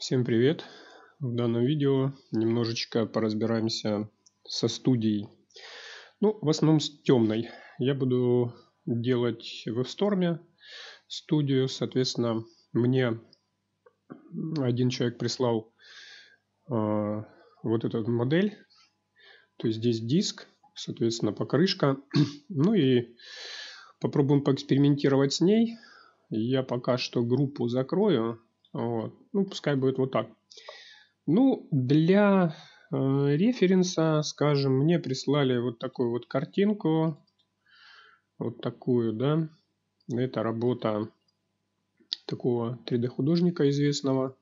Всем привет! В данном видео немножечко поразбираемся со студией. Ну, в основном с темной. Я буду делать в Эвсторме студию. Соответственно, мне один человек прислал э, вот этот модель. То есть здесь диск, соответственно, покрышка. ну и попробуем поэкспериментировать с ней. Я пока что группу закрою, вот. Ну, пускай будет вот так. Ну, для э, референса, скажем, мне прислали вот такую вот картинку. Вот такую, да. Это работа такого 3D-художника известного,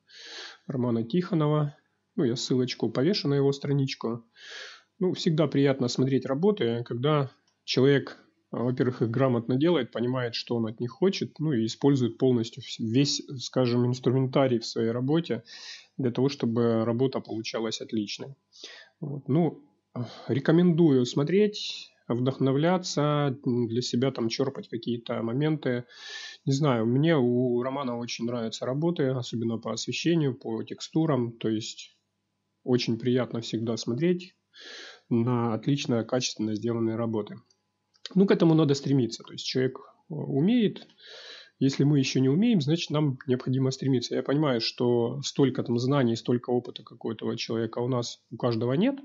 Романа Тихонова. Ну, я ссылочку повешу на его страничку. Ну, всегда приятно смотреть работы, когда человек а, во-первых, их грамотно делает, понимает, что он от них хочет, ну и использует полностью весь, скажем, инструментарий в своей работе для того, чтобы работа получалась отличной. Вот. Ну, рекомендую смотреть, вдохновляться, для себя там черпать какие-то моменты. Не знаю, мне у Романа очень нравятся работы, особенно по освещению, по текстурам, то есть очень приятно всегда смотреть на отлично, качественно сделанные работы. Ну, к этому надо стремиться. То есть человек э, умеет, если мы еще не умеем, значит, нам необходимо стремиться. Я понимаю, что столько там знаний, столько опыта какого-то человека у нас, у каждого нет.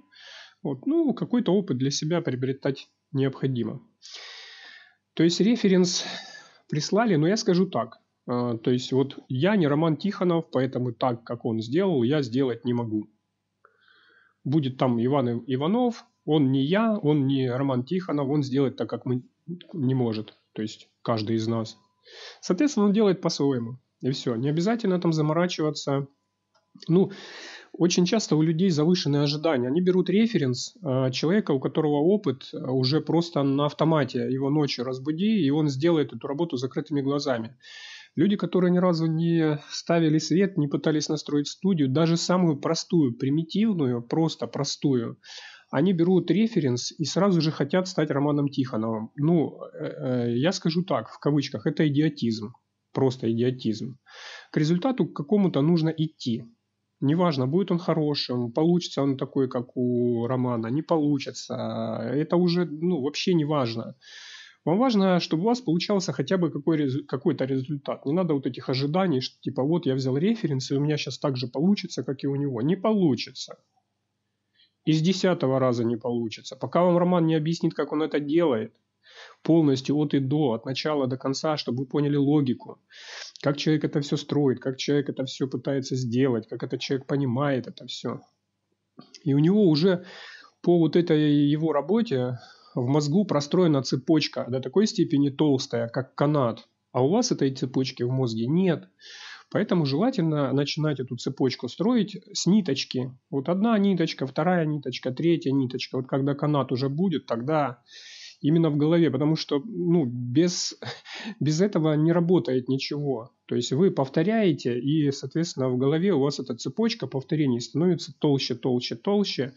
Вот, ну, какой-то опыт для себя приобретать необходимо. То есть референс прислали, но я скажу так. А, то есть вот я не Роман Тихонов, поэтому так, как он сделал, я сделать не могу. Будет там Иван Иванов, он не я, он не Роман Тихонов, он сделает так, как мы не может. То есть каждый из нас. Соответственно, он делает по-своему. И все. Не обязательно там заморачиваться. Ну, очень часто у людей завышенные ожидания. Они берут референс э, человека, у которого опыт э, уже просто на автомате. Его ночью разбуди, и он сделает эту работу закрытыми глазами. Люди, которые ни разу не ставили свет, не пытались настроить студию, даже самую простую, примитивную, просто простую, они берут референс и сразу же хотят стать Романом Тихоновым. Ну, э, э, я скажу так, в кавычках, это идиотизм, просто идиотизм. К результату какому-то нужно идти. Неважно, будет он хорошим, получится он такой, как у Романа, не получится. Это уже ну, вообще не важно. Вам важно, чтобы у вас получался хотя бы какой, какой-то результат. Не надо вот этих ожиданий, что типа вот я взял референс, и у меня сейчас так же получится, как и у него. Не получится. Из десятого раза не получится, пока вам Роман не объяснит, как он это делает. Полностью от и до, от начала до конца, чтобы вы поняли логику. Как человек это все строит, как человек это все пытается сделать, как этот человек понимает это все. И у него уже по вот этой его работе в мозгу простроена цепочка до такой степени толстая, как канат. А у вас этой цепочки в мозге нет. Поэтому желательно начинать эту цепочку строить с ниточки. Вот одна ниточка, вторая ниточка, третья ниточка. Вот когда канат уже будет, тогда именно в голове, потому что ну, без, без этого не работает ничего. То есть вы повторяете, и, соответственно, в голове у вас эта цепочка повторений становится толще, толще, толще.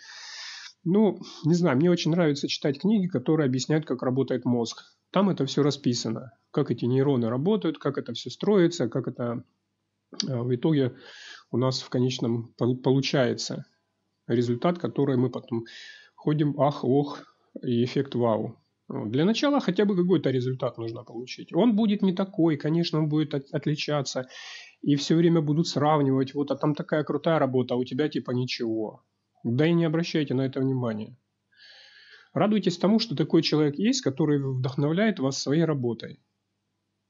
Ну, не знаю, мне очень нравится читать книги, которые объясняют, как работает мозг. Там это все расписано, как эти нейроны работают, как это все строится, как это Э, в итоге у нас в конечном получается результат, который мы потом ходим ах, ох и эффект вау. Ну, для начала хотя бы какой-то результат нужно получить. Он будет не такой, конечно, он будет отличаться. И все время будут сравнивать, вот, а там такая крутая работа, а у тебя типа ничего. Да и не обращайте на это внимания. Радуйтесь тому, что такой человек есть, который вдохновляет вас своей работой.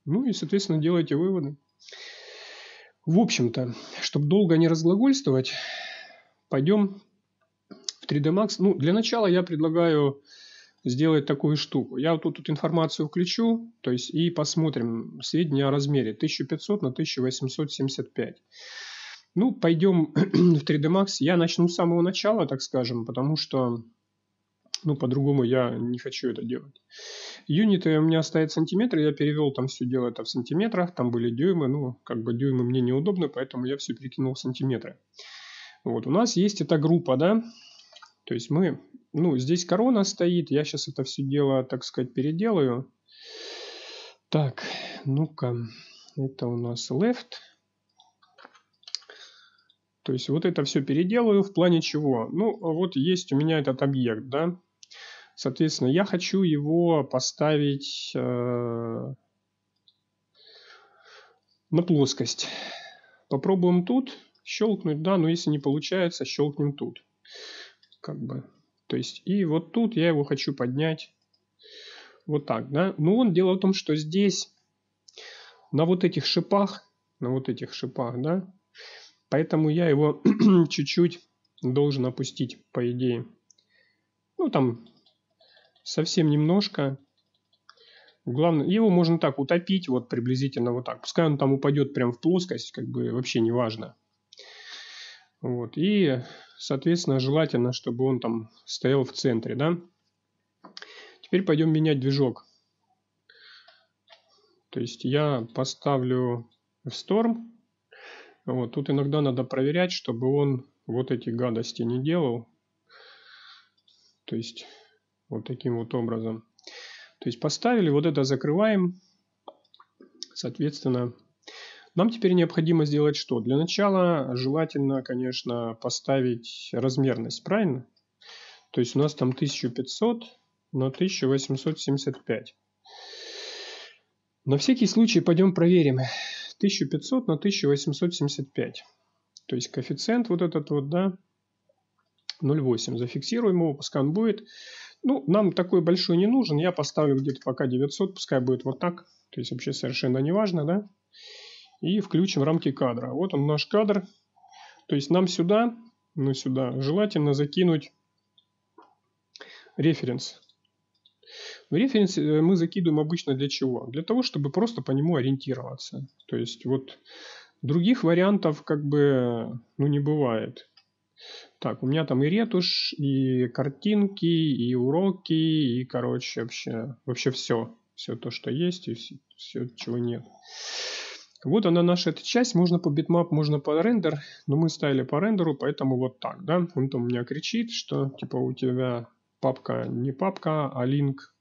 Ну и, соответственно, делайте выводы. В общем-то, чтобы долго не разглагольствовать, пойдем в 3D Max. Ну, для начала я предлагаю сделать такую штуку. Я вот тут, тут информацию включу, то есть и посмотрим сведения о размере 1500 на 1875. Ну, пойдем в 3D Max. Я начну с самого начала, так скажем, потому что ну, по-другому я не хочу это делать. Юниты у меня стоят сантиметры, я перевел там все дело это в сантиметрах, там были дюймы, ну, как бы дюймы мне неудобно, поэтому я все перекинул в сантиметры. Вот, у нас есть эта группа, да, то есть мы, ну, здесь корона стоит, я сейчас это все дело, так сказать, переделаю. Так, ну-ка, это у нас left. То есть вот это все переделаю в плане чего? Ну, вот есть у меня этот объект, да, Соответственно, я хочу его поставить э, на плоскость. Попробуем тут щелкнуть, да, но если не получается, щелкнем тут. Как бы. То есть, и вот тут я его хочу поднять вот так, да. Но ну, он, дело в том, что здесь на вот этих шипах, на вот этих шипах, да, поэтому я его чуть-чуть должен опустить, по идее. Ну, там совсем немножко. Главное, его можно так утопить, вот приблизительно вот так. Пускай он там упадет прямо в плоскость, как бы вообще не важно. Вот. И, соответственно, желательно, чтобы он там стоял в центре, да. Теперь пойдем менять движок. То есть я поставлю в Storm. Вот. Тут иногда надо проверять, чтобы он вот эти гадости не делал. То есть вот таким вот образом. То есть поставили, вот это закрываем. Соответственно, нам теперь необходимо сделать что? Для начала желательно, конечно, поставить размерность, правильно? То есть у нас там 1500 на 1875. На всякий случай пойдем проверим. 1500 на 1875. То есть коэффициент вот этот вот, да, 0,8. Зафиксируем его, пускай он будет. Ну, нам такой большой не нужен. Я поставлю где-то пока 900, пускай будет вот так. То есть вообще совершенно не важно, да? И включим рамки кадра. Вот он наш кадр. То есть нам сюда, ну сюда, желательно закинуть референс. Референс э, мы закидываем обычно для чего? Для того, чтобы просто по нему ориентироваться. То есть вот других вариантов как бы ну не бывает. Так, у меня там и ретушь, и картинки, и уроки, и, короче, вообще, вообще все. Все то, что есть, и все, все чего нет. Вот она наша эта часть. Можно по битмап, можно по рендер. Но мы ставили по рендеру, поэтому вот так, да. Он там у меня кричит, что типа у тебя папка не папка, а линк.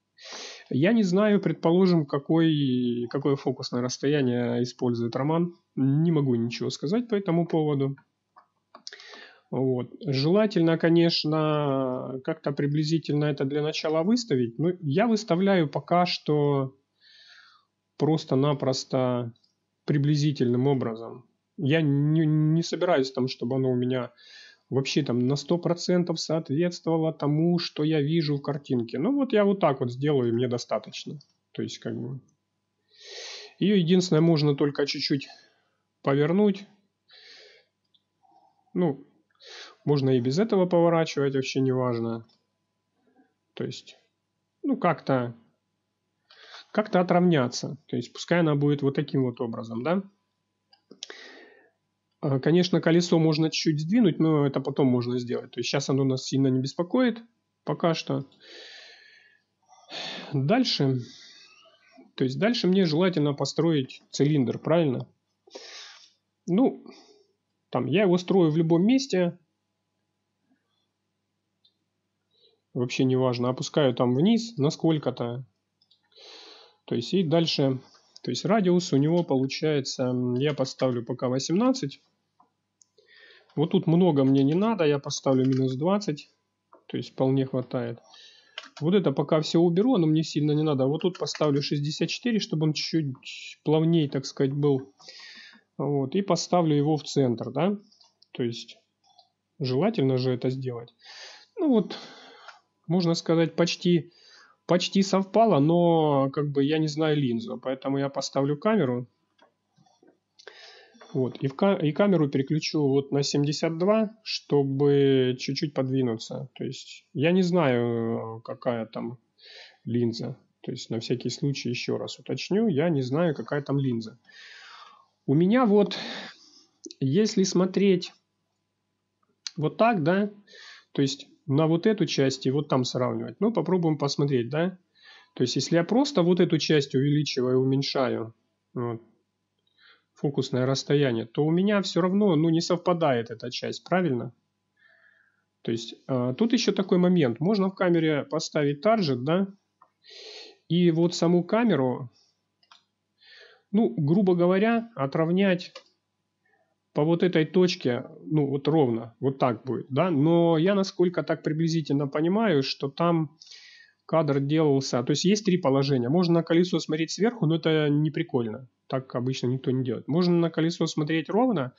Я не знаю, предположим, какой, какое фокусное расстояние использует Роман. Не могу ничего сказать по этому поводу. Вот. Желательно, конечно, как-то приблизительно это для начала выставить. Но ну, я выставляю пока что просто-напросто приблизительным образом. Я не, не собираюсь там, чтобы оно у меня вообще там на 100% соответствовало тому, что я вижу в картинке. Ну вот я вот так вот сделаю, и мне достаточно. То есть как бы... Ее единственное можно только чуть-чуть повернуть. Ну, можно и без этого поворачивать, вообще не важно. То есть, ну как-то как-то отравняться. То есть пускай она будет вот таким вот образом, да. А, конечно, колесо можно чуть-чуть сдвинуть, но это потом можно сделать. То есть сейчас оно нас сильно не беспокоит пока что. Дальше, то есть дальше мне желательно построить цилиндр, правильно? Ну, там я его строю в любом месте, вообще не важно, опускаю там вниз на сколько-то. То есть и дальше, то есть радиус у него получается, я поставлю пока 18. Вот тут много мне не надо, я поставлю минус 20, то есть вполне хватает. Вот это пока все уберу, оно мне сильно не надо. А вот тут поставлю 64, чтобы он чуть плавней, так сказать, был. Вот, и поставлю его в центр, да. То есть желательно же это сделать. Ну вот, можно сказать, почти, почти совпало, но как бы я не знаю линзу, поэтому я поставлю камеру. Вот, и, в, и камеру переключу вот на 72, чтобы чуть-чуть подвинуться. То есть я не знаю, какая там линза. То есть на всякий случай еще раз уточню, я не знаю, какая там линза. У меня вот, если смотреть вот так, да, то есть на вот эту часть и вот там сравнивать. Ну, попробуем посмотреть, да? То есть, если я просто вот эту часть увеличиваю, уменьшаю, вот, фокусное расстояние, то у меня все равно, ну, не совпадает эта часть, правильно? То есть, а, тут еще такой момент. Можно в камере поставить таржет, да? И вот саму камеру, ну, грубо говоря, отравнять по вот этой точке, ну вот ровно, вот так будет, да, но я насколько так приблизительно понимаю, что там кадр делался, то есть есть три положения, можно на колесо смотреть сверху, но это не прикольно, так обычно никто не делает, можно на колесо смотреть ровно,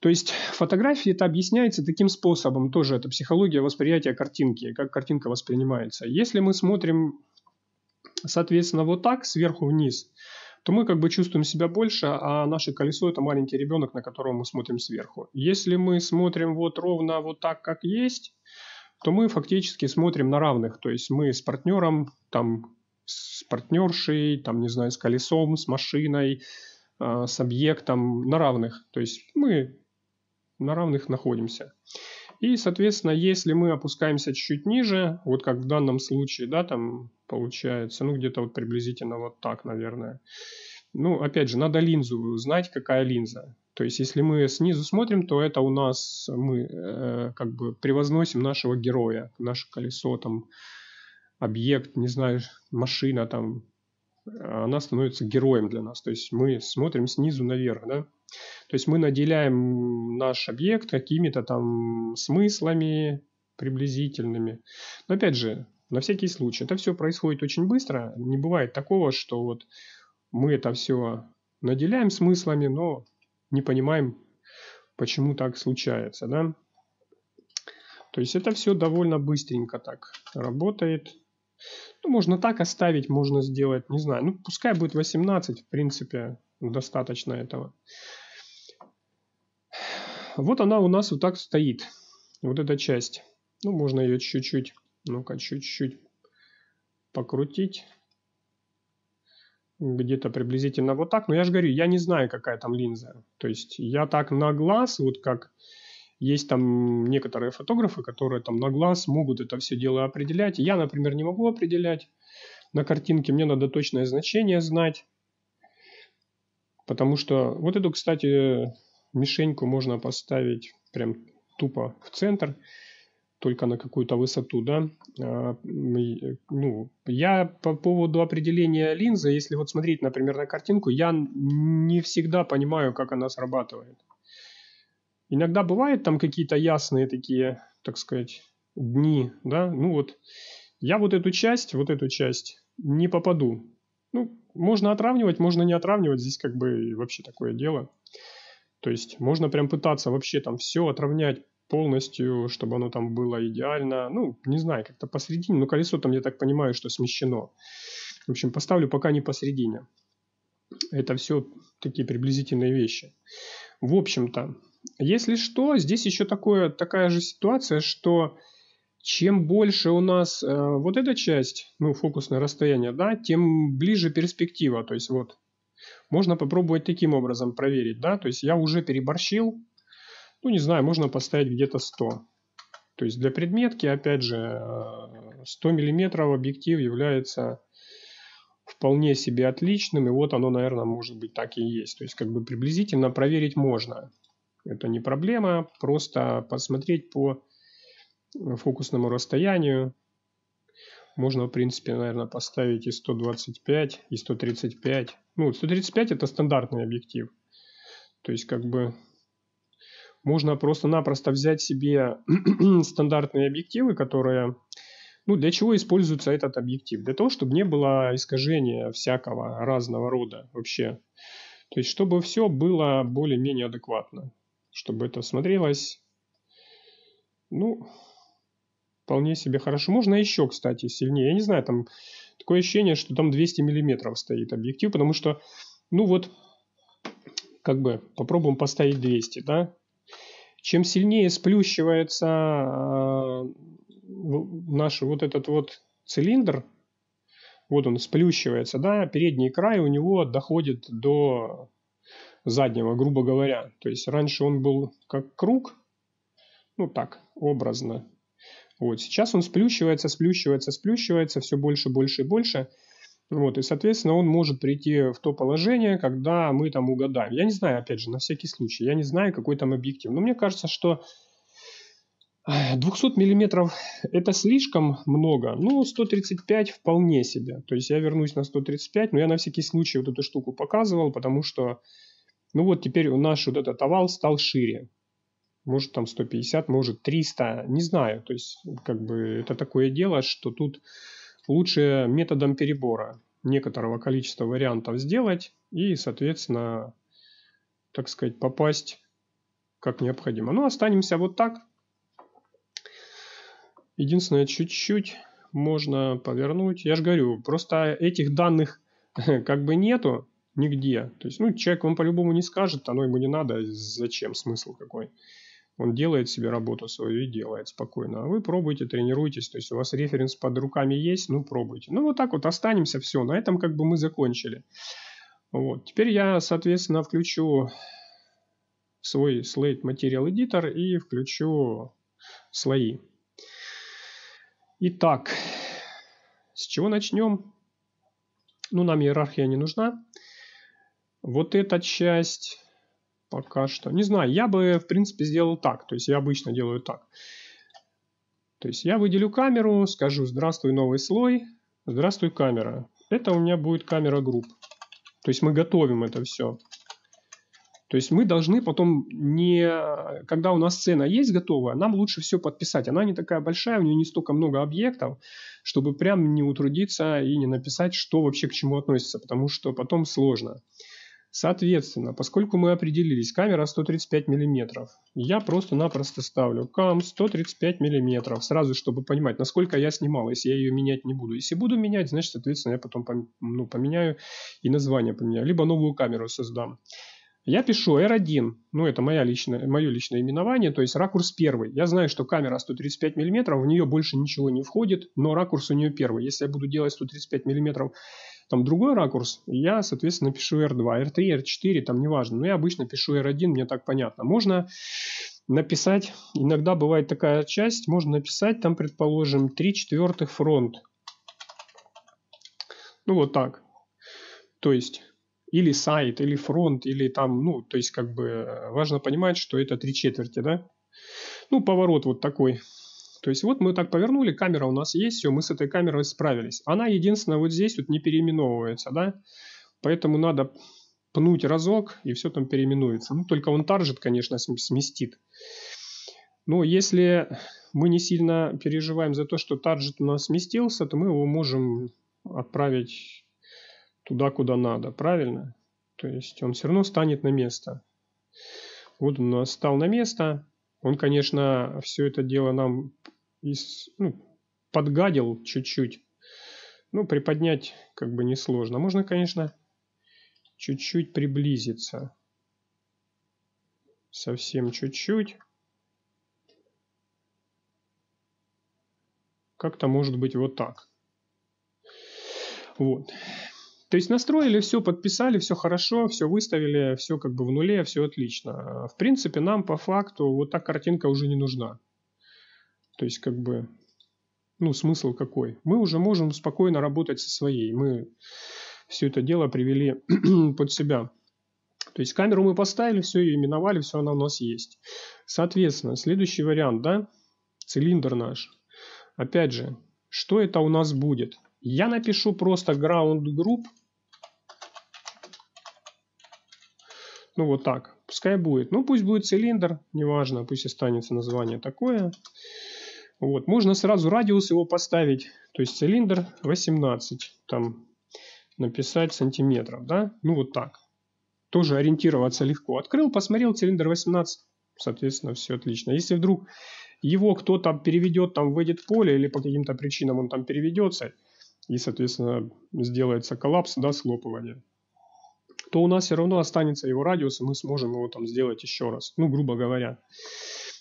то есть фотографии это объясняется таким способом, тоже это психология восприятия картинки, как картинка воспринимается. Если мы смотрим, соответственно, вот так, сверху вниз – то мы как бы чувствуем себя больше, а наше колесо – это маленький ребенок, на которого мы смотрим сверху. Если мы смотрим вот ровно вот так, как есть, то мы фактически смотрим на равных. То есть мы с партнером, там, с партнершей, там, не знаю, с колесом, с машиной, а, с объектом на равных. То есть мы на равных находимся. И, соответственно, если мы опускаемся чуть ниже, вот как в данном случае, да, там получается, ну, где-то вот приблизительно вот так, наверное. Ну, опять же, надо линзу знать, какая линза. То есть, если мы снизу смотрим, то это у нас мы э, как бы превозносим нашего героя, наше колесо, там, объект, не знаю, машина, там, э, она становится героем для нас. То есть, мы смотрим снизу наверх, да. То есть мы наделяем наш объект какими-то там смыслами приблизительными. Но опять же, на всякий случай. Это все происходит очень быстро. Не бывает такого, что вот мы это все наделяем смыслами, но не понимаем, почему так случается. Да? То есть это все довольно быстренько так работает. Ну, можно так оставить, можно сделать, не знаю. Ну, пускай будет 18, в принципе, достаточно этого. Вот она у нас вот так стоит. Вот эта часть. Ну, можно ее чуть-чуть, ну-ка, чуть-чуть покрутить. Где-то приблизительно вот так. Но я же говорю, я не знаю, какая там линза. То есть я так на глаз, вот как есть там некоторые фотографы, которые там на глаз могут это все дело определять. Я, например, не могу определять на картинке. Мне надо точное значение знать. Потому что вот эту, кстати, Мишеньку можно поставить прям тупо в центр, только на какую-то высоту, да. А, ну, я по поводу определения линзы, если вот смотреть, например, на картинку, я не всегда понимаю, как она срабатывает. Иногда бывают там какие-то ясные такие, так сказать, дни, да, ну вот я вот эту часть, вот эту часть не попаду. Ну, можно отравнивать, можно не отравнивать, здесь как бы вообще такое дело. То есть можно прям пытаться вообще там все отравнять полностью, чтобы оно там было идеально. Ну, не знаю, как-то посередине, но колесо там, я так понимаю, что смещено. В общем, поставлю пока не посередине. Это все такие приблизительные вещи. В общем-то, если что, здесь еще такое, такая же ситуация, что чем больше у нас э, вот эта часть, ну, фокусное расстояние, да, тем ближе перспектива. То есть вот можно попробовать таким образом проверить, да, то есть я уже переборщил, ну не знаю, можно поставить где-то 100. То есть для предметки, опять же, 100 э, миллиметров объектив является вполне себе отличным, и вот оно, наверное, может быть так и есть. То есть как бы приблизительно проверить можно. Это не проблема, просто посмотреть по фокусному расстоянию, можно, в принципе, наверное, поставить и 125, и 135. Ну, 135 это стандартный объектив. То есть, как бы, можно просто-напросто взять себе стандартные объективы, которые... Ну, для чего используется этот объектив? Для того, чтобы не было искажения всякого разного рода вообще. То есть, чтобы все было более-менее адекватно. Чтобы это смотрелось, ну, вполне себе хорошо. Можно еще, кстати, сильнее. Я не знаю, там такое ощущение, что там 200 миллиметров стоит объектив, потому что, ну вот, как бы попробуем поставить 200, да. Чем сильнее сплющивается э, наш вот этот вот цилиндр, вот он сплющивается, да, передний край у него доходит до заднего, грубо говоря. То есть раньше он был как круг, ну так, образно, вот. Сейчас он сплющивается, сплющивается, сплющивается все больше, больше и больше. Вот, и, соответственно, он может прийти в то положение, когда мы там угадаем. Я не знаю, опять же, на всякий случай, я не знаю, какой там объектив. Но мне кажется, что 200 миллиметров – это слишком много. Ну, 135 вполне себе. То есть я вернусь на 135, но я на всякий случай вот эту штуку показывал, потому что, ну вот теперь у нас вот этот овал стал шире может там 150, может 300, не знаю. То есть как бы это такое дело, что тут лучше методом перебора некоторого количества вариантов сделать и, соответственно, так сказать, попасть как необходимо. Ну, останемся вот так. Единственное, чуть-чуть можно повернуть. Я же говорю, просто этих данных как бы нету нигде. То есть, ну, человек вам по-любому не скажет, оно ему не надо, зачем, смысл какой. Он делает себе работу свою и делает спокойно. А вы пробуйте, тренируйтесь. То есть у вас референс под руками есть, ну пробуйте. Ну вот так вот останемся, все. На этом как бы мы закончили. Вот. Теперь я, соответственно, включу свой Slate Material Editor и включу слои. Итак, с чего начнем? Ну, нам иерархия не нужна. Вот эта часть пока что. Не знаю, я бы, в принципе, сделал так. То есть я обычно делаю так. То есть я выделю камеру, скажу «Здравствуй, новый слой», «Здравствуй, камера». Это у меня будет камера групп. То есть мы готовим это все. То есть мы должны потом не... Когда у нас сцена есть готовая, нам лучше все подписать. Она не такая большая, у нее не столько много объектов, чтобы прям не утрудиться и не написать, что вообще к чему относится, потому что потом сложно. Соответственно, поскольку мы определились, камера 135 мм, я просто-напросто ставлю кам 135 мм, сразу, чтобы понимать, насколько я снимал, если я ее менять не буду. Если буду менять, значит, соответственно, я потом ну, поменяю и название поменяю, либо новую камеру создам. Я пишу R1, ну это моя личная, мое личное именование, то есть ракурс первый. Я знаю, что камера 135 мм, в нее больше ничего не входит, но ракурс у нее первый. Если я буду делать 135 мм там другой ракурс, я, соответственно, пишу R2, R3, R4, там неважно. Но ну, я обычно пишу R1, мне так понятно. Можно написать, иногда бывает такая часть, можно написать там, предположим, 3 четвертых фронт. Ну, вот так. То есть, или сайт, или фронт, или там, ну, то есть, как бы, э, важно понимать, что это три четверти, да? Ну, поворот вот такой то есть вот мы так повернули, камера у нас есть, все, мы с этой камерой справились. Она единственная вот здесь вот не переименовывается, да, поэтому надо пнуть разок, и все там переименуется. Ну, только он таржит, конечно, сместит. Но если мы не сильно переживаем за то, что таржит у нас сместился, то мы его можем отправить туда, куда надо, правильно? То есть он все равно станет на место. Вот он у нас стал на место. Он, конечно, все это дело нам из, ну, подгадил чуть-чуть. Ну, приподнять как бы несложно. Можно, конечно, чуть-чуть приблизиться. Совсем чуть-чуть. Как-то может быть вот так. Вот. То есть настроили все, подписали, все хорошо, все выставили, все как бы в нуле, все отлично. В принципе, нам по факту вот та картинка уже не нужна. То есть как бы, ну смысл какой? Мы уже можем спокойно работать со своей. Мы все это дело привели под себя. То есть камеру мы поставили, все ее именовали, все она у нас есть. Соответственно, следующий вариант, да, цилиндр наш. Опять же, что это у нас будет? Я напишу просто ground group Ну, вот так. Пускай будет. Ну, пусть будет цилиндр, неважно, пусть останется название такое. Вот, можно сразу радиус его поставить, то есть цилиндр 18, там написать сантиметров, да, ну вот так. Тоже ориентироваться легко. Открыл, посмотрел, цилиндр 18, соответственно, все отлично. Если вдруг его кто-то переведет, там выйдет в поле, или по каким-то причинам он там переведется, и, соответственно, сделается коллапс, да, слопывание, то у нас все равно останется его радиус, и мы сможем его там сделать еще раз. Ну, грубо говоря,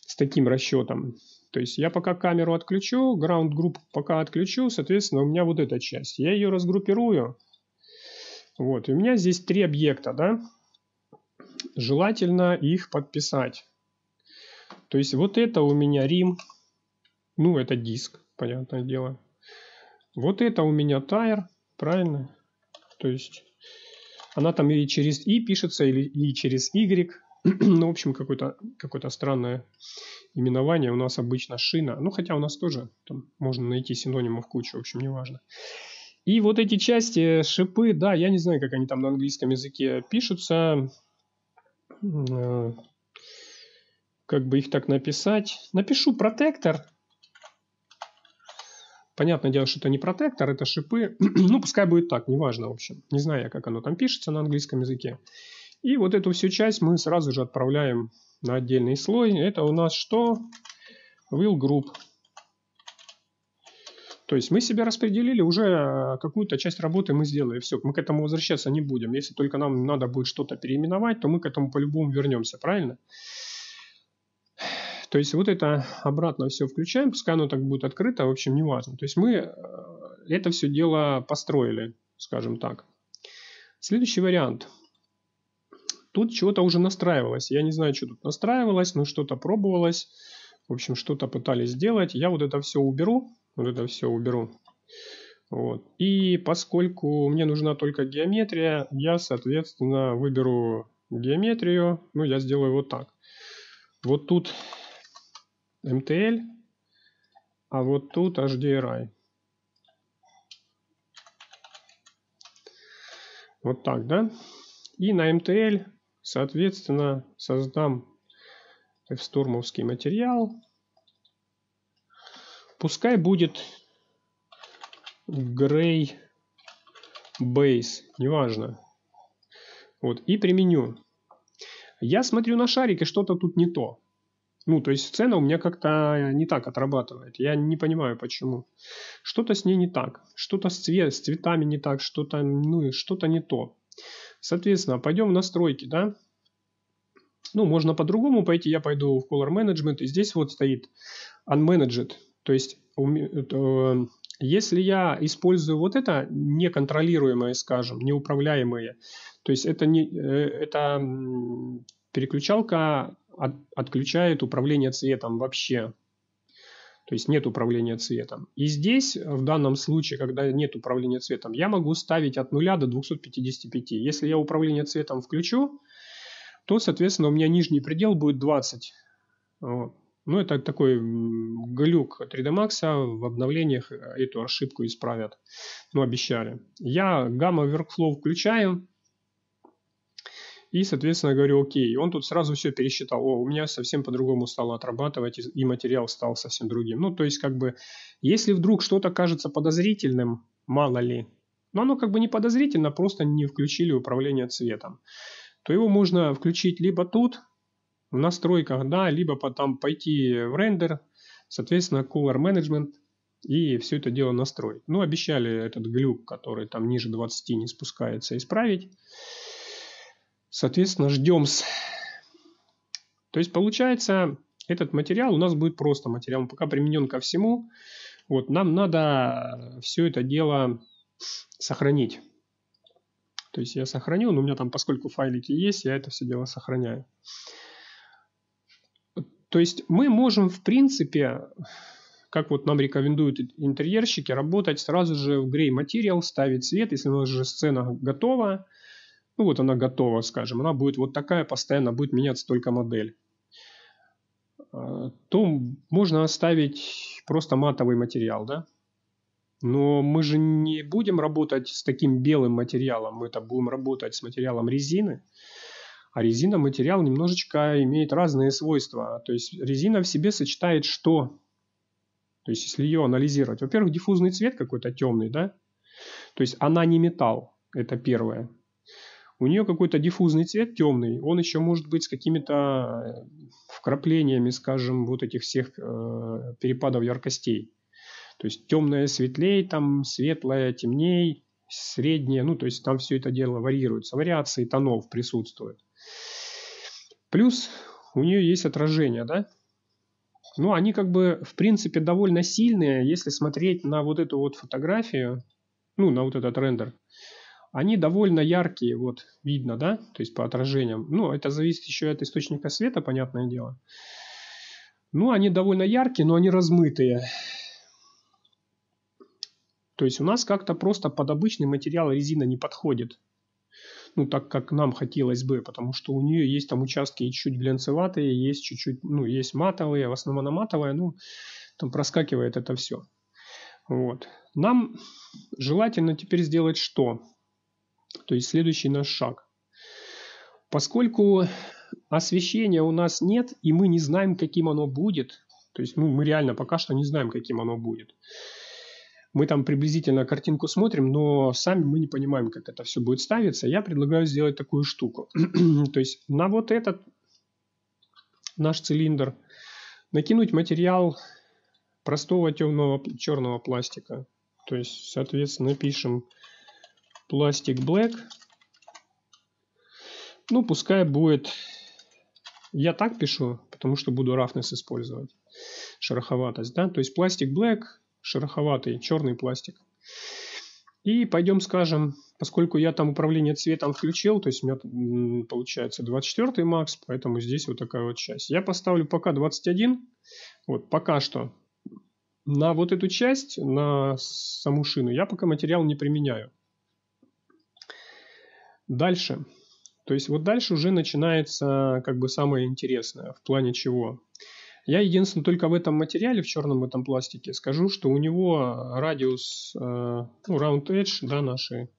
с таким расчетом. То есть я пока камеру отключу, ground group пока отключу, соответственно, у меня вот эта часть. Я ее разгруппирую. Вот, и у меня здесь три объекта, да. Желательно их подписать. То есть вот это у меня rim ну это диск, понятное дело. Вот это у меня тайр, правильно? То есть она там и через «и» пишется, или и через «y». ну, в общем, какое-то какое странное именование. У нас обычно шина. Ну, хотя у нас тоже там можно найти синонимов кучу, в общем, неважно. И вот эти части, шипы, да, я не знаю, как они там на английском языке пишутся. Э, как бы их так написать. Напишу протектор Понятное дело, что это не протектор, это шипы. ну, пускай будет так, неважно, в общем. Не знаю я, как оно там пишется на английском языке. И вот эту всю часть мы сразу же отправляем на отдельный слой. Это у нас что? Will Group. То есть мы себя распределили, уже э, какую-то часть работы мы сделали. Все, мы к этому возвращаться не будем. Если только нам надо будет что-то переименовать, то мы к этому по-любому вернемся, правильно? Правильно. То есть вот это обратно все включаем, пускай оно так будет открыто, в общем, неважно. То есть мы э, это все дело построили, скажем так. Следующий вариант. Тут чего-то уже настраивалось. Я не знаю, что тут настраивалось, но что-то пробовалось. В общем, что-то пытались сделать. Я вот это все уберу. Вот это все уберу. Вот. И поскольку мне нужна только геометрия, я, соответственно, выберу геометрию. Ну, я сделаю вот так. Вот тут MTL, а вот тут HDRI. Вот так, да? И на MTL, соответственно, создам стурмовский материал. Пускай будет Gray Base, неважно. Вот, и применю. Я смотрю на шарик, и что-то тут не то. Ну, то есть цена у меня как-то э, не так отрабатывает. Я не понимаю, почему. Что-то с ней не так, что-то с, цвет, с цветами не так, что-то, ну, что-то не то. Соответственно, пойдем в настройки, да? Ну, можно по-другому пойти. Я пойду в Color Management, и здесь вот стоит Unmanaged. То есть, э, если я использую вот это неконтролируемое, скажем, неуправляемое, то есть это, не, э, это переключалка от, отключает управление цветом вообще. То есть нет управления цветом. И здесь, в данном случае, когда нет управления цветом, я могу ставить от 0 до 255. Если я управление цветом включу, то, соответственно, у меня нижний предел будет 20. Вот. Ну, это такой глюк 3D Max а в обновлениях э, эту ошибку исправят. Ну, обещали. Я гамма Workflow включаю. И, соответственно, говорю, окей. Он тут сразу все пересчитал. О, у меня совсем по-другому стало отрабатывать, и материал стал совсем другим. Ну, то есть, как бы, если вдруг что-то кажется подозрительным, мало ли, но оно как бы не подозрительно, просто не включили управление цветом, то его можно включить либо тут, в настройках, да, либо потом пойти в рендер, соответственно, color management и все это дело настроить. Ну, обещали этот глюк, который там ниже 20 не спускается, исправить. Соответственно, ждем. -с. То есть, получается, этот материал у нас будет просто материал. Он пока применен ко всему. Вот, нам надо все это дело сохранить. То есть я сохранил, но у меня там, поскольку файлики есть, я это все дело сохраняю. То есть мы можем, в принципе, как вот нам рекомендуют интерьерщики, работать сразу же в Gray Material, ставить цвет, если у нас же сцена готова, ну вот она готова, скажем, она будет вот такая, постоянно будет меняться только модель а, то можно оставить просто матовый материал, да? Но мы же не будем работать с таким белым материалом, мы это будем работать с материалом резины. А резина материал немножечко имеет разные свойства. То есть резина в себе сочетает что? То есть если ее анализировать, во-первых, диффузный цвет какой-то темный, да? То есть она не металл, это первое. У нее какой-то диффузный цвет темный, он еще может быть с какими-то э, вкраплениями, скажем, вот этих всех э, перепадов яркостей. То есть темное светлее, там светлое темней, среднее, ну то есть там все это дело варьируется, вариации тонов присутствуют. Плюс у нее есть отражение, да? Ну, они как бы, в принципе, довольно сильные, если смотреть на вот эту вот фотографию, ну, на вот этот рендер они довольно яркие, вот видно, да, то есть по отражениям. Ну, это зависит еще от источника света, понятное дело. Ну, они довольно яркие, но они размытые. То есть у нас как-то просто под обычный материал резина не подходит. Ну, так как нам хотелось бы, потому что у нее есть там участки чуть чуть глянцеватые, есть чуть-чуть, ну, есть матовые, в основном она матовая, ну, там проскакивает это все. Вот. Нам желательно теперь сделать что? То есть следующий наш шаг. Поскольку освещения у нас нет, и мы не знаем, каким оно будет, то есть ну, мы реально пока что не знаем, каким оно будет. Мы там приблизительно картинку смотрим, но сами мы не понимаем, как это все будет ставиться. Я предлагаю сделать такую штуку. то есть на вот этот наш цилиндр накинуть материал простого темного черного пластика. То есть, соответственно, пишем пластик black. Ну, пускай будет... Я так пишу, потому что буду roughness использовать. Шероховатость, да? То есть пластик black, шероховатый, черный пластик. И пойдем скажем, поскольку я там управление цветом включил, то есть у меня получается 24 макс, поэтому здесь вот такая вот часть. Я поставлю пока 21, вот пока что. На вот эту часть, на саму шину, я пока материал не применяю. Дальше. То есть вот дальше уже начинается как бы самое интересное в плане чего. Я единственное только в этом материале, в черном этом пластике, скажу, что у него радиус, э, ну, round edge, да, наши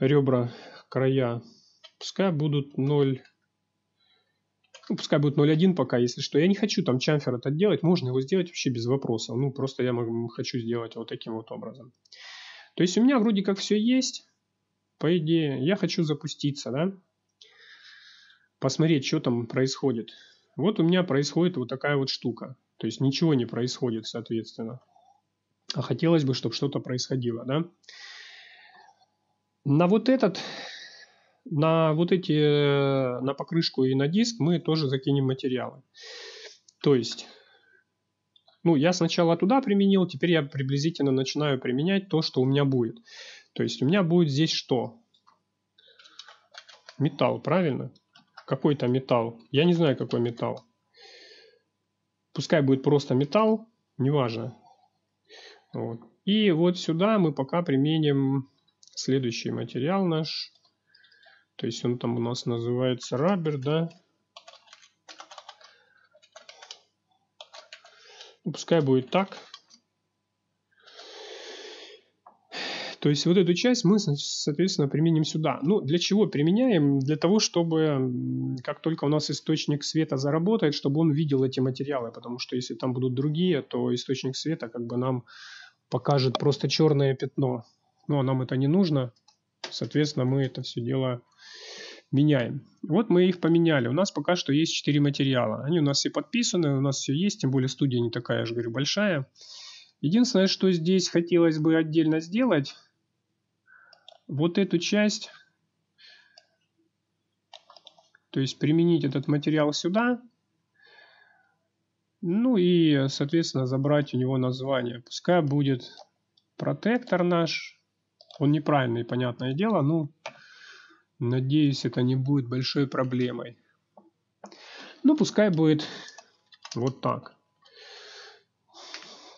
ребра, края, пускай будут 0, ну, пускай будет 0,1 пока, если что. Я не хочу там чамфер этот делать, можно его сделать вообще без вопросов. Ну, просто я могу, хочу сделать вот таким вот образом. То есть у меня вроде как все есть по идее, я хочу запуститься, да, посмотреть, что там происходит. Вот у меня происходит вот такая вот штука. То есть ничего не происходит, соответственно. А хотелось бы, чтобы что-то происходило, да. На вот этот, на вот эти, на покрышку и на диск мы тоже закинем материалы. То есть, ну, я сначала туда применил, теперь я приблизительно начинаю применять то, что у меня будет. То есть у меня будет здесь что? Металл, правильно? Какой-то металл. Я не знаю, какой металл. Пускай будет просто металл, неважно. Вот. И вот сюда мы пока применим следующий материал наш. То есть он там у нас называется раббер, да? Ну, пускай будет так. То есть вот эту часть мы, соответственно, применим сюда. Ну, для чего применяем? Для того, чтобы как только у нас источник света заработает, чтобы он видел эти материалы, потому что если там будут другие, то источник света как бы нам покажет просто черное пятно. Ну, а нам это не нужно. Соответственно, мы это все дело меняем. Вот мы их поменяли. У нас пока что есть 4 материала. Они у нас все подписаны, у нас все есть, тем более студия не такая, я же говорю, большая. Единственное, что здесь хотелось бы отдельно сделать, вот эту часть, то есть применить этот материал сюда, ну и, соответственно, забрать у него название. Пускай будет протектор наш, он неправильный, понятное дело, ну, надеюсь, это не будет большой проблемой. Ну, пускай будет вот так.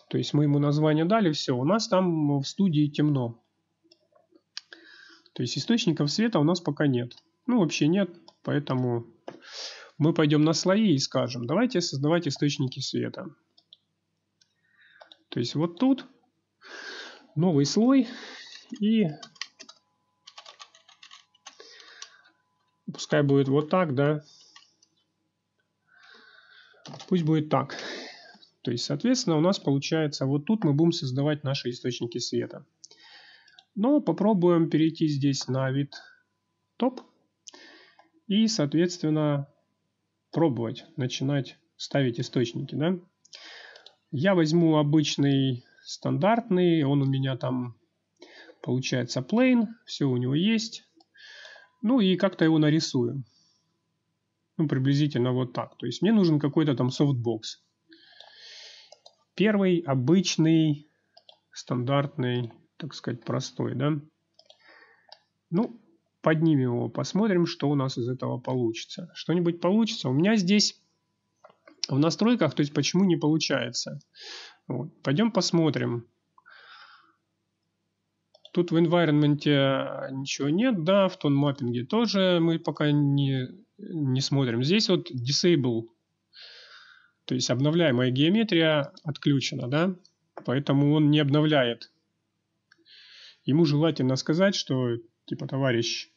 То есть мы ему название дали, все, у нас там в студии темно. То есть источников света у нас пока нет. Ну, вообще нет, поэтому мы пойдем на слои и скажем, давайте создавать источники света. То есть вот тут новый слой и пускай будет вот так, да. Пусть будет так. То есть, соответственно, у нас получается, вот тут мы будем создавать наши источники света. Но попробуем перейти здесь на вид топ и, соответственно, пробовать, начинать ставить источники. Да? Я возьму обычный стандартный, он у меня там получается plain, все у него есть. Ну и как-то его нарисую. Ну, приблизительно вот так. То есть мне нужен какой-то там софтбокс. Первый обычный стандартный так сказать, простой, да. Ну, поднимем его, посмотрим, что у нас из этого получится. Что-нибудь получится? У меня здесь в настройках, то есть почему не получается. Вот. Пойдем посмотрим. Тут в environment ничего нет, да, в тон маппинге тоже мы пока не, не смотрим. Здесь вот disable, то есть обновляемая геометрия отключена, да, поэтому он не обновляет ему желательно сказать, что типа товарищ,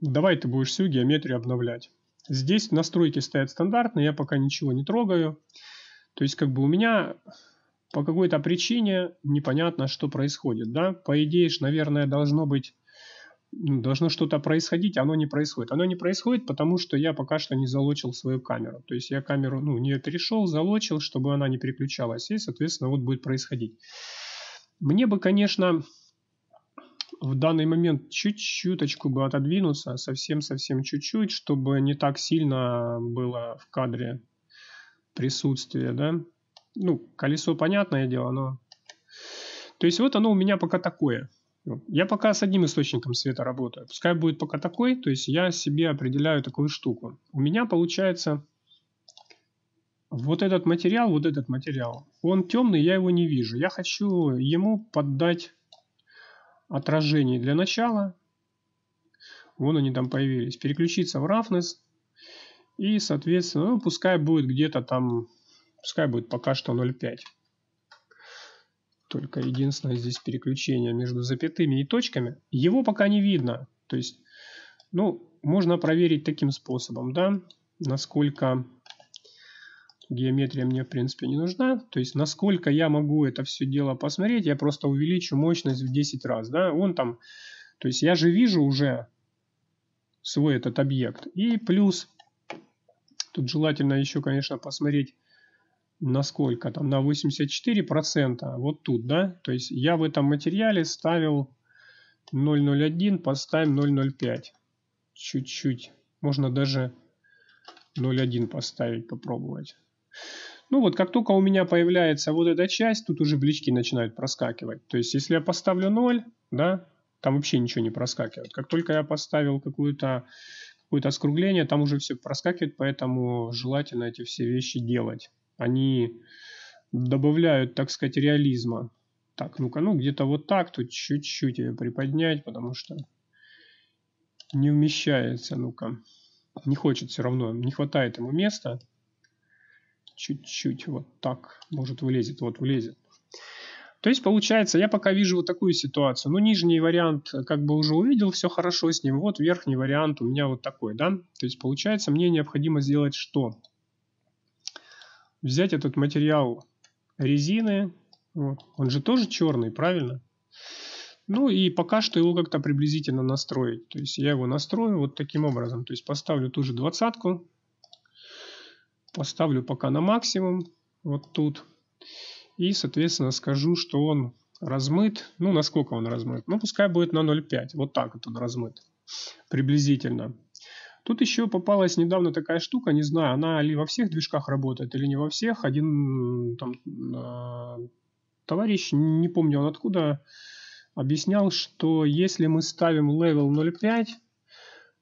давай ты будешь всю геометрию обновлять. Здесь настройки стоят стандартные, я пока ничего не трогаю. То есть как бы у меня по какой-то причине непонятно, что происходит. Да? По идее, ж, наверное, должно быть ну, должно что-то происходить, а оно не происходит. Оно не происходит, потому что я пока что не залочил свою камеру. То есть я камеру, ну, не перешел, залочил, чтобы она не переключалась. И, соответственно, вот будет происходить. Мне бы, конечно, в данный момент чуть-чуточку бы отодвинуться, совсем-совсем чуть-чуть, чтобы не так сильно было в кадре присутствие, да. Ну, колесо, понятное дело, но... То есть вот оно у меня пока такое. Я пока с одним источником света работаю. Пускай будет пока такой, то есть я себе определяю такую штуку. У меня получается вот этот материал, вот этот материал. Он темный, я его не вижу. Я хочу ему поддать отражений для начала. Вон они там появились. Переключиться в Roughness. И, соответственно, ну, пускай будет где-то там, пускай будет пока что 0,5. Только единственное здесь переключение между запятыми и точками. Его пока не видно. То есть, ну, можно проверить таким способом, да, насколько геометрия мне в принципе не нужна. То есть насколько я могу это все дело посмотреть, я просто увеличу мощность в 10 раз. Да? Он там, то есть я же вижу уже свой этот объект. И плюс, тут желательно еще, конечно, посмотреть насколько там, на 84%, вот тут, да, то есть я в этом материале ставил 0,01, поставим 0,05, чуть-чуть, можно даже 0,1 поставить, попробовать. Ну вот, как только у меня появляется вот эта часть, тут уже блички начинают проскакивать. То есть, если я поставлю 0, да, там вообще ничего не проскакивает. Как только я поставил какое то какое-то скругление, там уже все проскакивает, поэтому желательно эти все вещи делать. Они добавляют, так сказать, реализма. Так, ну-ка, ну где-то вот так, тут чуть-чуть ее приподнять, потому что не вмещается, ну-ка. Не хочет все равно, не хватает ему места чуть-чуть вот так, может вылезет, вот вылезет. То есть получается, я пока вижу вот такую ситуацию. Ну, нижний вариант э, как бы уже увидел, все хорошо с ним. Вот верхний вариант у меня вот такой, да. То есть получается, мне необходимо сделать что? Взять этот материал резины, вот. он же тоже черный, правильно? Ну и пока что его как-то приблизительно настроить. То есть я его настрою вот таким образом. То есть поставлю ту же двадцатку, Поставлю пока на максимум, вот тут. И, соответственно, скажу, что он размыт. Ну, насколько он размыт? Ну, пускай будет на 0,5. Вот так вот он размыт. Приблизительно. Тут еще попалась недавно такая штука, не знаю, она ли во всех движках работает или не во всех. Один там э, товарищ, не помню он откуда, объяснял, что если мы ставим level 0.5,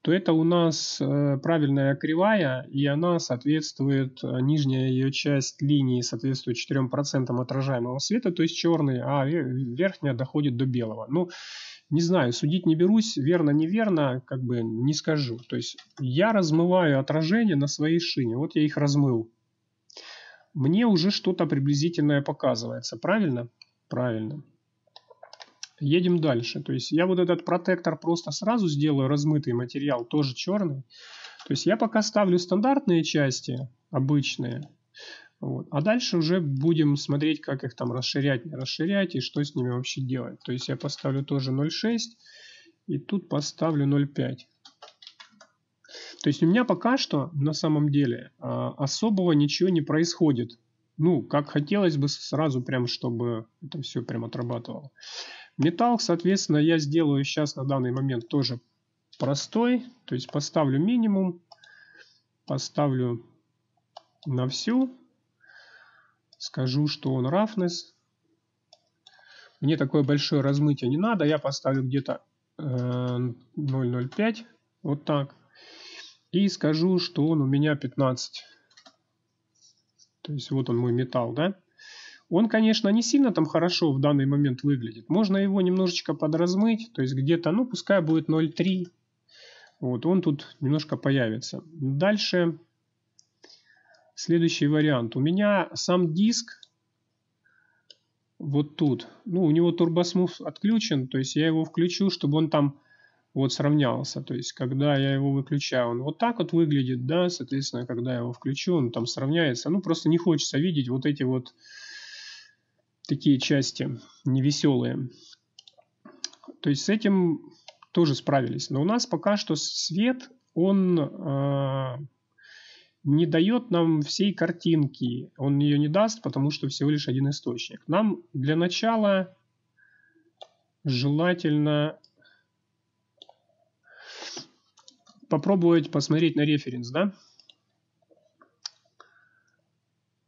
то это у нас э, правильная кривая, и она соответствует, э, нижняя ее часть линии соответствует 4% отражаемого света, то есть черный, а верхняя доходит до белого. Ну, не знаю, судить не берусь, верно, неверно, как бы не скажу. То есть я размываю отражение на своей шине, вот я их размыл. Мне уже что-то приблизительное показывается, правильно? Правильно. Едем дальше. То есть я вот этот протектор просто сразу сделаю размытый материал, тоже черный. То есть я пока ставлю стандартные части, обычные. Вот. А дальше уже будем смотреть, как их там расширять, не расширять и что с ними вообще делать. То есть я поставлю тоже 0,6 и тут поставлю 0,5. То есть у меня пока что на самом деле а, особого ничего не происходит. Ну, как хотелось бы сразу прям, чтобы это все прям отрабатывало. Металл, соответственно, я сделаю сейчас на данный момент тоже простой. То есть поставлю минимум, поставлю на всю. Скажу, что он roughness. Мне такое большое размытие не надо. Я поставлю где-то 0,05. Э, вот так. И скажу, что он у меня 15. То есть вот он мой металл, да? Он, конечно, не сильно там хорошо в данный момент выглядит. Можно его немножечко подразмыть, то есть где-то, ну, пускай будет 0.3. Вот, он тут немножко появится. Дальше, следующий вариант. У меня сам диск вот тут. Ну, у него турбосмув отключен, то есть я его включу, чтобы он там вот сравнялся. То есть, когда я его выключаю, он вот так вот выглядит, да, соответственно, когда я его включу, он там сравняется. Ну, просто не хочется видеть вот эти вот такие части невеселые. То есть с этим тоже справились. Но у нас пока что свет, он э, не дает нам всей картинки. Он ее не даст, потому что всего лишь один источник. Нам для начала желательно попробовать посмотреть на референс, да?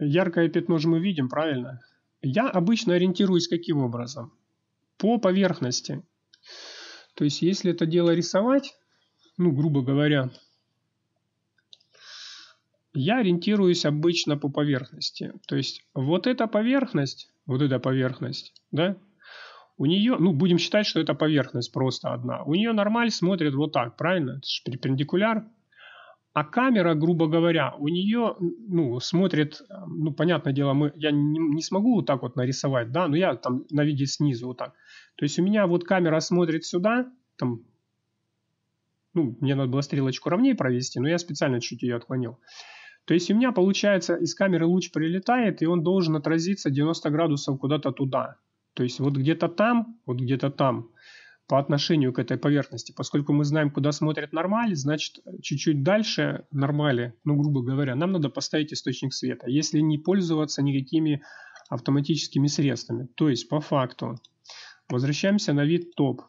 Яркое пятно же мы видим, правильно? Я обычно ориентируюсь каким образом? По поверхности. То есть, если это дело рисовать, ну, грубо говоря, я ориентируюсь обычно по поверхности. То есть, вот эта поверхность, вот эта поверхность, да, у нее, ну, будем считать, что это поверхность просто одна. У нее нормаль смотрит вот так, правильно? Это же перпендикуляр. А камера, грубо говоря, у нее, ну, смотрит, ну, понятное дело, мы, я не, не смогу вот так вот нарисовать, да, но я там на виде снизу вот так. То есть у меня вот камера смотрит сюда, там, ну, мне надо было стрелочку ровнее провести, но я специально чуть ее отклонил. То есть у меня получается из камеры луч прилетает, и он должен отразиться 90 градусов куда-то туда. То есть вот где-то там, вот где-то там по отношению к этой поверхности. Поскольку мы знаем, куда смотрят нормали, значит, чуть-чуть дальше нормали, ну, грубо говоря, нам надо поставить источник света, если не пользоваться никакими автоматическими средствами. То есть, по факту, возвращаемся на вид топ.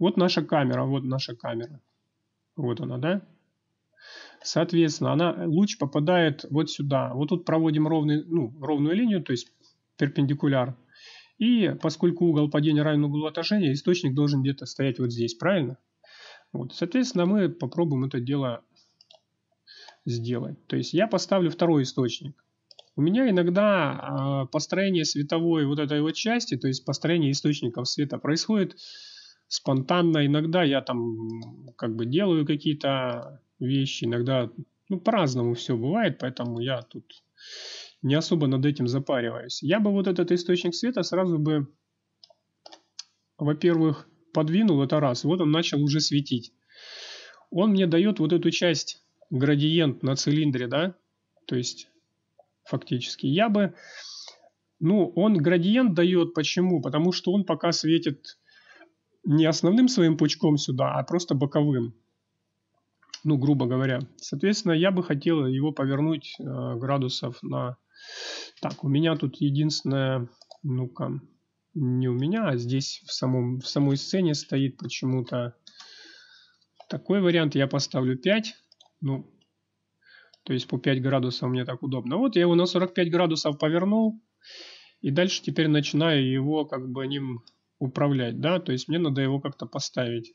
Вот наша камера, вот наша камера. Вот она, да? Соответственно, она, луч попадает вот сюда. Вот тут проводим ровный, ну, ровную линию, то есть перпендикуляр и поскольку угол падения равен углу отражения, источник должен где-то стоять вот здесь, правильно? Вот, соответственно, мы попробуем это дело сделать. То есть я поставлю второй источник. У меня иногда э, построение световой вот этой вот части, то есть построение источников света происходит спонтанно. Иногда я там как бы делаю какие-то вещи, иногда ну, по-разному все бывает, поэтому я тут не особо над этим запариваюсь. Я бы вот этот источник света сразу бы, во-первых, подвинул, это раз, вот он начал уже светить. Он мне дает вот эту часть, градиент на цилиндре, да, то есть фактически. Я бы, ну, он градиент дает, почему? Потому что он пока светит не основным своим пучком сюда, а просто боковым, ну, грубо говоря. Соответственно, я бы хотел его повернуть э, градусов на так, у меня тут единственное, ну-ка, не у меня, а здесь в, самом, в самой сцене стоит почему-то такой вариант. Я поставлю 5, ну, то есть по 5 градусов мне так удобно. Вот я его на 45 градусов повернул, и дальше теперь начинаю его как бы ним управлять, да, то есть мне надо его как-то поставить.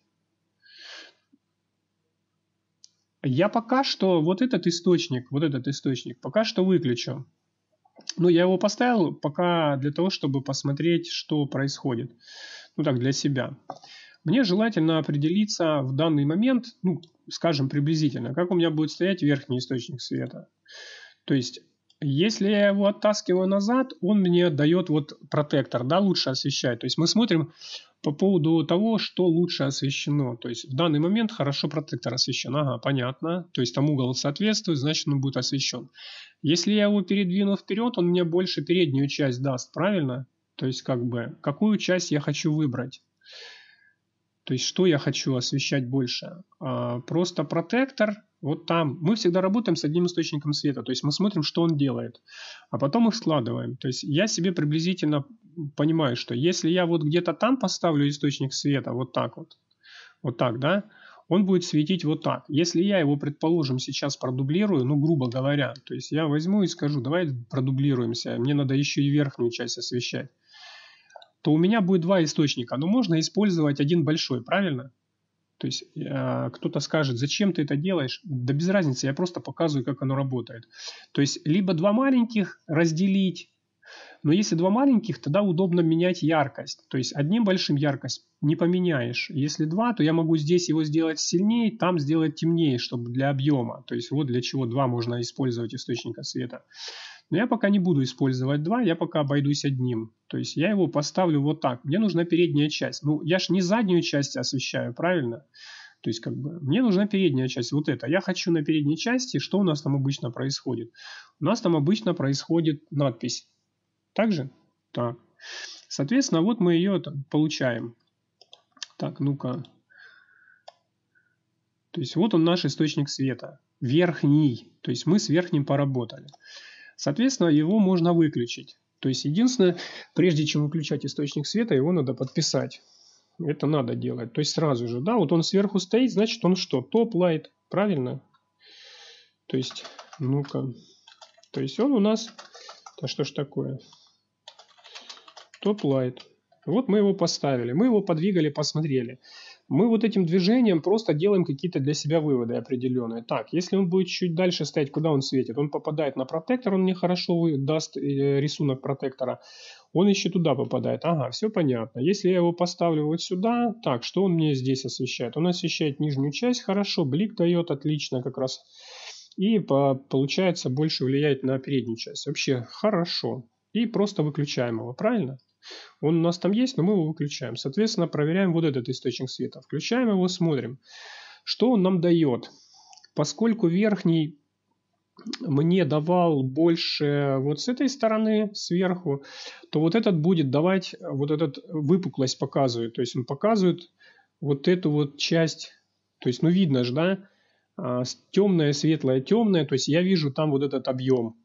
Я пока что вот этот источник, вот этот источник пока что выключу. Ну, я его поставил пока для того, чтобы посмотреть, что происходит. Ну, так, для себя. Мне желательно определиться в данный момент, ну, скажем, приблизительно, как у меня будет стоять верхний источник света. То есть, если я его оттаскиваю назад, он мне дает вот протектор, да, лучше освещать. То есть мы смотрим по поводу того, что лучше освещено. То есть в данный момент хорошо протектор освещен. Ага, понятно. То есть там угол соответствует, значит он будет освещен. Если я его передвину вперед, он мне больше переднюю часть даст, правильно? То есть как бы, какую часть я хочу выбрать? То есть что я хочу освещать больше? А, просто протектор вот там мы всегда работаем с одним источником света, то есть мы смотрим, что он делает, а потом их складываем. То есть я себе приблизительно понимаю, что если я вот где-то там поставлю источник света, вот так вот, вот так, да, он будет светить вот так. Если я его, предположим, сейчас продублирую, ну, грубо говоря, то есть я возьму и скажу, давай продублируемся, мне надо еще и верхнюю часть освещать, то у меня будет два источника, но можно использовать один большой, правильно? То есть э, кто-то скажет, зачем ты это делаешь? Да без разницы, я просто показываю, как оно работает. То есть либо два маленьких разделить, но если два маленьких, тогда удобно менять яркость. То есть одним большим яркость не поменяешь. Если два, то я могу здесь его сделать сильнее, там сделать темнее, чтобы для объема. То есть вот для чего два можно использовать источника света. Но я пока не буду использовать два, я пока обойдусь одним. То есть я его поставлю вот так. Мне нужна передняя часть. Ну, я ж не заднюю часть освещаю, правильно? То есть, как бы, мне нужна передняя часть, вот это. Я хочу на передней части, что у нас там обычно происходит? У нас там обычно происходит надпись. Так же? Так. Соответственно, вот мы ее там, получаем. Так, ну-ка. То есть, вот он наш источник света. Верхний. То есть, мы с верхним поработали. Соответственно, его можно выключить. То есть единственное, прежде чем выключать источник света, его надо подписать. Это надо делать. То есть сразу же, да, вот он сверху стоит, значит он что? Топ-лайт, правильно? То есть, ну-ка. То есть он у нас... Да что ж такое? Топ-лайт. Вот мы его поставили, мы его подвигали, посмотрели мы вот этим движением просто делаем какие-то для себя выводы определенные. Так, если он будет чуть дальше стоять, куда он светит? Он попадает на протектор, он мне хорошо даст э, рисунок протектора. Он еще туда попадает. Ага, все понятно. Если я его поставлю вот сюда, так, что он мне здесь освещает? Он освещает нижнюю часть, хорошо, блик дает, отлично как раз. И получается больше влияет на переднюю часть. Вообще хорошо. И просто выключаем его, правильно? Он у нас там есть, но мы его выключаем. Соответственно, проверяем вот этот источник света. Включаем его, смотрим, что он нам дает. Поскольку верхний мне давал больше вот с этой стороны сверху, то вот этот будет давать, вот этот выпуклость показывает. То есть он показывает вот эту вот часть, то есть ну видно же, да, а, темная, светлая, темная. то есть я вижу там вот этот объем.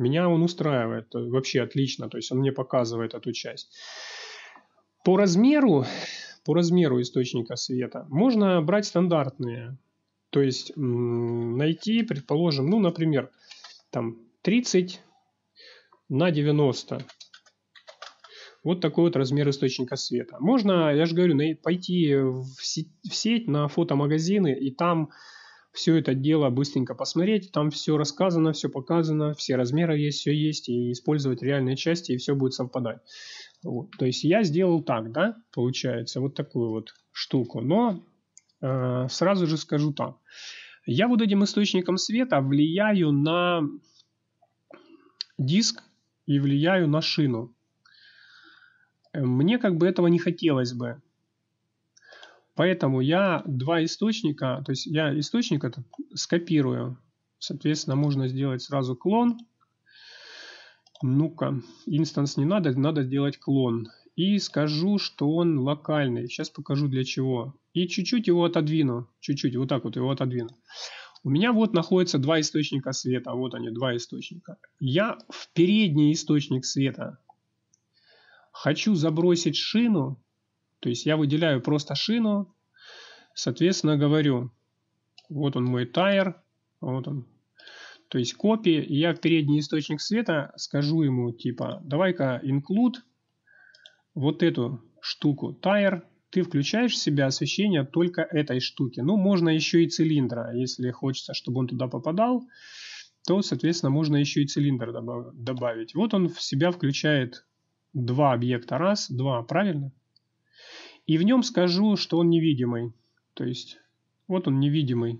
Меня он устраивает э, вообще отлично, то есть он мне показывает эту часть. По размеру, по размеру источника света можно брать стандартные, то есть найти, предположим, ну, например, там 30 на 90. Вот такой вот размер источника света. Можно, я же говорю, пойти в сеть на фотомагазины и там все это дело быстренько посмотреть. Там все рассказано, все показано, все размеры есть, все есть, и использовать реальные части, и все будет совпадать. Вот. То есть я сделал так, да, получается, вот такую вот штуку. Но э, сразу же скажу так. Я вот этим источником света влияю на диск и влияю на шину. Мне как бы этого не хотелось бы. Поэтому я два источника, то есть я источник этот скопирую. Соответственно, можно сделать сразу клон. Ну-ка, инстанс не надо, надо сделать клон. И скажу, что он локальный. Сейчас покажу для чего. И чуть-чуть его отодвину. Чуть-чуть, вот так вот его отодвину. У меня вот находятся два источника света. Вот они, два источника. Я в передний источник света хочу забросить шину то есть я выделяю просто шину, соответственно, говорю, вот он мой тайр, вот он. То есть копии, и я в передний источник света скажу ему, типа, давай-ка include вот эту штуку, тайр, ты включаешь в себя освещение только этой штуки. Ну, можно еще и цилиндра, если хочется, чтобы он туда попадал, то, соответственно, можно еще и цилиндр добавить. Вот он в себя включает два объекта раз, два, правильно? И в нем скажу, что он невидимый. То есть вот он невидимый.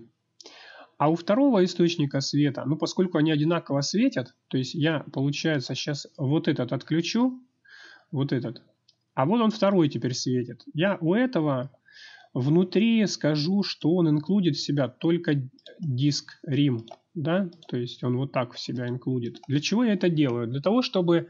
А у второго источника света, ну поскольку они одинаково светят, то есть я, получается, сейчас вот этот отключу, вот этот. А вот он второй теперь светит. Я у этого внутри скажу, что он инклюдит в себя только диск RIM. Да? То есть он вот так в себя инклюдит. Для чего я это делаю? Для того, чтобы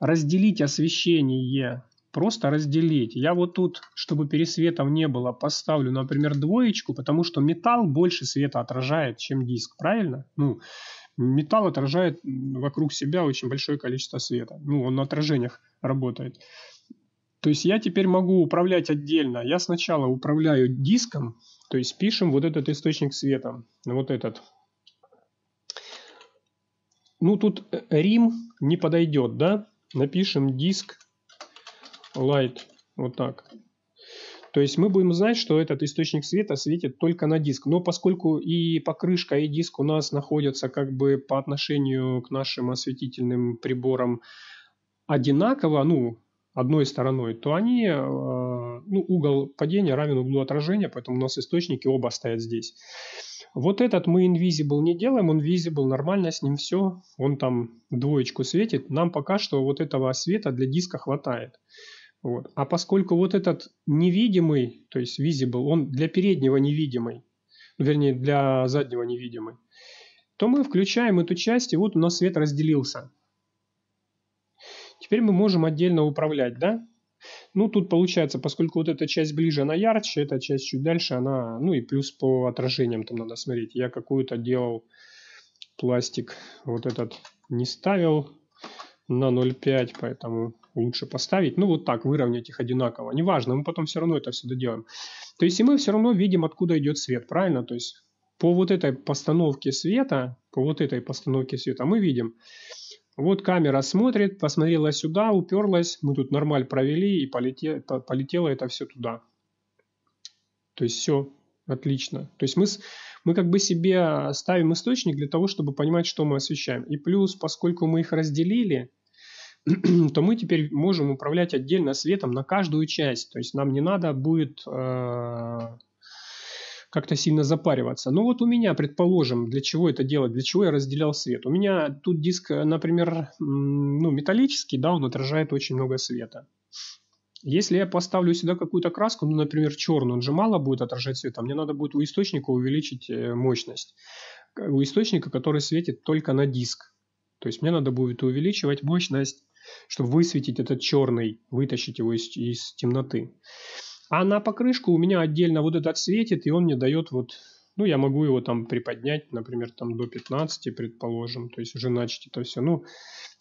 разделить освещение просто разделить. Я вот тут, чтобы пересветов не было, поставлю, например, двоечку, потому что металл больше света отражает, чем диск, правильно? Ну, металл отражает вокруг себя очень большое количество света. Ну, он на отражениях работает. То есть я теперь могу управлять отдельно. Я сначала управляю диском, то есть пишем вот этот источник света, вот этот. Ну, тут э, рим не подойдет, да? Напишем диск light, вот так. То есть мы будем знать, что этот источник света светит только на диск. Но поскольку и покрышка, и диск у нас находятся как бы по отношению к нашим осветительным приборам одинаково, ну, одной стороной, то они, э, ну, угол падения равен углу отражения, поэтому у нас источники оба стоят здесь. Вот этот мы Invisible не делаем, он Visible, нормально с ним все, он там двоечку светит. Нам пока что вот этого света для диска хватает. Вот. А поскольку вот этот невидимый, то есть visible, он для переднего невидимый, ну, вернее, для заднего невидимый, то мы включаем эту часть, и вот у нас свет разделился. Теперь мы можем отдельно управлять, да? Ну, тут получается, поскольку вот эта часть ближе, она ярче, эта часть чуть дальше, она, ну и плюс по отражениям там надо смотреть. Я какую-то делал пластик, вот этот не ставил на 0,5, поэтому лучше поставить. Ну, вот так, выровнять их одинаково. Неважно, мы потом все равно это все доделаем. То есть, и мы все равно видим, откуда идет свет, правильно? То есть, по вот этой постановке света, по вот этой постановке света мы видим, вот камера смотрит, посмотрела сюда, уперлась, мы тут нормаль провели и полетело, полетело это все туда. То есть все отлично. То есть мы, мы как бы себе ставим источник для того, чтобы понимать, что мы освещаем. И плюс, поскольку мы их разделили, то мы теперь можем управлять отдельно светом на каждую часть. То есть нам не надо будет э, как-то сильно запариваться. Но ну вот у меня, предположим, для чего это делать, для чего я разделял свет. У меня тут диск, э, например, ну, металлический, да, он отражает очень много света. Если я поставлю сюда какую-то краску, ну, например, черную, он же мало будет отражать света, мне надо будет у источника увеличить э, мощность. У источника, который светит только на диск. То есть мне надо будет увеличивать мощность чтобы высветить этот черный, вытащить его из, из темноты. А на покрышку у меня отдельно вот этот светит, и он мне дает вот, ну, я могу его там приподнять, например, там до 15, предположим, то есть уже начать это все. Ну,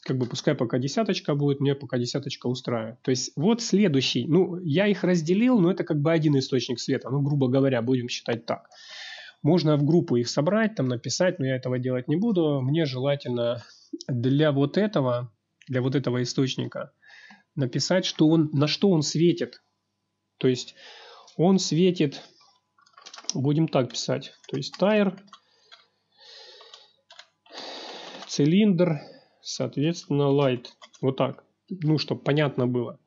как бы пускай пока десяточка будет, мне пока десяточка устраивает. То есть вот следующий, ну, я их разделил, но это как бы один источник света, ну, грубо говоря, будем считать так. Можно в группу их собрать, там написать, но я этого делать не буду. Мне желательно для вот этого для вот этого источника, написать, что он, на что он светит. То есть он светит, будем так писать, то есть тайр, цилиндр, соответственно, light. Вот так, ну, чтобы понятно было.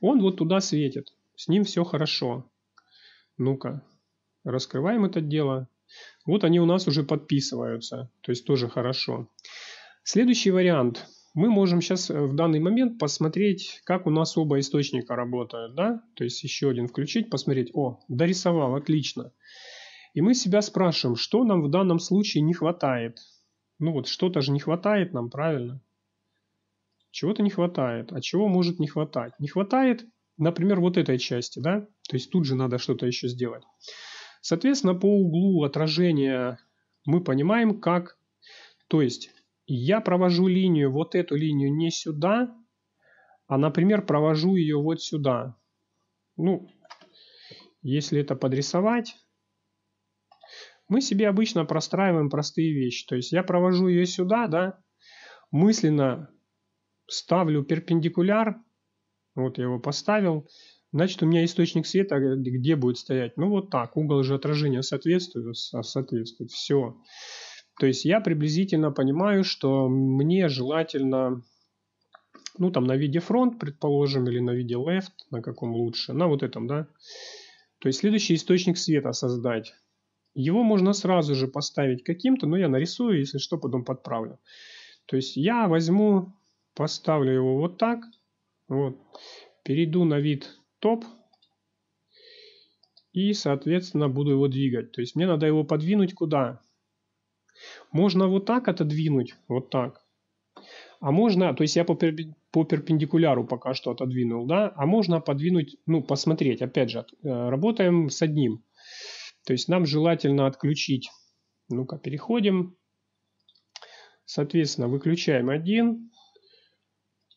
Он вот туда светит, с ним все хорошо. Ну-ка, раскрываем это дело. Вот они у нас уже подписываются, то есть тоже хорошо. Следующий вариант – мы можем сейчас э, в данный момент посмотреть, как у нас оба источника работают. Да? То есть еще один включить, посмотреть. О, дорисовал, отлично. И мы себя спрашиваем, что нам в данном случае не хватает. Ну вот что-то же не хватает нам, правильно? Чего-то не хватает. А чего может не хватать? Не хватает, например, вот этой части, да? То есть тут же надо что-то еще сделать. Соответственно, по углу отражения мы понимаем, как... То есть я провожу линию, вот эту линию не сюда, а, например, провожу ее вот сюда. Ну, если это подрисовать, мы себе обычно простраиваем простые вещи. То есть я провожу ее сюда, да, мысленно ставлю перпендикуляр, вот я его поставил, значит у меня источник света где будет стоять. Ну вот так, угол же отражения соответствует, соответствует, все. Все. То есть я приблизительно понимаю, что мне желательно, ну там на виде фронт, предположим, или на виде left, на каком лучше, на вот этом, да. То есть следующий источник света создать. Его можно сразу же поставить каким-то, но я нарисую, если что, потом подправлю. То есть я возьму, поставлю его вот так. Вот. Перейду на вид топ. И, соответственно, буду его двигать. То есть мне надо его подвинуть куда? Можно вот так отодвинуть, вот так. А можно, то есть я по, по перпендикуляру пока что отодвинул, да, а можно подвинуть, ну, посмотреть, опять же, э, работаем с одним. То есть нам желательно отключить, ну-ка, переходим. Соответственно, выключаем один,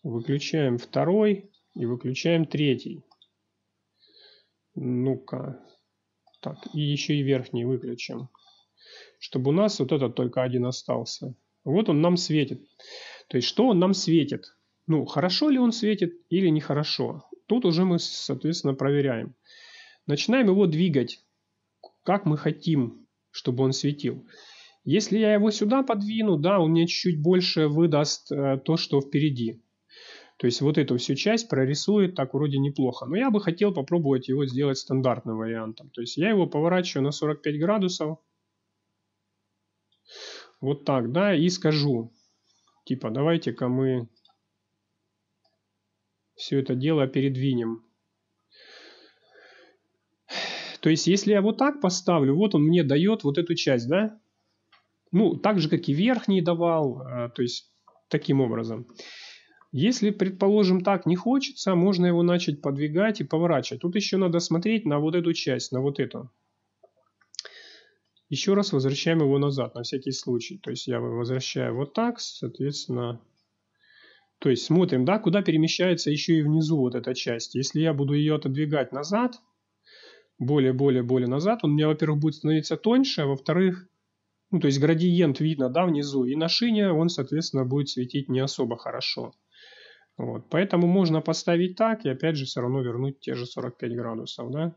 выключаем второй и выключаем третий. Ну-ка, так, и еще и верхний выключим чтобы у нас вот этот только один остался. Вот он нам светит. То есть что он нам светит? Ну, хорошо ли он светит или нехорошо? Тут уже мы, соответственно, проверяем. Начинаем его двигать, как мы хотим, чтобы он светил. Если я его сюда подвину, да, он мне чуть-чуть больше выдаст э, то, что впереди. То есть вот эту всю часть прорисует так вроде неплохо. Но я бы хотел попробовать его сделать стандартным вариантом. То есть я его поворачиваю на 45 градусов вот так, да, и скажу, типа, давайте-ка мы все это дело передвинем. То есть, если я вот так поставлю, вот он мне дает вот эту часть, да? Ну, так же, как и верхний давал, а, то есть, таким образом. Если, предположим, так не хочется, можно его начать подвигать и поворачивать. Тут еще надо смотреть на вот эту часть, на вот эту. Еще раз возвращаем его назад, на всякий случай. То есть я возвращаю вот так, соответственно. То есть смотрим, да, куда перемещается еще и внизу вот эта часть. Если я буду ее отодвигать назад, более-более-более назад, он у меня, во-первых, будет становиться тоньше, а во-вторых, ну, то есть градиент видно, да, внизу, и на шине он, соответственно, будет светить не особо хорошо. Вот, поэтому можно поставить так и, опять же, все равно вернуть те же 45 градусов, да.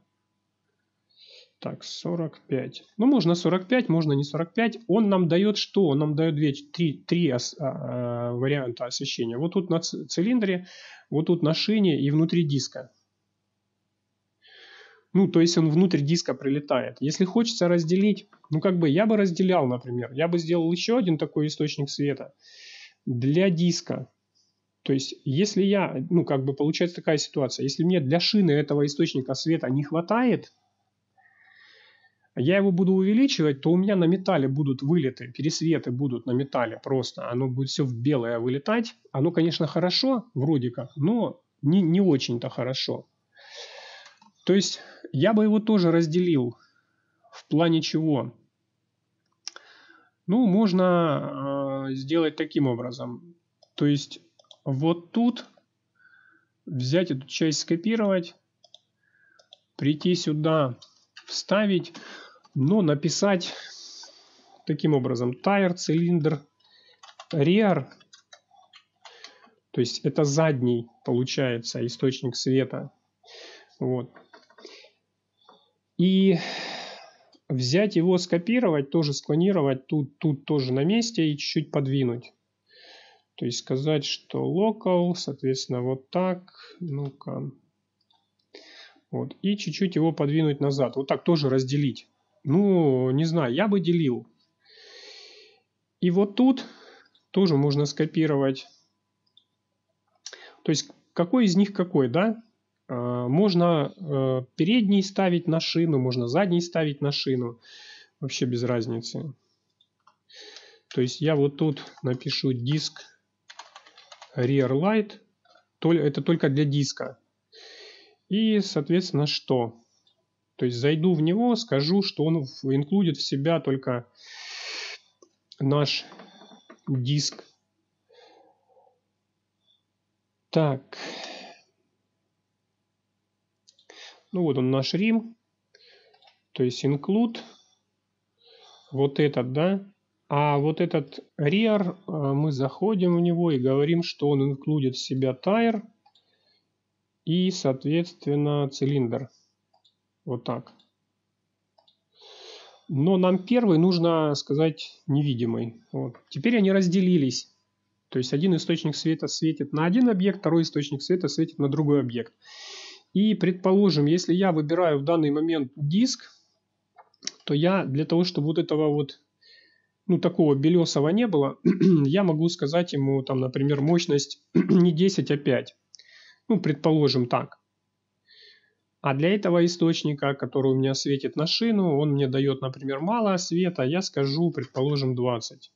Так, 45. Ну, можно 45, можно не 45. Он нам дает что? Он нам дает 2, 3, 3 ос, а, а, варианта освещения. Вот тут на цилиндре, вот тут на шине и внутри диска. Ну, то есть он внутрь диска прилетает. Если хочется разделить, ну, как бы я бы разделял, например. Я бы сделал еще один такой источник света для диска. То есть, если я, ну, как бы получается такая ситуация, если мне для шины этого источника света не хватает, я его буду увеличивать, то у меня на металле будут вылеты, пересветы будут на металле просто. Оно будет все в белое вылетать. Оно, конечно, хорошо, вроде как, но не, не очень-то хорошо. То есть я бы его тоже разделил. В плане чего? Ну, можно э, сделать таким образом. То есть вот тут взять эту часть, скопировать, прийти сюда, вставить но написать таким образом tire, цилиндр, rear, то есть это задний получается источник света. Вот. И взять его, скопировать, тоже склонировать, тут, тут тоже на месте и чуть-чуть подвинуть. То есть сказать, что local, соответственно, вот так. Ну-ка. Вот. И чуть-чуть его подвинуть назад. Вот так тоже разделить. Ну, не знаю, я бы делил. И вот тут тоже можно скопировать. То есть, какой из них какой, да? А, можно э, передний ставить на шину, можно задний ставить на шину. Вообще без разницы. То есть я вот тут напишу диск rear light. Это только для диска. И, соответственно, что? То есть зайду в него, скажу, что он инклюдит в себя только наш диск. Так. Ну вот он наш рим. То есть include. Вот этот, да. А вот этот rear, э, мы заходим в него и говорим, что он инклюдит в себя tire и, соответственно, цилиндр. Вот так. Но нам первый нужно сказать невидимый. Вот. Теперь они разделились. То есть один источник света светит на один объект, второй источник света светит на другой объект. И предположим, если я выбираю в данный момент диск, то я для того, чтобы вот этого вот, ну такого белесого не было, я могу сказать ему там, например, мощность не 10, а 5. Ну, предположим так. А для этого источника, который у меня светит на шину, он мне дает, например, мало света, я скажу, предположим, 20.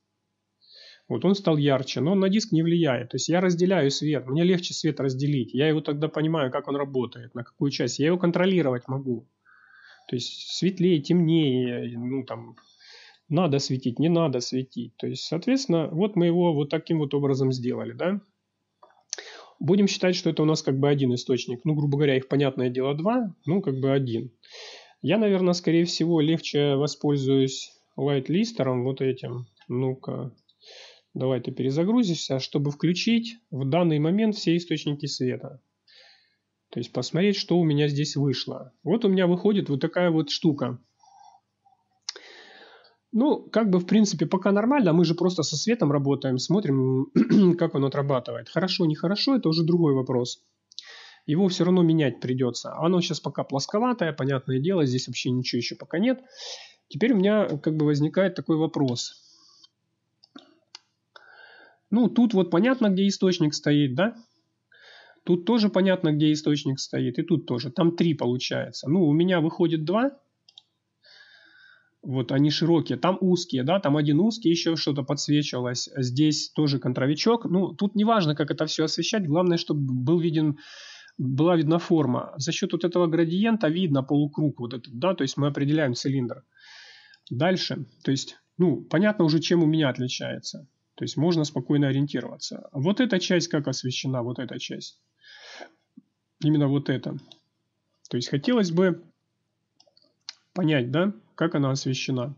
Вот он стал ярче, но он на диск не влияет. То есть я разделяю свет, мне легче свет разделить. Я его тогда понимаю, как он работает, на какую часть. Я его контролировать могу. То есть светлее, темнее, ну там надо светить, не надо светить. То есть, соответственно, вот мы его вот таким вот образом сделали, да. Будем считать, что это у нас как бы один источник. Ну, грубо говоря, их, понятное дело, два, ну, как бы один. Я, наверное, скорее всего, легче воспользуюсь лайт-листером вот этим. Ну-ка, давай ты перезагрузишься, чтобы включить в данный момент все источники света. То есть посмотреть, что у меня здесь вышло. Вот у меня выходит вот такая вот штука. Ну, как бы, в принципе, пока нормально, мы же просто со светом работаем, смотрим, как он отрабатывает. Хорошо, нехорошо, это уже другой вопрос. Его все равно менять придется. Оно сейчас пока плосковатое, понятное дело, здесь вообще ничего еще пока нет. Теперь у меня как бы возникает такой вопрос. Ну, тут вот понятно, где источник стоит, да? Тут тоже понятно, где источник стоит, и тут тоже. Там три получается. Ну, у меня выходит два, вот они широкие, там узкие, да, там один узкий, еще что-то подсвечивалось, здесь тоже контровичок, ну, тут неважно, как это все освещать, главное, чтобы был виден была видна форма. За счет вот этого градиента видно полукруг вот этот, да, то есть мы определяем цилиндр. Дальше, то есть, ну, понятно уже, чем у меня отличается. То есть можно спокойно ориентироваться. Вот эта часть как освещена, вот эта часть. Именно вот это. То есть хотелось бы понять, да, как она освещена.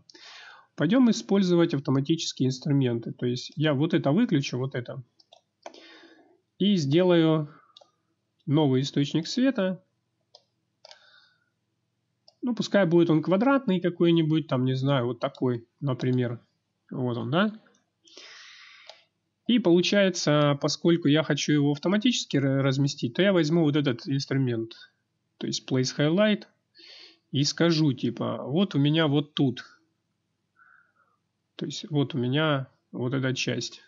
Пойдем использовать автоматические инструменты. То есть я вот это выключу, вот это. И сделаю новый источник света. Ну, пускай будет он квадратный какой-нибудь, там, не знаю, вот такой, например. Вот он, да? И получается, поскольку я хочу его автоматически разместить, то я возьму вот этот инструмент. То есть Place Highlight – и скажу, типа, вот у меня вот тут. То есть вот у меня вот эта часть.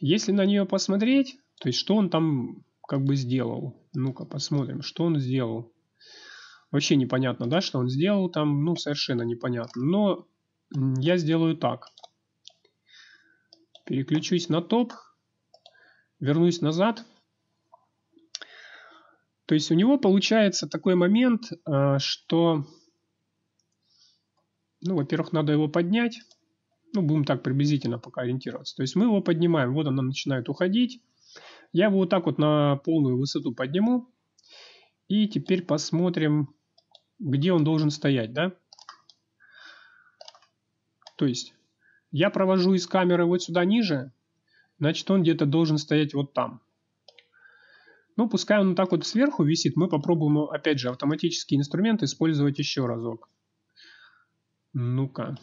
Если на нее посмотреть, то есть что он там как бы сделал. Ну-ка посмотрим, что он сделал. Вообще непонятно, да, что он сделал там, ну совершенно непонятно. Но я сделаю так. Переключусь на топ, вернусь назад то есть у него получается такой момент, э, что, ну, во-первых, надо его поднять. Ну, будем так приблизительно пока ориентироваться. То есть мы его поднимаем, вот она начинает уходить. Я его вот так вот на полную высоту подниму. И теперь посмотрим, где он должен стоять, да? То есть я провожу из камеры вот сюда ниже, значит он где-то должен стоять вот там. Ну, пускай он так вот сверху висит, мы попробуем, опять же, автоматический инструмент использовать еще разок. Ну-ка.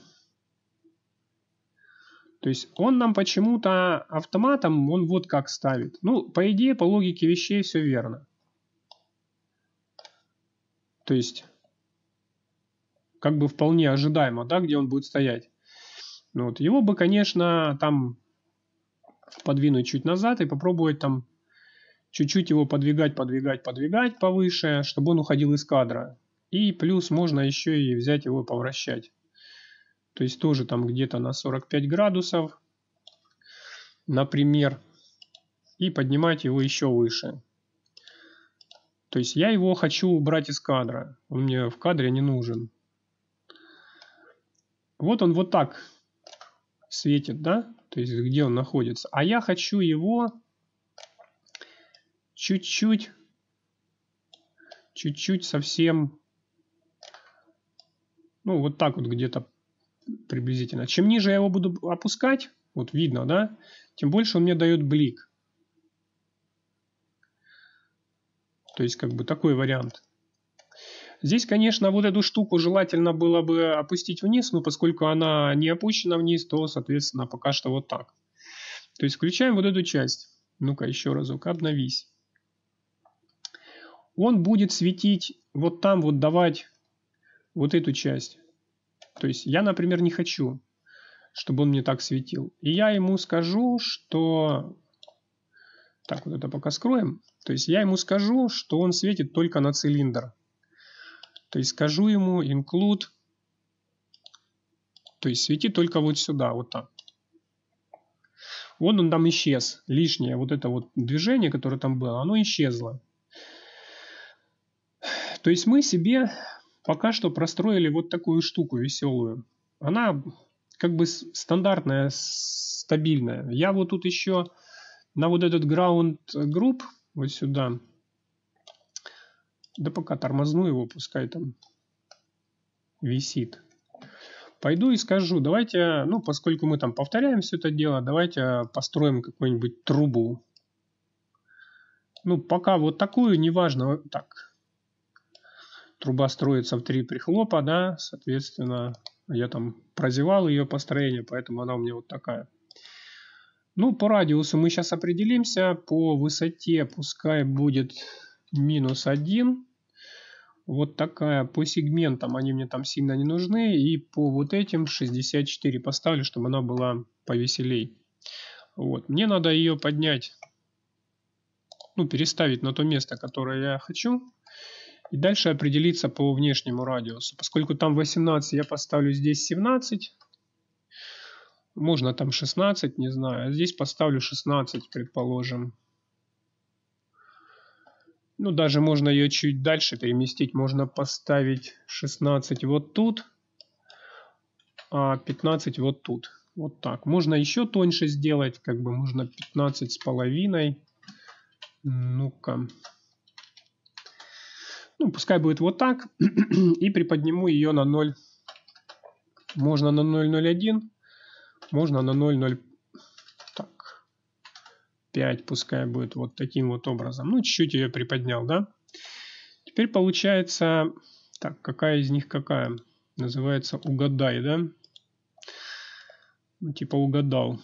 То есть он нам почему-то автоматом, он вот как ставит. Ну, по идее, по логике вещей все верно. То есть, как бы вполне ожидаемо, да, где он будет стоять. Ну, вот, его бы, конечно, там подвинуть чуть назад и попробовать там чуть-чуть его подвигать, подвигать, подвигать повыше, чтобы он уходил из кадра. И плюс можно еще и взять его и повращать. То есть тоже там где-то на 45 градусов, например, и поднимать его еще выше. То есть я его хочу убрать из кадра. Он мне в кадре не нужен. Вот он вот так светит, да? То есть где он находится. А я хочу его чуть-чуть, чуть-чуть совсем, ну, вот так вот где-то приблизительно. Чем ниже я его буду опускать, вот видно, да, тем больше он мне дает блик. То есть, как бы такой вариант. Здесь, конечно, вот эту штуку желательно было бы опустить вниз, но поскольку она не опущена вниз, то, соответственно, пока что вот так. То есть, включаем вот эту часть. Ну-ка, еще разок, обновись он будет светить вот там вот давать вот эту часть. То есть я, например, не хочу, чтобы он мне так светил. И я ему скажу, что... Так, вот это пока скроем. То есть я ему скажу, что он светит только на цилиндр. То есть скажу ему include. То есть свети только вот сюда, вот там. Вон он там исчез. Лишнее вот это вот движение, которое там было, оно исчезло. То есть мы себе пока что простроили вот такую штуку веселую. Она как бы стандартная, стабильная. Я вот тут еще на вот этот ground group вот сюда. Да пока тормозну его, пускай там висит. Пойду и скажу, давайте, ну, поскольку мы там повторяем все это дело, давайте построим какую-нибудь трубу. Ну, пока вот такую, неважно, так, труба строится в три прихлопа, да, соответственно, я там прозевал ее построение, поэтому она у меня вот такая. Ну, по радиусу мы сейчас определимся. По высоте пускай будет минус 1. Вот такая. По сегментам они мне там сильно не нужны. И по вот этим 64 поставлю, чтобы она была повеселей. Вот. Мне надо ее поднять, ну, переставить на то место, которое я хочу и дальше определиться по внешнему радиусу. Поскольку там 18, я поставлю здесь 17. Можно там 16, не знаю. А здесь поставлю 16, предположим. Ну, даже можно ее чуть дальше переместить. Можно поставить 16 вот тут, а 15 вот тут. Вот так. Можно еще тоньше сделать. Как бы можно 15 с половиной. Ну-ка. Ну, пускай будет вот так. И приподниму ее на 0. Можно на 0,01. Можно на 0,0. Так. 5 пускай будет вот таким вот образом. Ну, чуть-чуть ее приподнял, да? Теперь получается... Так, какая из них какая? Называется угадай, да? Ну, типа угадал.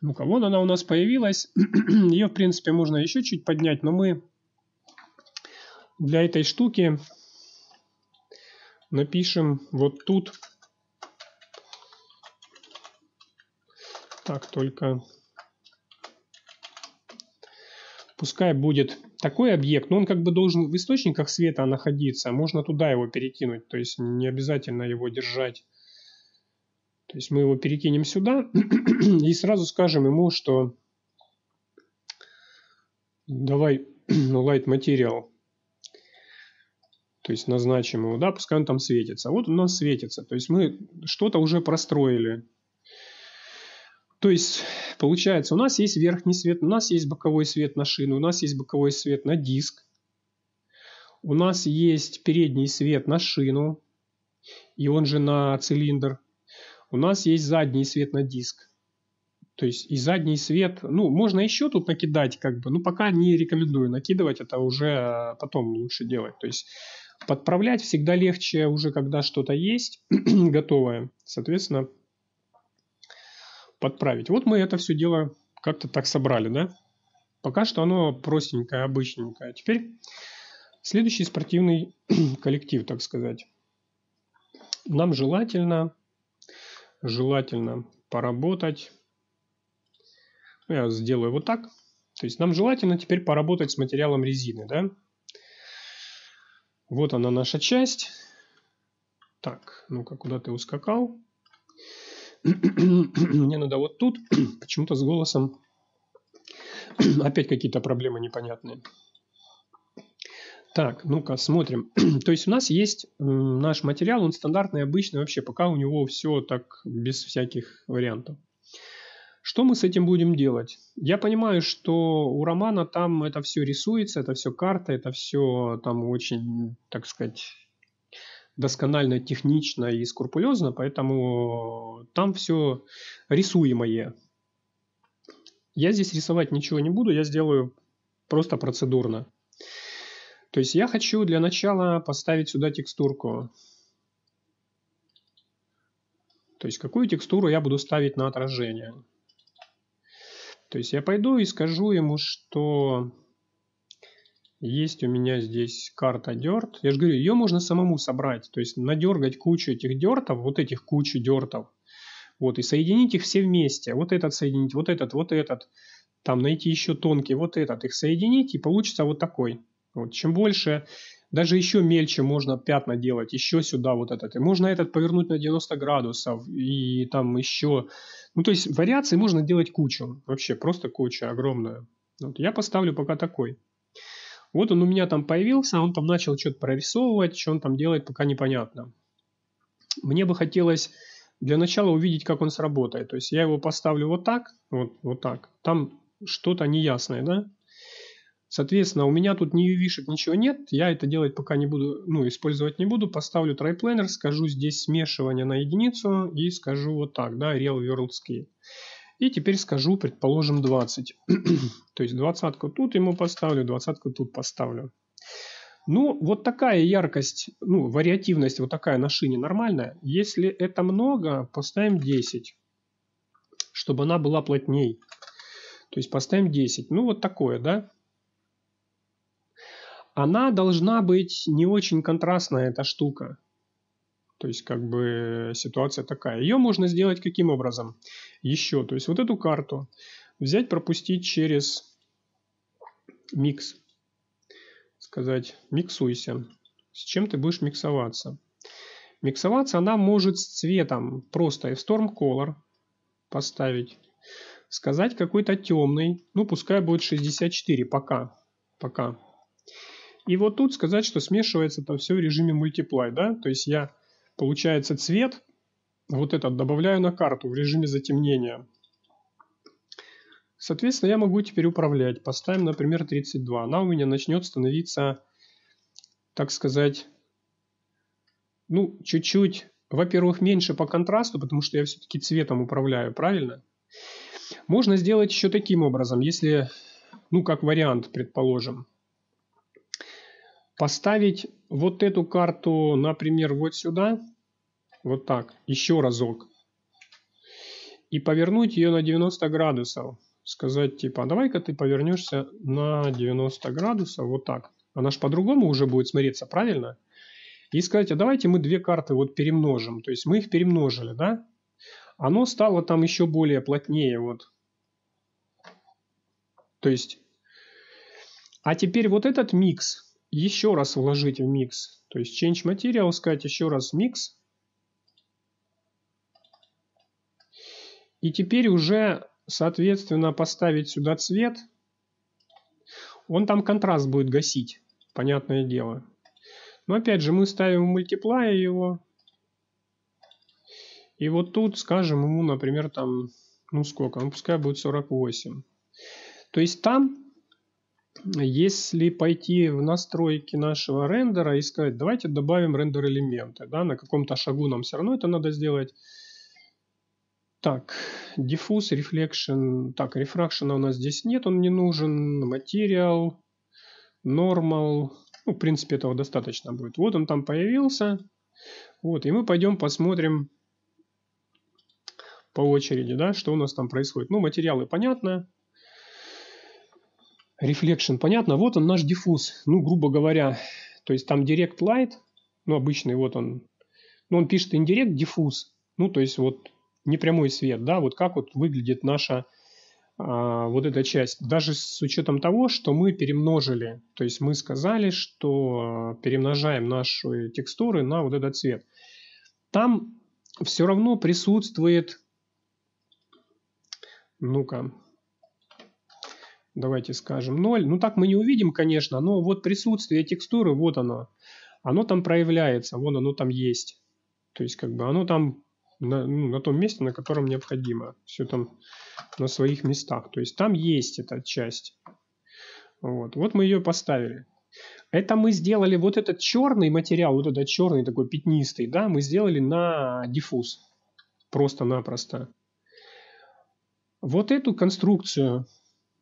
Ну-ка, вон она у нас появилась. Ее, в принципе, можно еще чуть поднять, но мы для этой штуки напишем вот тут. Так, только пускай будет такой объект, но он как бы должен в источниках света находиться, можно туда его перекинуть, то есть не обязательно его держать. То есть мы его перекинем сюда и сразу скажем ему, что давай ну, light материал то есть назначим его, да, пускай он там светится. Вот у нас светится, то есть мы что-то уже простроили. То есть получается, у нас есть верхний свет, у нас есть боковой свет на шину, у нас есть боковой свет на диск, у нас есть передний свет на шину, и он же на цилиндр. У нас есть задний свет на диск. То есть и задний свет, ну, можно еще тут накидать, как бы, ну, пока не рекомендую накидывать, это уже а, потом лучше делать. То есть Подправлять всегда легче уже, когда что-то есть готовое. Соответственно, подправить. Вот мы это все дело как-то так собрали, да? Пока что оно простенькое, обычненькое. Теперь следующий спортивный коллектив, так сказать. Нам желательно, желательно поработать. Ну, я сделаю вот так. То есть нам желательно теперь поработать с материалом резины, да? Вот она наша часть. Так, ну-ка, куда ты ускакал? Мне надо вот тут. Почему-то с голосом опять какие-то проблемы непонятные. Так, ну-ка, смотрим. То есть у нас есть наш материал, он стандартный, обычный вообще, пока у него все так без всяких вариантов. Что мы с этим будем делать? Я понимаю, что у Романа там это все рисуется, это все карта, это все там очень, так сказать, досконально, технично и скрупулезно, поэтому там все рисуемое. Я здесь рисовать ничего не буду, я сделаю просто процедурно. То есть я хочу для начала поставить сюда текстурку. То есть какую текстуру я буду ставить на отражение. То есть я пойду и скажу ему, что есть у меня здесь карта дерт. Я же говорю, ее можно самому собрать. То есть надергать кучу этих дертов, вот этих кучу дертов. Вот, и соединить их все вместе. Вот этот соединить, вот этот, вот этот. Там найти еще тонкий, вот этот. Их соединить, и получится вот такой. Вот, чем больше даже еще мельче можно пятна делать, еще сюда вот этот. И можно этот повернуть на 90 градусов и там еще... Ну, то есть вариаций можно делать кучу. Вообще просто куча огромная. Вот я поставлю пока такой. Вот он у меня там появился, он там начал что-то прорисовывать, что он там делает, пока непонятно. Мне бы хотелось для начала увидеть, как он сработает. То есть я его поставлю вот так, вот, вот так. Там что-то неясное, да? Соответственно, у меня тут ни ювишек, ничего нет. Я это делать пока не буду, ну, использовать не буду. Поставлю трайпленер, скажу здесь смешивание на единицу и скажу вот так, да, real world scale. И теперь скажу, предположим, 20. То есть двадцатку тут ему поставлю, двадцатку тут поставлю. Ну, вот такая яркость, ну, вариативность вот такая на шине нормальная. Если это много, поставим 10, чтобы она была плотней. То есть поставим 10. Ну, вот такое, да она должна быть не очень контрастная, эта штука. То есть, как бы ситуация такая. Ее можно сделать каким образом? Еще, то есть, вот эту карту взять, пропустить через микс. Сказать, миксуйся. С чем ты будешь миксоваться? Миксоваться она может с цветом. Просто и в Storm Color поставить. Сказать какой-то темный. Ну, пускай будет 64 пока. Пока. И вот тут сказать, что смешивается там все в режиме мультиплай, да, то есть я, получается, цвет вот этот добавляю на карту в режиме затемнения. Соответственно, я могу теперь управлять. Поставим, например, 32. Она у меня начнет становиться, так сказать, ну, чуть-чуть, во-первых, меньше по контрасту, потому что я все-таки цветом управляю, правильно? Можно сделать еще таким образом, если, ну, как вариант, предположим. Поставить вот эту карту, например, вот сюда, вот так, еще разок. И повернуть ее на 90 градусов. Сказать, типа, «А давай-ка ты повернешься на 90 градусов, вот так. Она же по-другому уже будет смотреться, правильно? И сказать, а давайте мы две карты вот перемножим. То есть мы их перемножили, да? Оно стало там еще более плотнее, вот. То есть... А теперь вот этот микс, еще раз вложить в микс. То есть change material, сказать еще раз микс. И теперь уже, соответственно, поставить сюда цвет. Он там контраст будет гасить, понятное дело. Но опять же, мы ставим мультиплая его. И вот тут скажем ему, например, там, ну сколько, ну пускай будет 48. То есть там если пойти в настройки нашего рендера и сказать, давайте добавим рендер элементы, да, на каком-то шагу нам все равно это надо сделать. Так, diffuse, reflection, так, refraction у нас здесь нет, он не нужен, material, normal, ну, в принципе, этого достаточно будет. Вот он там появился, вот, и мы пойдем посмотрим по очереди, да, что у нас там происходит. Ну, материалы понятно, Reflection, понятно, вот он наш диффуз, ну, грубо говоря, то есть там Direct Light, ну, обычный вот он, ну, он пишет Indirect Diffuse, ну, то есть вот непрямой свет, да, вот как вот выглядит наша а, вот эта часть. Даже с учетом того, что мы перемножили, то есть мы сказали, что перемножаем наши текстуры на вот этот цвет. Там все равно присутствует, ну-ка, давайте скажем 0. Ну так мы не увидим, конечно, но вот присутствие текстуры, вот оно. Оно там проявляется, вон оно там есть. То есть как бы оно там на, ну, на том месте, на котором необходимо. Все там на своих местах. То есть там есть эта часть. Вот, вот мы ее поставили. Это мы сделали вот этот черный материал, вот этот черный такой пятнистый, да, мы сделали на диффуз. Просто-напросто. Вот эту конструкцию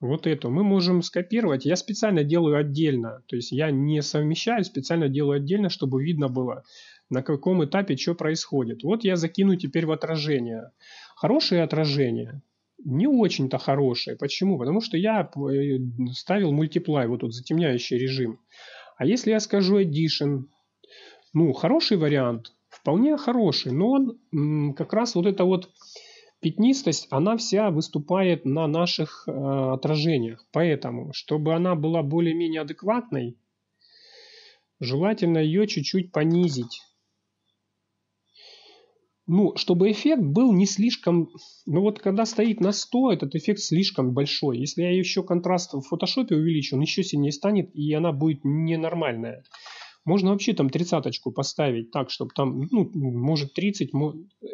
вот эту мы можем скопировать. Я специально делаю отдельно, то есть я не совмещаю, специально делаю отдельно, чтобы видно было, на каком этапе что происходит. Вот я закину теперь в отражение. Хорошее отражение, не очень-то хорошее. Почему? Потому что я э, ставил мультиплай, вот тут затемняющий режим. А если я скажу addition, ну, хороший вариант, вполне хороший, но он как раз вот это вот Пятнистость, она вся выступает на наших э, отражениях. Поэтому, чтобы она была более-менее адекватной, желательно ее чуть-чуть понизить. Ну, чтобы эффект был не слишком... Ну вот когда стоит на 100, этот эффект слишком большой. Если я еще контраст в фотошопе увеличу, он еще сильнее станет, и она будет ненормальная. Можно вообще там тридцаточку поставить так, чтобы там, ну, может 30.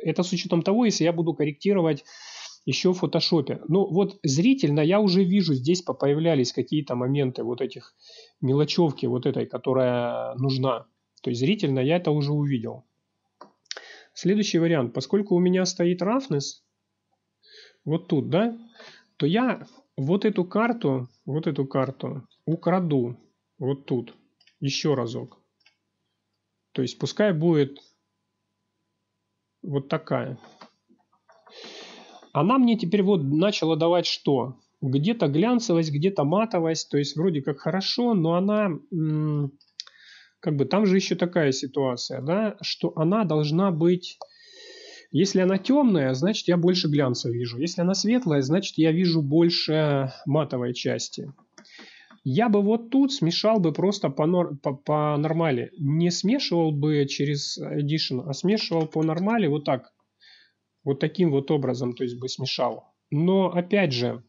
Это с учетом того, если я буду корректировать еще в фотошопе. Ну, вот зрительно я уже вижу, здесь появлялись какие-то моменты вот этих мелочевки вот этой, которая нужна. То есть зрительно я это уже увидел. Следующий вариант. Поскольку у меня стоит roughness, вот тут, да, то я вот эту карту, вот эту карту украду вот тут еще разок. То есть пускай будет вот такая. Она мне теперь вот начала давать что? Где-то глянцевость, где-то матовость. То есть вроде как хорошо, но она... Как бы там же еще такая ситуация, да, что она должна быть... Если она темная, значит я больше глянца вижу. Если она светлая, значит я вижу больше матовой части. Я бы вот тут смешал бы просто по, нор... по, по нормали. Не смешивал бы через Edition, а смешивал по нормали вот так. Вот таким вот образом, то есть бы смешал. Но опять же,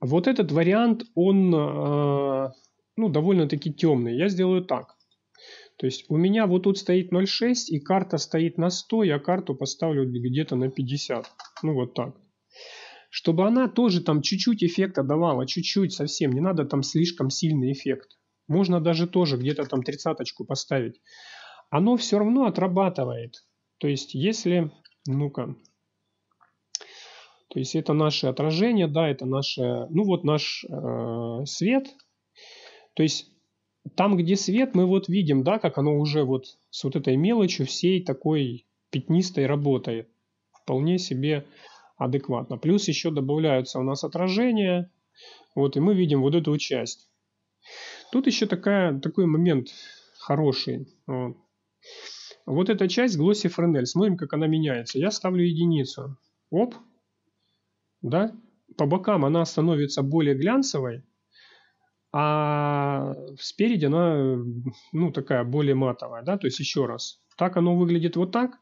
вот этот вариант, он э, ну, довольно-таки темный. Я сделаю так. То есть у меня вот тут стоит 0,6, и карта стоит на 100, я карту поставлю где-то на 50. Ну вот так чтобы она тоже там чуть-чуть эффекта давала, чуть-чуть совсем, не надо там слишком сильный эффект. Можно даже тоже где-то там тридцаточку поставить. Оно все равно отрабатывает. То есть если, ну-ка, то есть это наше отражение, да, это наше, ну вот наш э, свет. То есть там, где свет, мы вот видим, да, как оно уже вот с вот этой мелочью всей такой пятнистой работает. Вполне себе адекватно. Плюс еще добавляются у нас отражения, вот, и мы видим вот эту часть. Тут еще такая, такой момент хороший. Вот, вот эта часть Glossy Fresnel, смотрим, как она меняется. Я ставлю единицу. Оп, да, по бокам она становится более глянцевой, а спереди она, ну, такая более матовая, да, то есть еще раз. Так оно выглядит вот так,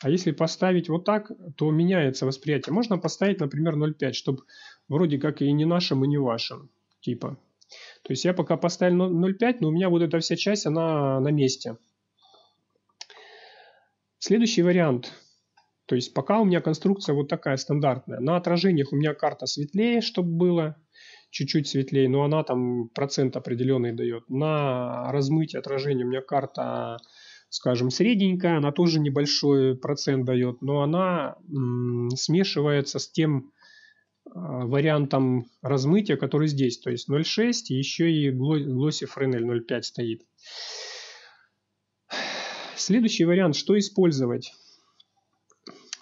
а если поставить вот так, то меняется восприятие. Можно поставить, например, 0,5, чтобы вроде как и не нашим, и не вашим, типа. То есть я пока поставил 0,5, но у меня вот эта вся часть, она на месте. Следующий вариант. То есть пока у меня конструкция вот такая стандартная. На отражениях у меня карта светлее, чтобы было чуть-чуть светлее, но она там процент определенный дает. На размытие отражения у меня карта скажем, средненькая, она тоже небольшой процент дает, но она смешивается с тем а, вариантом размытия, который здесь, то есть 0,6, еще и Glossy Fresnel 0,5 стоит. Следующий вариант, что использовать?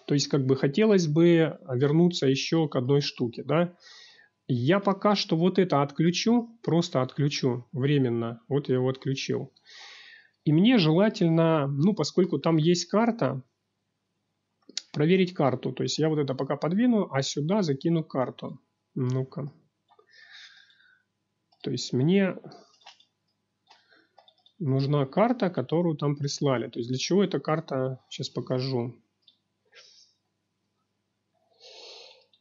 То есть, как бы хотелось бы вернуться еще к одной штуке, да? Я пока что вот это отключу, просто отключу временно. Вот я его отключил. И мне желательно, ну, поскольку там есть карта, проверить карту. То есть я вот это пока подвину, а сюда закину карту. Ну-ка. То есть мне нужна карта, которую там прислали. То есть для чего эта карта, сейчас покажу.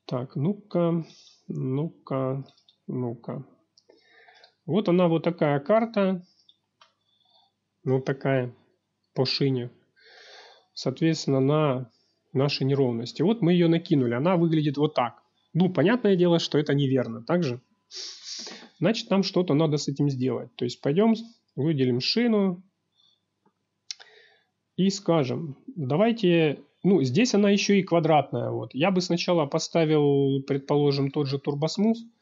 Так, ну-ка, ну-ка, ну-ка. Вот она вот такая карта ну, такая по шине, соответственно, на наши неровности. Вот мы ее накинули, она выглядит вот так. Ну, понятное дело, что это неверно также. Значит, нам что-то надо с этим сделать. То есть пойдем, выделим шину и скажем, давайте, ну, здесь она еще и квадратная. Вот. Я бы сначала поставил, предположим, тот же турбосмус –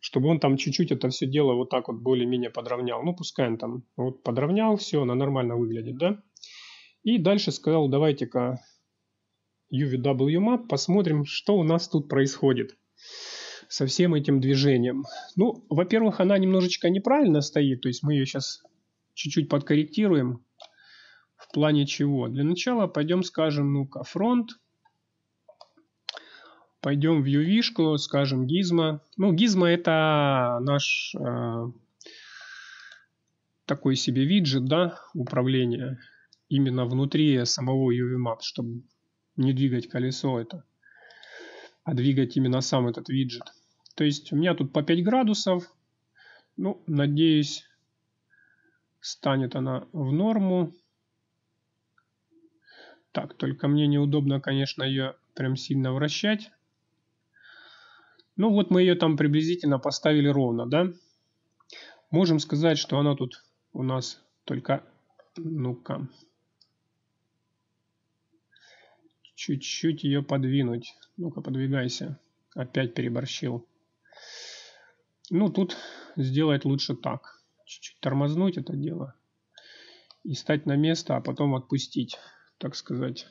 чтобы он там чуть-чуть это все дело вот так вот более-менее подровнял. Ну, пускай он там вот подровнял, все, она нормально выглядит, да? И дальше сказал, давайте-ка UVW Map посмотрим, что у нас тут происходит со всем этим движением. Ну, во-первых, она немножечко неправильно стоит, то есть мы ее сейчас чуть-чуть подкорректируем. В плане чего? Для начала пойдем скажем, ну-ка, фронт, пойдем в ювишку, скажем Гизма. Ну, Гизма это наш э, такой себе виджет, да, управление именно внутри самого UV-Map, чтобы не двигать колесо это, а двигать именно сам этот виджет. То есть у меня тут по 5 градусов. Ну, надеюсь, станет она в норму. Так, только мне неудобно, конечно, ее прям сильно вращать. Ну вот мы ее там приблизительно поставили ровно, да. Можем сказать, что она тут у нас только, ну-ка, чуть-чуть ее подвинуть. Ну-ка, подвигайся. Опять переборщил. Ну, тут сделать лучше так. Чуть-чуть тормознуть это дело. И стать на место, а потом отпустить, так сказать.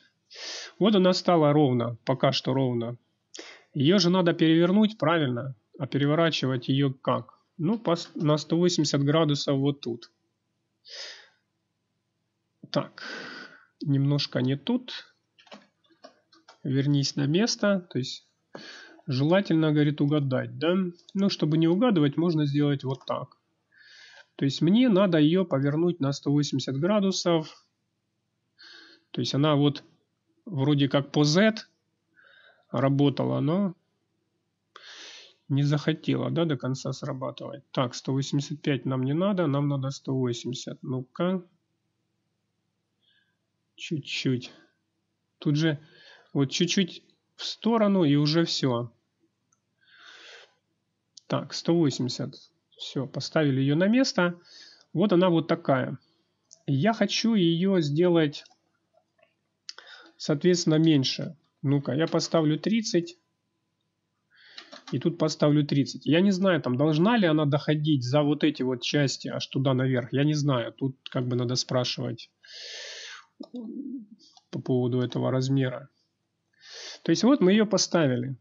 Вот она стала ровно, пока что ровно. Ее же надо перевернуть, правильно? А переворачивать ее как? Ну, на 180 градусов вот тут. Так, немножко не тут. Вернись на место. То есть, желательно, говорит, угадать, да? Ну, чтобы не угадывать, можно сделать вот так. То есть, мне надо ее повернуть на 180 градусов. То есть, она вот вроде как по Z, работало, но не захотела да, до конца срабатывать. Так, 185 нам не надо, нам надо 180. Ну-ка, чуть-чуть. Тут же вот чуть-чуть в сторону и уже все. Так, 180. Все, поставили ее на место. Вот она вот такая. Я хочу ее сделать, соответственно, меньше. Ну-ка, я поставлю 30. И тут поставлю 30. Я не знаю, там должна ли она доходить за вот эти вот части аж туда наверх. Я не знаю. Тут как бы надо спрашивать по поводу этого размера. То есть вот мы ее поставили.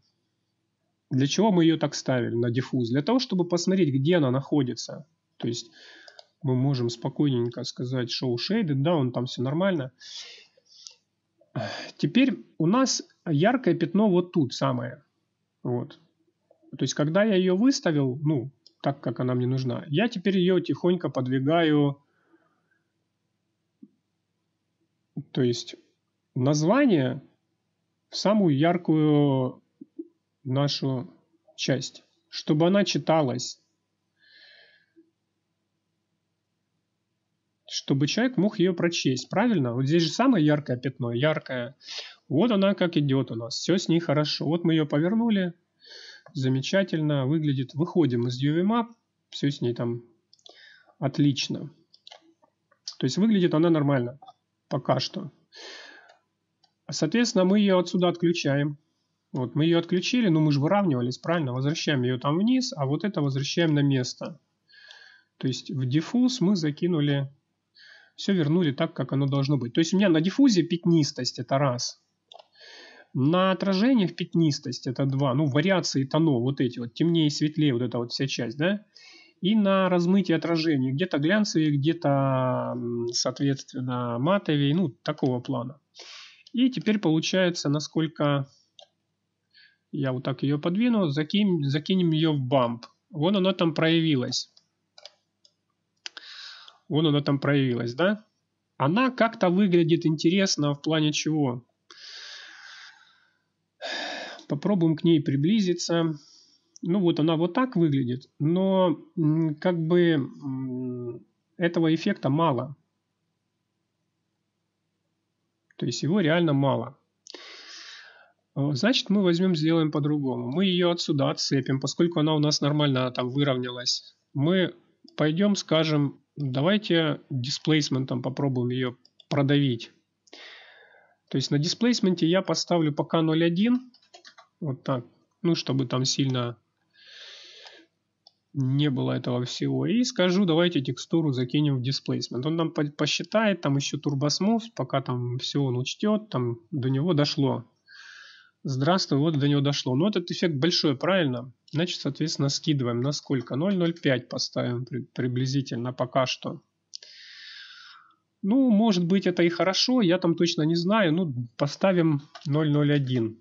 Для чего мы ее так ставили на диффуз? Для того, чтобы посмотреть, где она находится. То есть мы можем спокойненько сказать show shaded, да, он там все нормально. Теперь у нас яркое пятно вот тут самое. Вот. То есть, когда я ее выставил, ну, так, как она мне нужна, я теперь ее тихонько подвигаю. То есть, название в самую яркую нашу часть, чтобы она читалась. чтобы человек мог ее прочесть, правильно? Вот здесь же самое яркое пятно, яркое. Вот она как идет у нас, все с ней хорошо. Вот мы ее повернули, замечательно выглядит. Выходим из UV все с ней там отлично. То есть выглядит она нормально пока что. Соответственно, мы ее отсюда отключаем. Вот мы ее отключили, но мы же выравнивались, правильно? Возвращаем ее там вниз, а вот это возвращаем на место. То есть в дефолт мы закинули все вернули так, как оно должно быть. То есть у меня на диффузе пятнистость – это раз. На отражениях пятнистость – это два. Ну, вариации тонов, вот эти вот, темнее светлее, вот эта вот вся часть, да? И на размытии отражений, где-то глянцевее, где-то, соответственно, матовее, ну, такого плана. И теперь получается, насколько я вот так ее подвину, закинем, закинем ее в бамп. Вон она там проявилась вон она там проявилась, да? Она как-то выглядит интересно в плане чего? Попробуем к ней приблизиться. Ну вот она вот так выглядит, но как бы этого эффекта мало. То есть его реально мало. Э, значит, мы возьмем, сделаем по-другому. Мы ее отсюда отцепим, поскольку она у нас нормально там выровнялась. Мы пойдем, скажем, Давайте дисплейсментом попробуем ее продавить. То есть на дисплейсменте я поставлю пока 0.1. Вот так. Ну, чтобы там сильно не было этого всего. И скажу, давайте текстуру закинем в дисплейсмент. Он нам посчитает, там еще турбосмов, пока там все он учтет, там до него дошло. Здравствуй, вот до него дошло. Но ну, этот эффект большой, правильно? Значит, соответственно, скидываем на сколько? 0,05 поставим приблизительно пока что. Ну, может быть, это и хорошо, я там точно не знаю. Ну, поставим 0,01.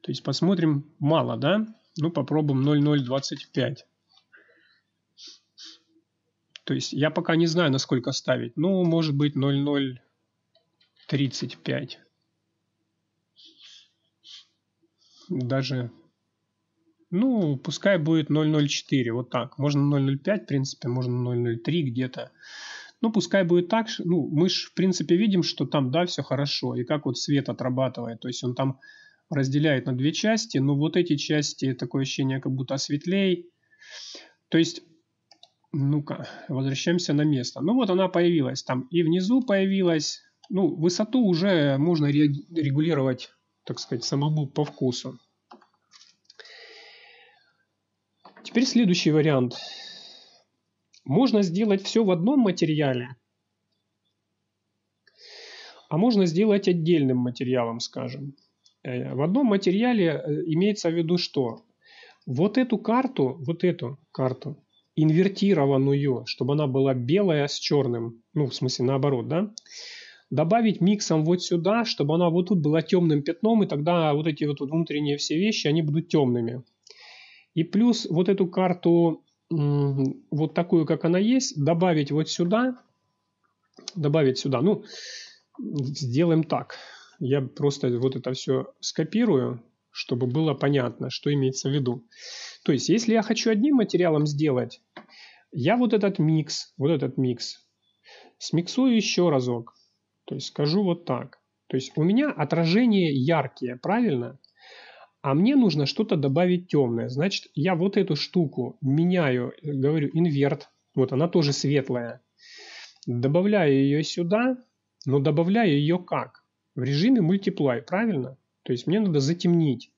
То есть посмотрим, мало, да? Ну, попробуем 0,025. То есть я пока не знаю, насколько ставить. Ну, может быть, 0,035. Даже ну, пускай будет 0.04, вот так. Можно 0.05, в принципе, можно 0.03 где-то. Ну, пускай будет так, ну, мы же, в принципе, видим, что там, да, все хорошо, и как вот свет отрабатывает, то есть он там разделяет на две части, но вот эти части, такое ощущение, как будто светлей. То есть, ну-ка, возвращаемся на место. Ну, вот она появилась там, и внизу появилась, ну, высоту уже можно регулировать, так сказать, самому по вкусу. Теперь следующий вариант. Можно сделать все в одном материале, а можно сделать отдельным материалом, скажем. Э, в одном материале э, имеется в виду что? Вот эту карту, вот эту карту, инвертированную, чтобы она была белая с черным, ну, в смысле, наоборот, да, добавить миксом вот сюда, чтобы она вот тут была темным пятном, и тогда вот эти вот внутренние все вещи, они будут темными. И плюс вот эту карту, вот такую, как она есть, добавить вот сюда, добавить сюда. Ну, сделаем так. Я просто вот это все скопирую, чтобы было понятно, что имеется в виду. То есть, если я хочу одним материалом сделать, я вот этот микс, вот этот микс, смиксую еще разок. То есть, скажу вот так. То есть, у меня отражения яркие, правильно? а мне нужно что-то добавить темное. Значит, я вот эту штуку меняю, говорю, инверт. Вот она тоже светлая. Добавляю ее сюда, но добавляю ее как? В режиме мультиплай, правильно? То есть мне надо затемнить.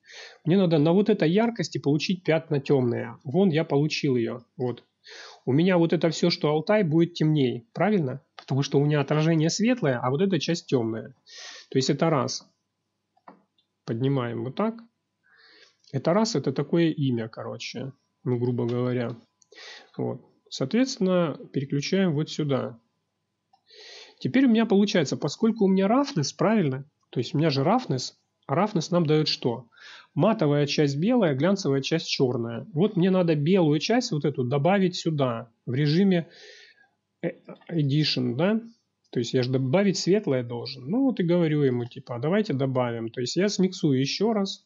Мне надо на вот этой яркости получить пятна темные. Вон я получил ее. Вот. У меня вот это все, что Алтай, будет темнее. Правильно? Потому что у меня отражение светлое, а вот эта часть темная. То есть это раз. Поднимаем вот так. Это раз, это такое имя, короче, ну, грубо говоря. Вот. Соответственно, переключаем вот сюда. Теперь у меня получается, поскольку у меня roughness, правильно? То есть у меня же roughness, а roughness нам дает что? Матовая часть белая, глянцевая часть черная. Вот мне надо белую часть вот эту добавить сюда в режиме edition, э, да? То есть я же добавить светлое должен. Ну, вот и говорю ему, типа, «А давайте добавим. То есть я смиксую еще раз.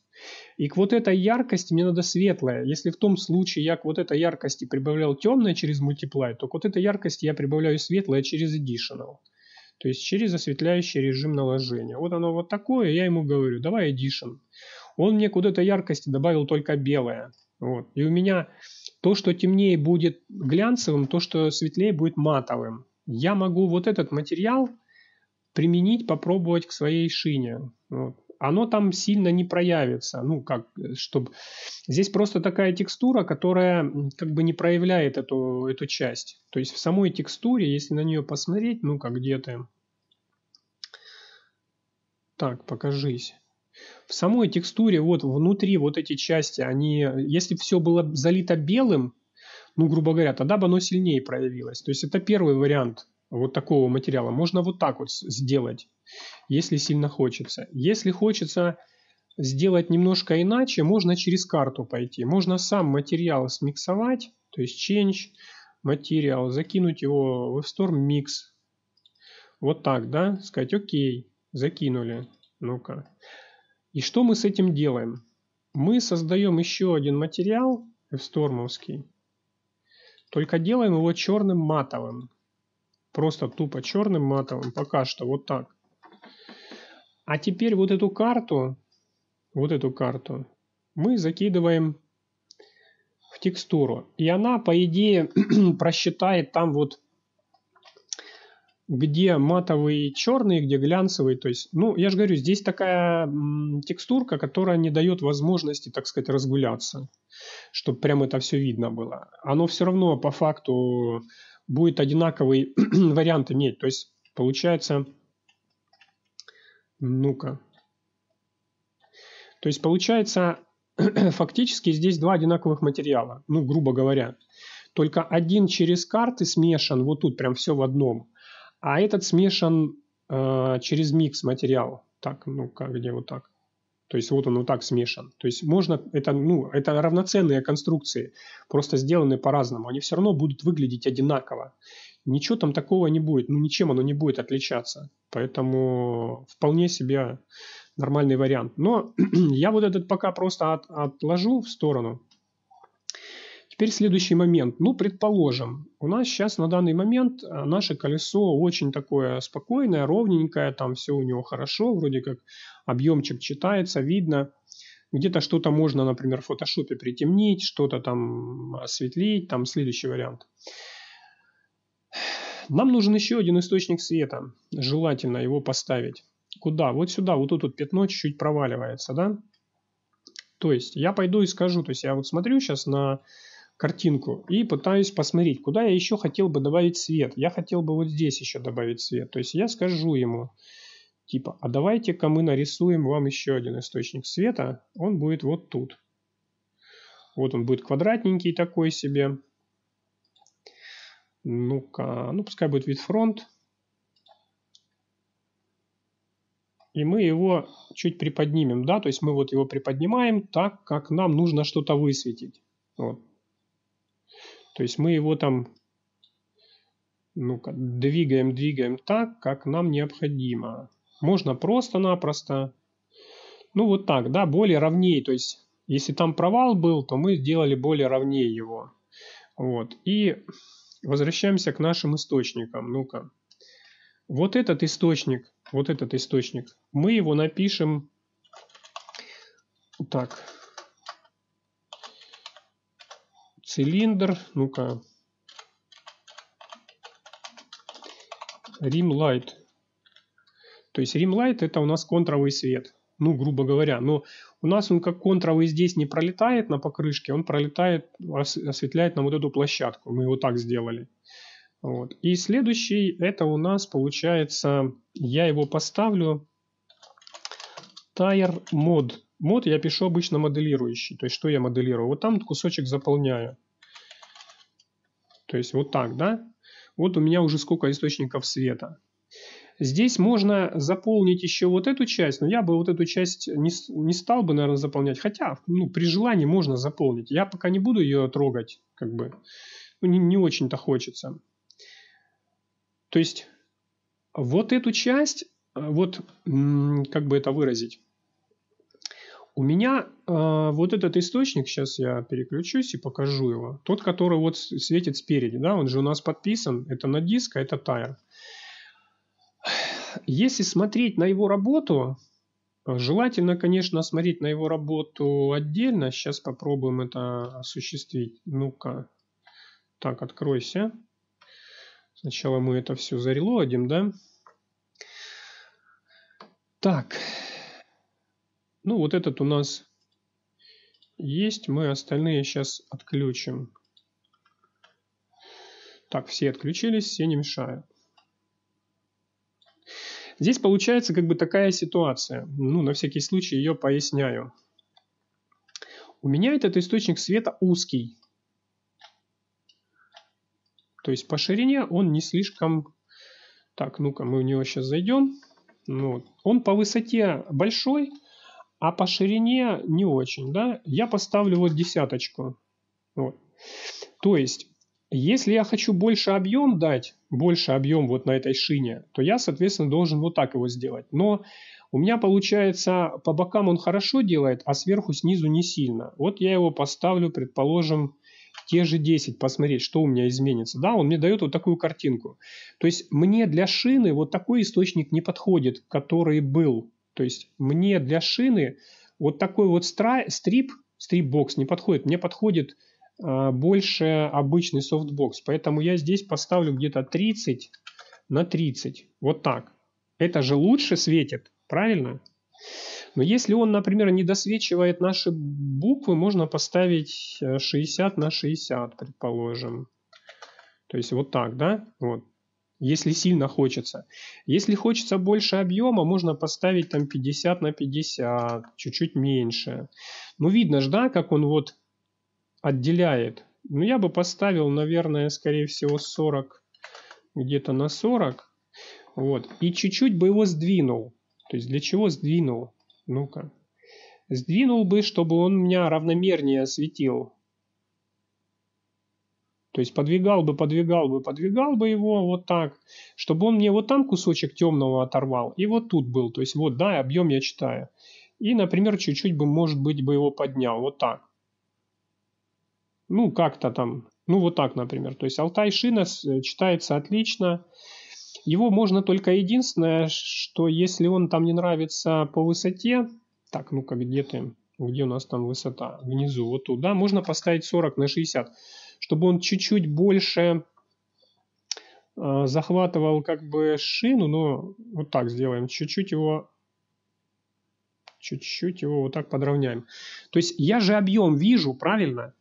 И к вот этой яркости мне надо светлое. Если в том случае я к вот этой яркости прибавлял темное через мультиплай, то к вот этой яркости я прибавляю светлое через additional. То есть через осветляющий режим наложения. Вот оно вот такое, я ему говорю, давай addition. Он мне к вот этой яркости добавил только белое. Вот. И у меня то, что темнее будет глянцевым, то, что светлее будет матовым я могу вот этот материал применить, попробовать к своей шине. Вот. Оно там сильно не проявится. Ну, как, э, чтобы... Здесь просто такая текстура, которая как бы не проявляет эту, эту часть. То есть в самой текстуре, если на нее посмотреть, ну, как где то Так, покажись. В самой текстуре вот внутри вот эти части, они, э, если все было залито белым, ну, грубо говоря, тогда бы оно сильнее проявилось. То есть это первый вариант вот такого материала. Можно вот так вот сделать, если сильно хочется. Если хочется сделать немножко иначе, можно через карту пойти. Можно сам материал смиксовать, то есть change материал, закинуть его в Storm Mix. Вот так, да? Сказать, окей, закинули. Ну-ка. И что мы с этим делаем? Мы создаем еще один материал, в Stormовский, только делаем его черным матовым. Просто тупо черным матовым пока что, вот так. А теперь вот эту карту, вот эту карту мы закидываем в текстуру. И она, по идее, просчитает там вот где матовый черный, где глянцевый. То есть, ну, я же говорю, здесь такая текстурка, которая не дает возможности, так сказать, разгуляться, чтобы прям это все видно было. Оно все равно по факту будет одинаковый вариант иметь. То есть, получается, ну-ка. То есть, получается, фактически здесь два одинаковых материала, ну, грубо говоря. Только один через карты смешан, вот тут прям все в одном – а этот смешан э, через микс материал. Так, ну как где вот так. То есть вот он вот так смешан. То есть можно, это, ну, это равноценные конструкции, просто сделаны по-разному. Они все равно будут выглядеть одинаково. Ничего там такого не будет, ну ничем оно не будет отличаться. Поэтому вполне себе нормальный вариант. Но я вот этот пока просто от, отложу в сторону. Теперь следующий момент. Ну, предположим, у нас сейчас на данный момент э, наше колесо очень такое спокойное, ровненькое, там все у него хорошо, вроде как объемчик читается, видно. Где-то что-то можно, например, в фотошопе притемнить, что-то там осветлить, там следующий вариант. Нам нужен еще один источник света, желательно его поставить. Куда? Вот сюда, вот тут вот пятно чуть-чуть проваливается, да? То есть я пойду и скажу, то есть я вот смотрю сейчас на картинку и пытаюсь посмотреть, куда я еще хотел бы добавить свет. Я хотел бы вот здесь еще добавить свет. То есть я скажу ему, типа, а давайте-ка мы нарисуем вам еще один источник света. Он будет вот тут. Вот он будет квадратненький такой себе. Ну-ка, ну пускай будет вид фронт. И мы его чуть приподнимем, да, то есть мы вот его приподнимаем так, как нам нужно что-то высветить. Вот. То есть мы его там ну двигаем, двигаем так, как нам необходимо. Можно просто-напросто, ну вот так, да, более ровнее. То есть если там провал был, то мы сделали более ровнее его. Вот. И возвращаемся к нашим источникам. Ну-ка. Вот этот источник, вот этот источник, мы его напишем так, цилиндр, ну-ка, Rim Light. То есть Rim Light это у нас контровый свет, ну, грубо говоря. Но у нас он как контровый здесь не пролетает на покрышке, он пролетает, осветляет нам вот эту площадку. Мы его так сделали. Вот. И следующий, это у нас получается, я его поставлю, Tire Mod. Мод я пишу обычно моделирующий, то есть что я моделирую. Вот там кусочек заполняю. То есть вот так, да? Вот у меня уже сколько источников света. Здесь можно заполнить еще вот эту часть, но я бы вот эту часть не, не стал бы, наверное, заполнять. Хотя, ну, при желании можно заполнить. Я пока не буду ее трогать, как бы. Ну, не, не очень-то хочется. То есть, вот эту часть, э, вот, как бы это выразить? У меня э, вот этот источник, сейчас я переключусь и покажу его. Тот, который вот светит спереди, да, он же у нас подписан. Это на диск, а это тайр. Если смотреть на его работу, желательно, конечно, смотреть на его работу отдельно. Сейчас попробуем это осуществить. Ну-ка. Так, откройся. Сначала мы это все зарелодим, да? Так, ну, вот этот у нас есть. Мы остальные сейчас отключим. Так, все отключились, все не мешают. Здесь получается как бы такая ситуация. Ну, на всякий случай ее поясняю. У меня этот источник света узкий. То есть по ширине он не слишком... Так, ну-ка, мы в него сейчас зайдем. Ну, вот. он по высоте большой, а по ширине не очень, да, я поставлю вот десяточку. Вот. То есть, если я хочу больше объем дать, больше объем вот на этой шине, то я, соответственно, должен вот так его сделать. Но у меня получается, по бокам он хорошо делает, а сверху, снизу не сильно. Вот я его поставлю, предположим, те же 10, посмотреть, что у меня изменится. Да, он мне дает вот такую картинку. То есть мне для шины вот такой источник не подходит, который был то есть мне для шины вот такой вот стра- стрип, стрип-бокс не подходит. Мне подходит э, больше обычный софтбокс. Поэтому я здесь поставлю где-то 30 на 30. Вот так. Это же лучше светит, правильно? Но если он, например, не досвечивает наши буквы, можно поставить 60 э, на 60, предположим. То есть вот так, да? Вот если сильно хочется. Если хочется больше объема, можно поставить там 50 на 50, чуть-чуть меньше. Ну, видно же, да, как он вот отделяет. Ну, я бы поставил, наверное, скорее всего, 40, где-то на 40. Вот. И чуть-чуть бы его сдвинул. То есть для чего сдвинул? Ну-ка. Сдвинул бы, чтобы он меня равномернее осветил. То есть подвигал бы, подвигал бы, подвигал бы его вот так, чтобы он мне вот там кусочек темного оторвал, и вот тут был. То есть вот, да, объем я читаю. И, например, чуть-чуть бы, может быть, бы его поднял вот так. Ну, как-то там, ну вот так, например. То есть Алтай Шина э, читается отлично. Его можно только единственное, что если он там не нравится по высоте, так, ну как где ты, где у нас там высота, внизу, вот туда. можно поставить 40 на 60 чтобы он чуть-чуть больше э, захватывал как бы шину, но вот так сделаем, чуть-чуть его чуть-чуть его вот так подровняем. То есть я же объем вижу, правильно?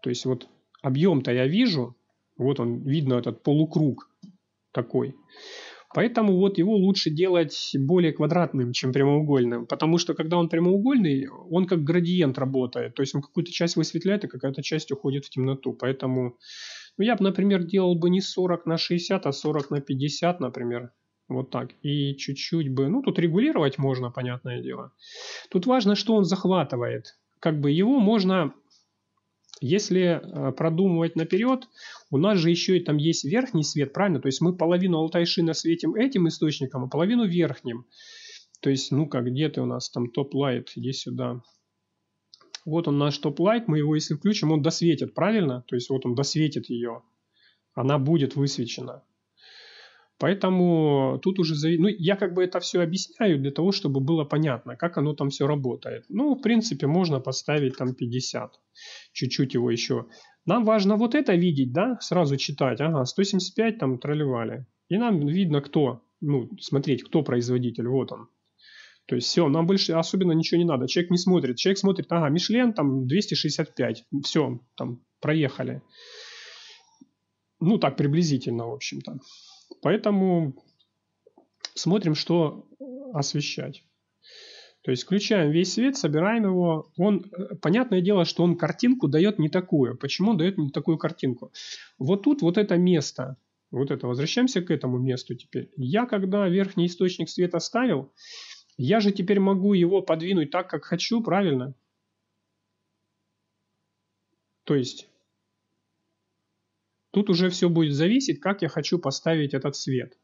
То есть вот объем-то я вижу, вот он, видно этот полукруг такой. Поэтому вот его лучше делать более квадратным, чем прямоугольным, потому что когда он прямоугольный, он как градиент работает, то есть он какую-то часть высветляет, а какая-то часть уходит в темноту, поэтому ну, я бы, например, делал бы не 40 на 60, а 40 на 50, например, вот так. И чуть-чуть бы, ну тут регулировать можно, понятное дело. Тут важно, что он захватывает. Как бы его можно если э, продумывать наперед, у нас же еще и там есть верхний свет, правильно? То есть мы половину Алтайшина светим этим источником, а половину верхним. То есть, ну как, где ты у нас там топ-лайт, иди сюда. Вот он наш топ-лайт, мы его если включим, он досветит, правильно? То есть вот он досветит ее, она будет высвечена. Поэтому тут уже... Зави... Ну, я как бы это все объясняю для того, чтобы было понятно, как оно там все работает. Ну, в принципе, можно поставить там 50. Чуть-чуть его еще. Нам важно вот это видеть, да, сразу читать. Ага, 175 там тролливали. И нам видно, кто, ну, смотреть, кто производитель, вот он. То есть все, нам больше особенно ничего не надо. Человек не смотрит. Человек смотрит, ага, Мишлен там 265. Все, там проехали. Ну, так приблизительно, в общем-то. Поэтому смотрим, что освещать. То есть включаем весь свет, собираем его. Он, э, понятное дело, что он картинку дает не такую. Почему он дает не такую картинку? Вот тут вот это место. Вот это, возвращаемся к этому месту теперь. Я когда верхний источник света ставил, я же теперь могу его подвинуть так, как хочу, правильно? То есть Тут уже все будет зависеть, как я хочу поставить этот свет.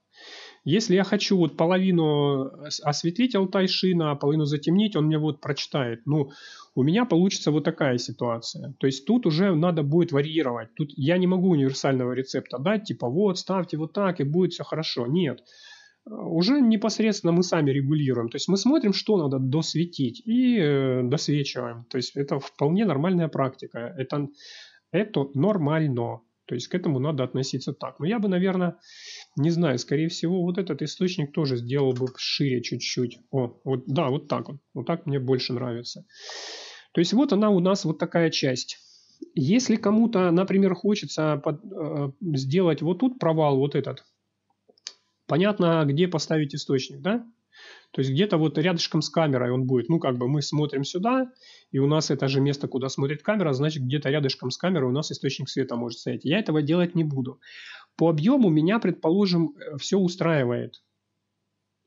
Если я хочу вот половину э, осветлить алтайшина, а половину затемнить, он мне вот прочитает. Ну, у меня получится вот такая ситуация. То есть тут уже надо будет варьировать. Тут я не могу универсального рецепта дать, типа вот ставьте вот так и будет все хорошо. Нет. Э, уже непосредственно мы сами регулируем. То есть мы смотрим, что надо досветить и э, досвечиваем. То есть это вполне нормальная практика. Это, это нормально. То есть к этому надо относиться так. Но я бы, наверное, не знаю, скорее всего, вот этот источник тоже сделал бы шире чуть-чуть. О, вот, да, вот так он. Вот так мне больше нравится. То есть вот она у нас вот такая часть. Если кому-то, например, хочется под, э, сделать вот тут провал, вот этот, понятно, где поставить источник, да? То есть где-то вот рядышком с камерой он будет. Ну, как бы мы смотрим сюда, и у нас это же место, куда смотрит камера, значит, где-то рядышком с камерой у нас источник света может стоять. Я этого делать не буду. По объему меня, предположим, э, все устраивает.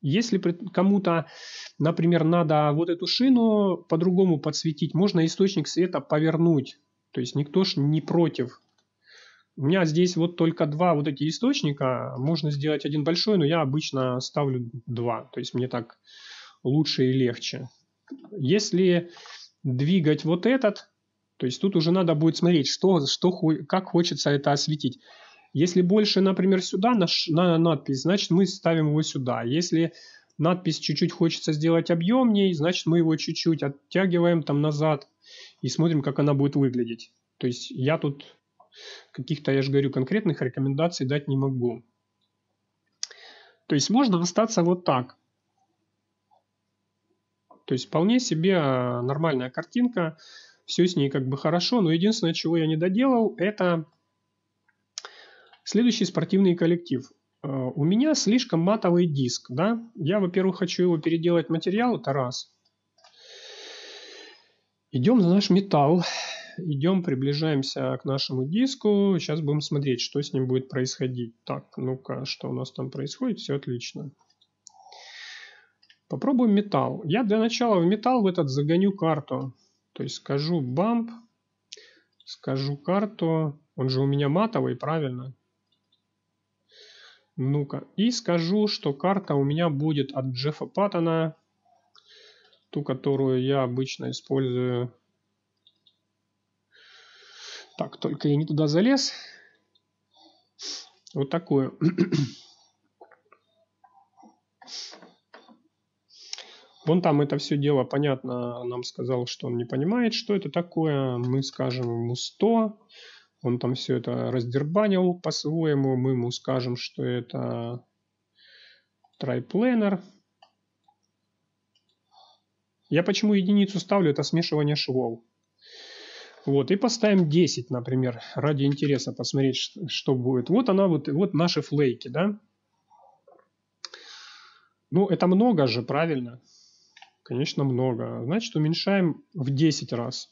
Если кому-то, например, надо вот эту шину по-другому подсветить, можно источник света повернуть. То есть никто ж не против у меня здесь вот только два вот эти источника. Можно сделать один большой, но я обычно ставлю два. То есть мне так лучше и легче. Если двигать вот этот, то есть тут уже надо будет смотреть, что, что, как хочется это осветить. Если больше, например, сюда наш на надпись, значит мы ставим его сюда. Если надпись чуть-чуть хочется сделать объемней, значит мы его чуть-чуть оттягиваем там назад и смотрим, как она будет выглядеть. То есть я тут Каких-то, я же говорю, конкретных рекомендаций дать не могу. То есть можно остаться вот так. То есть вполне себе а, нормальная картинка, все с ней как бы хорошо, но единственное, чего я не доделал, это следующий спортивный коллектив. А, у меня слишком матовый диск, да. Я, во-первых, хочу его переделать в материал, это раз. Идем на наш металл идем, приближаемся к нашему диску. Сейчас будем смотреть, что с ним будет происходить. Так, ну-ка, что у нас там происходит? Все отлично. Попробуем металл. Я для начала в металл в этот загоню карту. То есть скажу бамп, скажу карту. Он же у меня матовый, правильно? Ну-ка. И скажу, что карта у меня будет от Джеффа Паттона. Ту, которую я обычно использую так, только я не туда залез. Вот такое. Вон там это все дело, понятно, нам сказал, что он не понимает, что это такое. Мы скажем ему 100. Он там все это раздербанил по-своему. Мы ему скажем, что это трайпленер. Я почему единицу ставлю? Это смешивание швов. Вот, и поставим 10, например, ради интереса посмотреть, что будет. Вот она, вот, вот наши флейки, да. Ну, это много же, правильно? Конечно, много. Значит, уменьшаем в 10 раз.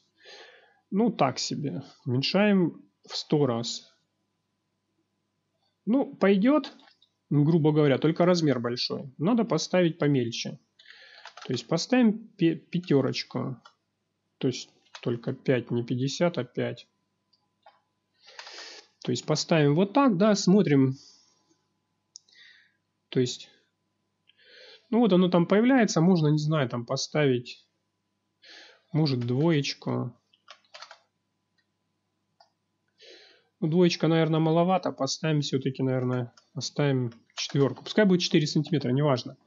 Ну, так себе. Уменьшаем в 100 раз. Ну, пойдет, грубо говоря, только размер большой. Надо поставить помельче. То есть поставим пятерочку. То есть только 5, не 50, а 5. То есть поставим вот так, да, смотрим. То есть, ну вот оно там появляется, можно, не знаю, там поставить, может, двоечку. Ну, двоечка, наверное, маловато, поставим все-таки, наверное, поставим четверку. Пускай будет 4 сантиметра, неважно.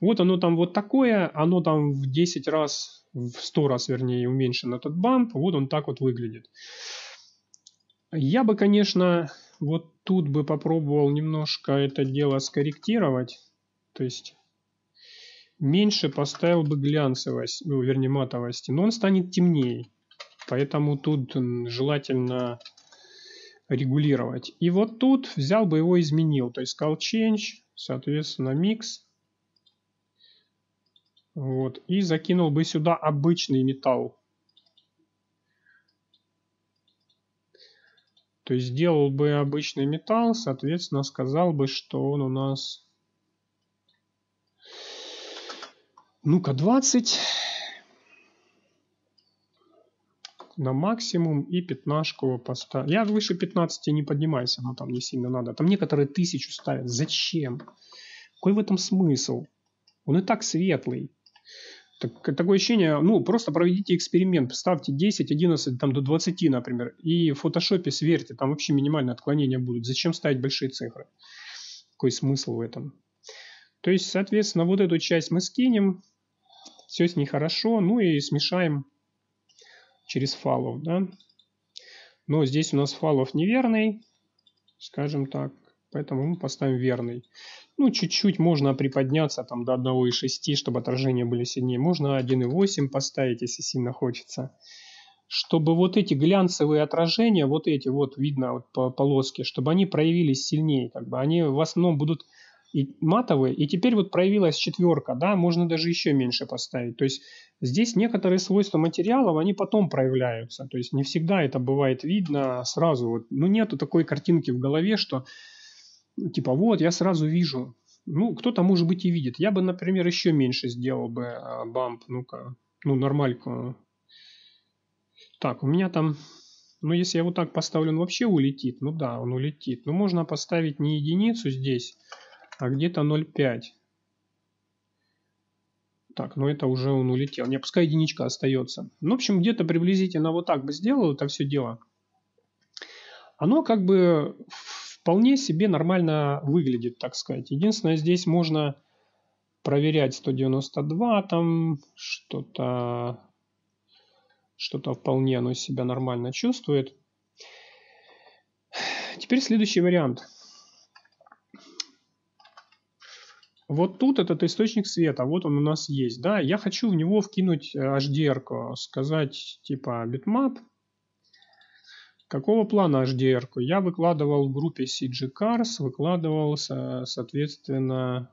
Вот оно там вот такое, оно там в 10 раз в 100 раз, вернее, уменьшен этот бамп, вот он так вот выглядит. Я бы, конечно, вот тут бы попробовал немножко это дело скорректировать, то есть меньше поставил бы глянцевость, ну, вернее, матовости, но он станет темнее, поэтому тут желательно регулировать. И вот тут взял бы его изменил, то есть call change, соответственно, mix – вот. И закинул бы сюда обычный металл. То есть сделал бы обычный металл, соответственно, сказал бы, что он у нас... Ну-ка, 20 на максимум и пятнашку поставил. Я выше 15 не поднимаюсь, оно там не сильно надо. Там некоторые тысячу ставят. Зачем? Какой в этом смысл? Он и так светлый. Так, э, такое ощущение, ну, просто проведите эксперимент, ставьте 10, 11, там, до 20, например, и в фотошопе сверьте, там вообще минимальные отклонения будут. Зачем ставить большие цифры? Какой смысл в этом? То есть, соответственно, вот эту часть мы скинем, все с ней хорошо, ну и смешаем через фалов, да. Но здесь у нас фалов неверный, скажем так, поэтому мы поставим верный ну, чуть-чуть можно приподняться там до 1,6, чтобы отражения были сильнее. Можно 1,8 поставить, если сильно хочется. Чтобы вот эти глянцевые отражения, вот эти вот, видно, вот по полоски, чтобы они проявились сильнее. Как бы. Они в основном будут и матовые. И теперь вот проявилась четверка, да, можно даже еще меньше поставить. То есть здесь некоторые свойства материалов, они потом проявляются. То есть не всегда это бывает видно сразу. Вот, ну, нету такой картинки в голове, что типа вот, я сразу вижу. Ну, кто-то, может быть, и видит. Я бы, например, еще меньше сделал бы а, бамп. Ну-ка, ну, нормальку. Так, у меня там... Ну, если я вот так поставлю, он вообще улетит. Ну да, он улетит. Но ну, можно поставить не единицу здесь, а где-то 0,5. Так, ну это уже он улетел. Не, пускай единичка остается. Ну, в общем, где-то приблизительно вот так бы сделал это все дело. Оно как бы вполне себе нормально выглядит, так сказать. Единственное, здесь можно проверять 192, там что-то что-то вполне оно себя нормально чувствует. Теперь следующий вариант. Вот тут этот источник света, вот он у нас есть, да, я хочу в него вкинуть э, HDR, сказать типа bitmap, Какого плана HDR? -ку? Я выкладывал в группе CG Cars, выкладывал, соответственно,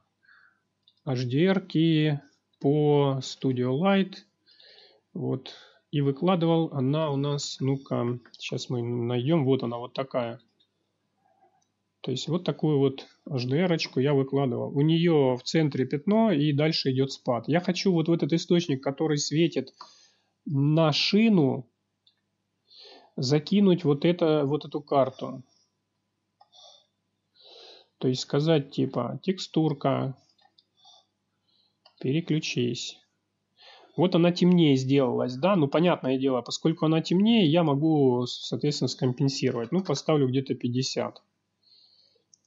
HDR по Studio Light. Вот. И выкладывал она у нас, ну-ка, сейчас мы найдем, вот она вот такая. То есть вот такую вот HDR я выкладывал. У нее в центре пятно и дальше идет спад. Я хочу вот в этот источник, который светит на шину, закинуть вот, это, вот эту карту. То есть сказать типа текстурка, переключись. Вот она темнее сделалась, да, ну понятное дело, поскольку она темнее, я могу, соответственно, скомпенсировать. Ну, поставлю где-то 50.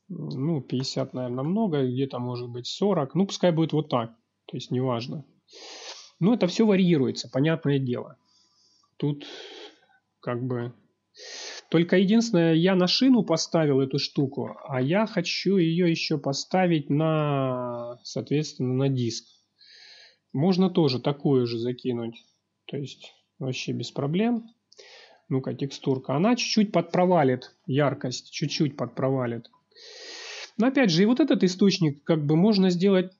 Ну, 50, наверное, много, где-то может быть 40. Ну, пускай будет вот так, то есть неважно. ну это все варьируется, понятное дело. Тут как бы... Только единственное, я на шину поставил эту штуку, а я хочу ее еще поставить на, соответственно, на диск. Можно тоже такую же закинуть. То есть вообще без проблем. Ну-ка, текстурка. Она чуть-чуть подпровалит яркость, чуть-чуть подпровалит. Но опять же, и вот этот источник как бы можно сделать...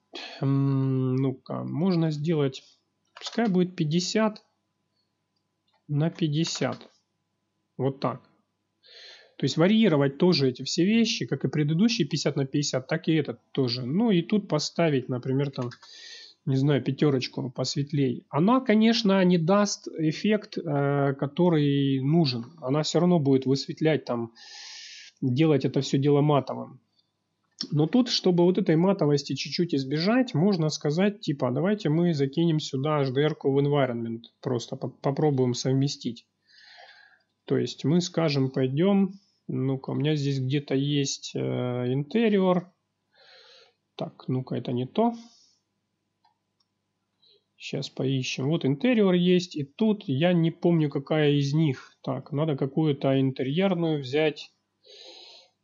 Ну-ка, можно сделать... Пускай будет 50 на 50. Вот так. То есть варьировать тоже эти все вещи, как и предыдущие 50 на 50, так и этот тоже. Ну и тут поставить, например, там, не знаю, пятерочку посветлее. Она, конечно, не даст эффект, э, который нужен. Она все равно будет высветлять там, делать это все дело матовым. Но тут, чтобы вот этой матовости чуть-чуть избежать, можно сказать, типа, «А давайте мы закинем сюда HDR в environment, просто попробуем совместить. То есть мы скажем, пойдем, ну-ка, у меня здесь где-то есть э, интерьер. Так, ну-ка, это не то. Сейчас поищем. Вот интерьер есть, и тут я не помню, какая из них. Так, надо какую-то интерьерную взять,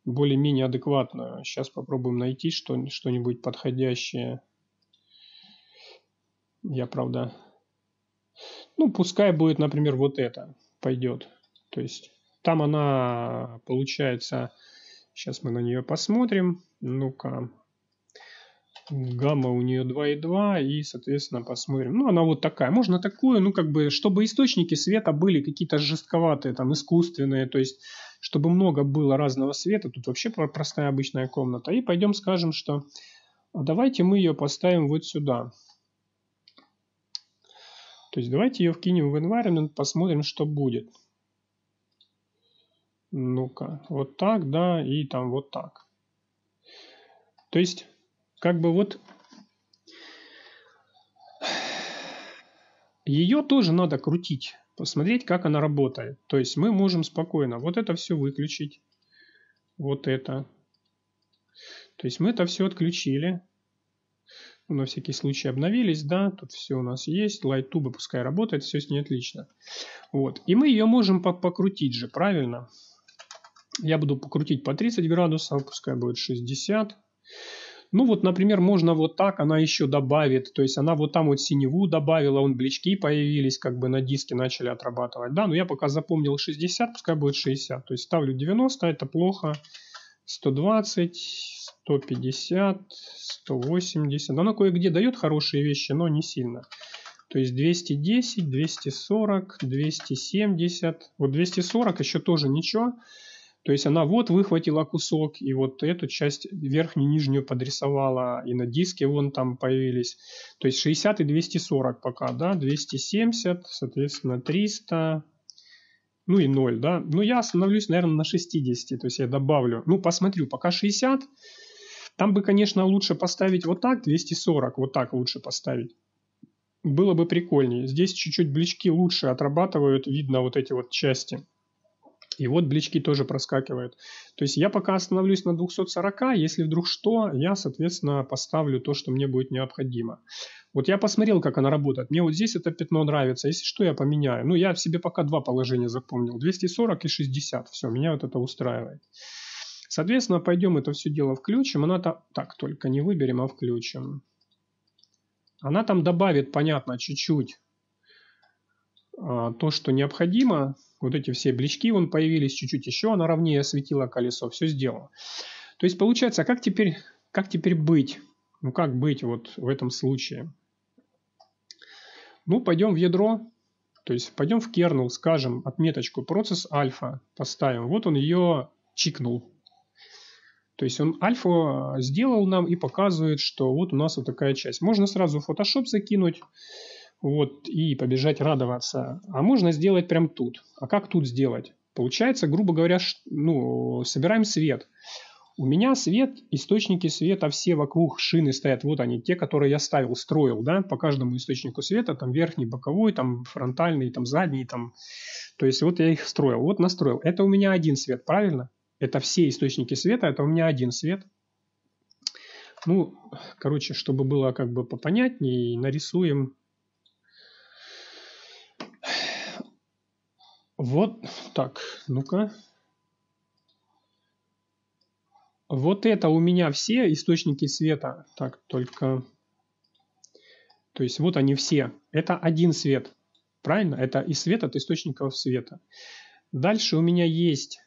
более-менее адекватную. Сейчас попробуем найти что-нибудь что подходящее. Я, правда... Ну, пускай будет, например, вот это пойдет. То есть там она получается... Сейчас мы на нее посмотрим. Ну-ка. Гамма у нее 2,2 и, соответственно, посмотрим. Ну, она вот такая. Можно такую, ну, как бы, чтобы источники света были какие-то жестковатые, там, искусственные, то есть, чтобы много было разного света. Тут вообще простая обычная комната. И пойдем скажем, что а давайте мы ее поставим вот сюда. То есть, давайте ее вкинем в environment, посмотрим, что будет. Ну-ка, вот так, да, и там вот так. То есть, как бы вот ее тоже надо крутить, посмотреть, как она работает. То есть мы можем спокойно вот это все выключить, вот это. То есть мы это все отключили. Ну, на всякий случай обновились, да, тут все у нас есть, лайтубы пускай работает, все с ней отлично. Вот, и мы ее можем покрутить же, правильно? Правильно. Я буду покрутить по 30 градусов, пускай будет 60. Ну вот, например, можно вот так, она еще добавит, то есть она вот там вот синеву добавила, он блички появились, как бы на диске начали отрабатывать, да, но я пока запомнил 60, пускай будет 60, то есть ставлю 90, это плохо, 120, 150, 180, она кое-где дает хорошие вещи, но не сильно. То есть 210, 240, 270. Вот 240 еще тоже ничего. То есть она вот выхватила кусок, и вот эту часть верхнюю, нижнюю подрисовала, и на диске вон там появились. То есть 60 и 240 пока, да, 270, соответственно, 300, ну и 0, да. Ну я остановлюсь, наверное, на 60, то есть я добавлю. Ну, посмотрю, пока 60. Там бы, конечно, лучше поставить вот так, 240, вот так лучше поставить было бы прикольнее. Здесь чуть-чуть блички лучше отрабатывают, видно вот эти вот части. И вот блички тоже проскакивают. То есть я пока остановлюсь на 240, если вдруг что, я, соответственно, поставлю то, что мне будет необходимо. Вот я посмотрел, как она работает. Мне вот здесь это пятно нравится. Если что, я поменяю. Ну, я в себе пока два положения запомнил. 240 и 60. Все, меня вот это устраивает. Соответственно, пойдем это все дело включим. Она там... Так, только не выберем, а включим. Она там добавит, понятно, чуть-чуть а, то, что необходимо. Вот эти все блички вон появились чуть-чуть еще, она ровнее осветила колесо, все сделала. То есть получается, а как теперь, как теперь быть? Ну как быть вот в этом случае? Ну пойдем в ядро, то есть пойдем в kernel, скажем отметочку процесс альфа поставим. Вот он ее чикнул. То есть он альфа сделал нам и показывает, что вот у нас вот такая часть. Можно сразу в Photoshop закинуть вот, и побежать радоваться. А можно сделать прямо тут. А как тут сделать? Получается, грубо говоря, ну, э, собираем свет. У меня свет, источники света все вокруг шины стоят. Вот они, те, которые я ставил, строил, да, по каждому источнику света, там верхний, боковой, там фронтальный, там задний, там. То есть вот я их строил, вот настроил. Это у меня один свет, правильно? Это все источники света, это у меня один свет. Ну, короче, чтобы было как бы попонятнее, нарисуем Вот так, ну-ка. Вот это у меня все источники света. Так, только... То есть вот они все. Это один свет. Правильно? Это и свет от источников света. Дальше у меня есть...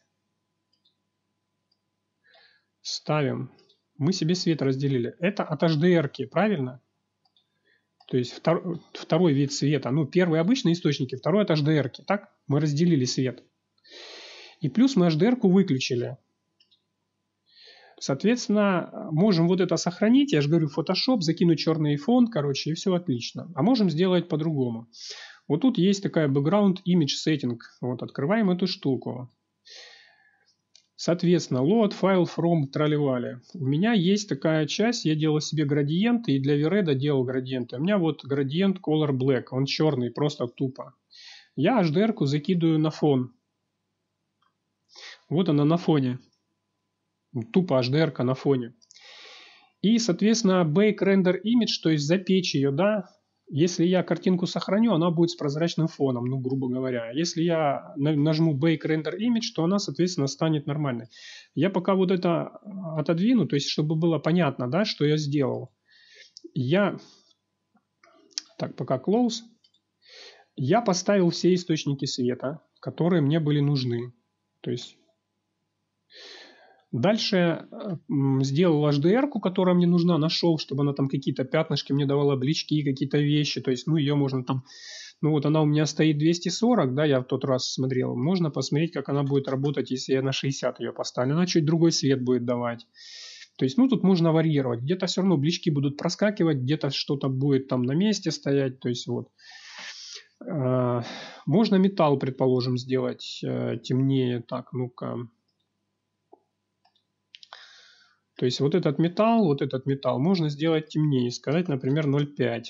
Ставим. Мы себе свет разделили. Это от HDR, правильно? То есть втор... второй вид света. Ну, первый обычные источники, второй от HDR, так? Мы разделили свет. И плюс мы HDR-ку выключили. Соответственно, можем вот это сохранить. Я же говорю, Photoshop, закину черный фон, короче, и все отлично. А можем сделать по-другому. Вот тут есть такая background image setting. Вот открываем эту штуку. Соответственно, load file from тролливали. У меня есть такая часть, я делал себе градиенты, и для Вереда делал градиенты. У меня вот градиент color black, он черный, просто тупо. Я HDR-ку закидываю на фон. Вот она на фоне. Тупо HDR-ка на фоне. И, соответственно, Bake Render Image, то есть запечь ее, да, если я картинку сохраню, она будет с прозрачным фоном, ну, грубо говоря. Если я нажму Bake Render Image, то она, соответственно, станет нормальной. Я пока вот это а, отодвину, то есть, чтобы было понятно, да, что я сделал. Я... Так, пока close. Я поставил все источники света, которые мне были нужны. То есть Дальше сделал HDR-ку, которая мне нужна, нашел, чтобы она там какие-то пятнышки мне давала, облички, какие-то вещи. То есть, ну, ее можно там... Ну, вот она у меня стоит 240, да, я в тот раз смотрел. Можно посмотреть, как она будет работать, если я на 60 ее поставлю. Она чуть другой свет будет давать. То есть, ну, тут можно варьировать. Где-то все равно блички будут проскакивать, где-то что-то будет там на месте стоять. То есть, вот. А, можно металл, предположим, сделать э, темнее. Так, ну-ка. То есть вот этот металл, вот этот металл можно сделать темнее. Сказать, например, 0,5.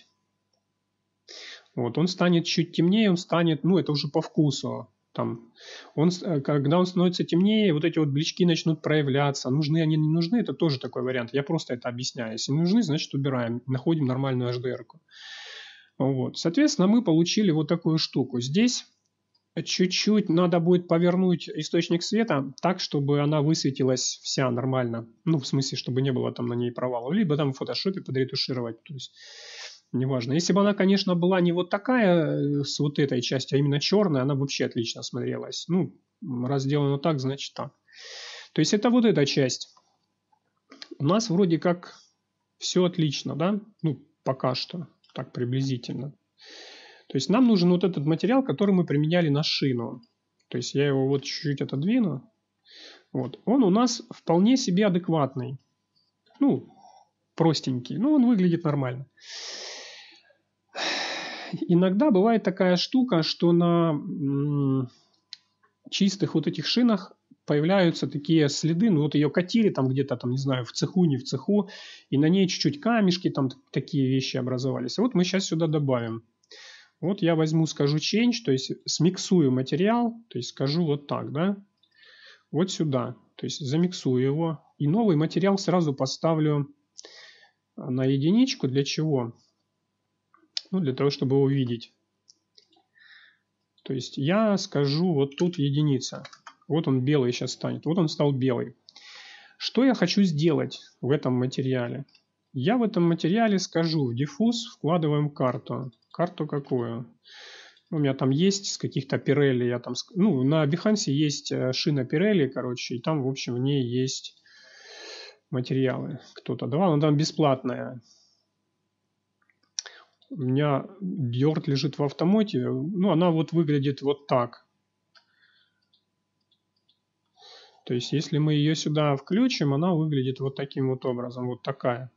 Вот, он станет чуть темнее, он станет, ну, это уже по вкусу. Там, он, э, когда он становится темнее, вот эти вот блички начнут проявляться. Нужны они, не нужны, это тоже такой вариант. Я просто это объясняю. Если нужны, значит, убираем, находим нормальную HDR. -ку. Вот. Соответственно, мы получили вот такую штуку. Здесь чуть-чуть надо будет повернуть источник света так, чтобы она высветилась вся нормально. Ну, в смысле, чтобы не было там на ней провалов. Либо там в фотошопе подретушировать. То есть, неважно. Если бы она, конечно, была не вот такая э, с вот этой частью, а именно черная, она вообще отлично смотрелась. Ну, раз сделано так, значит так. То есть, это вот эта часть. У нас вроде как все отлично, да? Ну, пока что так приблизительно. То есть нам нужен вот этот материал, который мы применяли на шину. То есть я его вот чуть-чуть отодвину. Вот. Он у нас вполне себе адекватный. Ну, простенький. Ну он выглядит нормально. Иногда бывает такая штука, что на чистых вот этих шинах появляются такие следы, ну вот ее катили там где-то, там, не знаю, в цеху, не в цеху, и на ней чуть-чуть камешки, там такие вещи образовались. А вот мы сейчас сюда добавим. Вот я возьму, скажу change, то есть смиксую материал, то есть скажу вот так, да, вот сюда, то есть замиксую его, и новый материал сразу поставлю а, на единичку, для чего? Ну, для того, чтобы увидеть. То есть я скажу вот тут единица. Вот он белый сейчас станет. Вот он стал белый. Что я хочу сделать в этом материале? Я в этом материале скажу в диффуз вкладываем карту. Карту какую? Ну, у меня там есть с каких-то Пирелли. Я там, ну, на Behance есть э, шина Пирелли, короче, и там, в общем, в ней есть материалы. Кто-то давал, она там бесплатная. У меня Dirt лежит в автомоте. Ну, она вот выглядит вот так. То есть, если мы ее сюда включим, она выглядит вот таким вот образом, вот такая.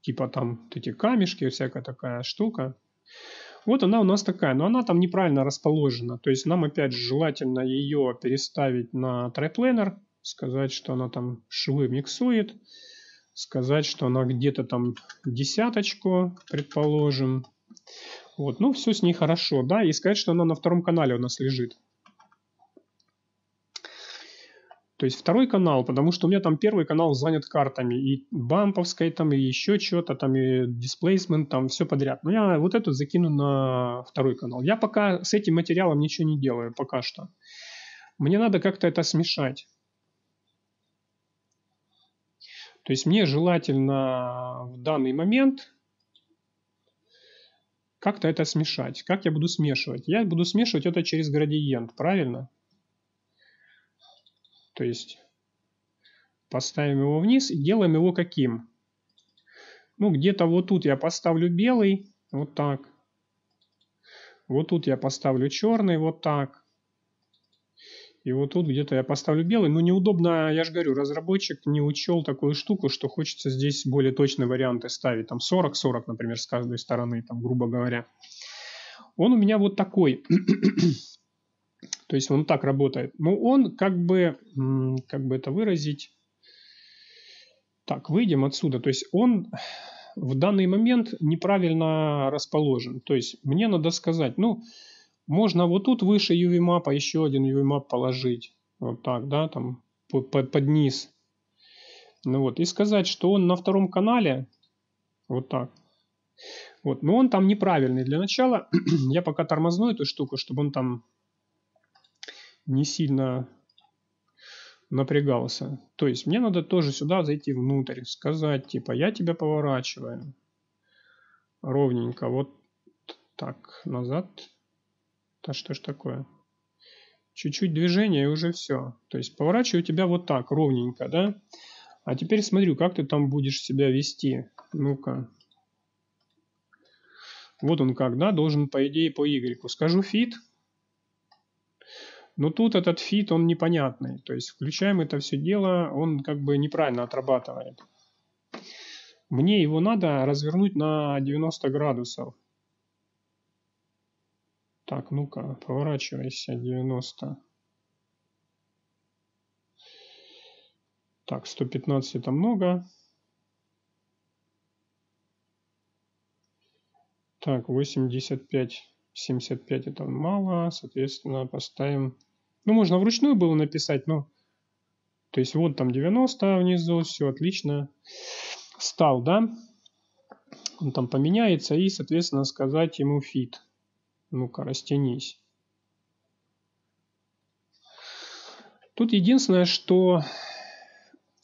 Типа там вот эти камешки, всякая такая штука. Вот она у нас такая, но она там неправильно расположена. То есть нам опять же желательно ее переставить на трайпленер, сказать, что она там швы миксует, сказать, что она где-то там десяточку, предположим. Вот, ну все с ней хорошо, да, и сказать, что она на втором канале у нас лежит. То есть второй канал, потому что у меня там первый канал занят картами и бамповской, там и еще что-то, там и дисплейсмент, там все подряд. Но я вот эту закину на второй канал. Я пока с этим материалом ничего не делаю, пока что. Мне надо как-то это смешать. То есть мне желательно в данный момент как-то это смешать. Как я буду смешивать? Я буду смешивать это через градиент, правильно? То есть поставим его вниз и делаем его каким? Ну, где-то вот тут я поставлю белый, вот так. Вот тут я поставлю черный, вот так. И вот тут где-то я поставлю белый. Но ну, неудобно, я же говорю, разработчик не учел такую штуку, что хочется здесь более точные варианты ставить. Там 40-40, например, с каждой стороны, там, грубо говоря. Он у меня вот такой. То есть он так работает. Но ну, он как бы, как бы это выразить... Так, выйдем отсюда. То есть он в данный момент неправильно расположен. То есть мне надо сказать, ну, можно вот тут выше UV мапа еще один UV мап положить. Вот так, да, там под, под, под низ. Ну вот, и сказать, что он на втором канале, вот так. Вот, но он там неправильный. Для начала я пока тормозну эту штуку, чтобы он там не сильно напрягался. То есть мне надо тоже сюда зайти внутрь, сказать, типа, я тебя поворачиваю. Ровненько, вот так, назад. Да что ж такое? Чуть-чуть движения и уже все. То есть поворачиваю тебя вот так, ровненько, да? А теперь смотрю, как ты там будешь себя вести. Ну-ка. Вот он как, да, должен по идее по Y. Скажу fit, но тут этот фит, он непонятный. То есть включаем это все дело, он как бы неправильно отрабатывает. Мне его надо развернуть на 90 градусов. Так, ну-ка, поворачивайся 90. Так, 115 это много. Так, 85, 75 это мало. Соответственно, поставим ну, можно вручную было написать, но... То есть вот там 90 внизу, все отлично. Стал, да? Он там поменяется, и, соответственно, сказать ему фит. Ну-ка, растянись. Тут единственное, что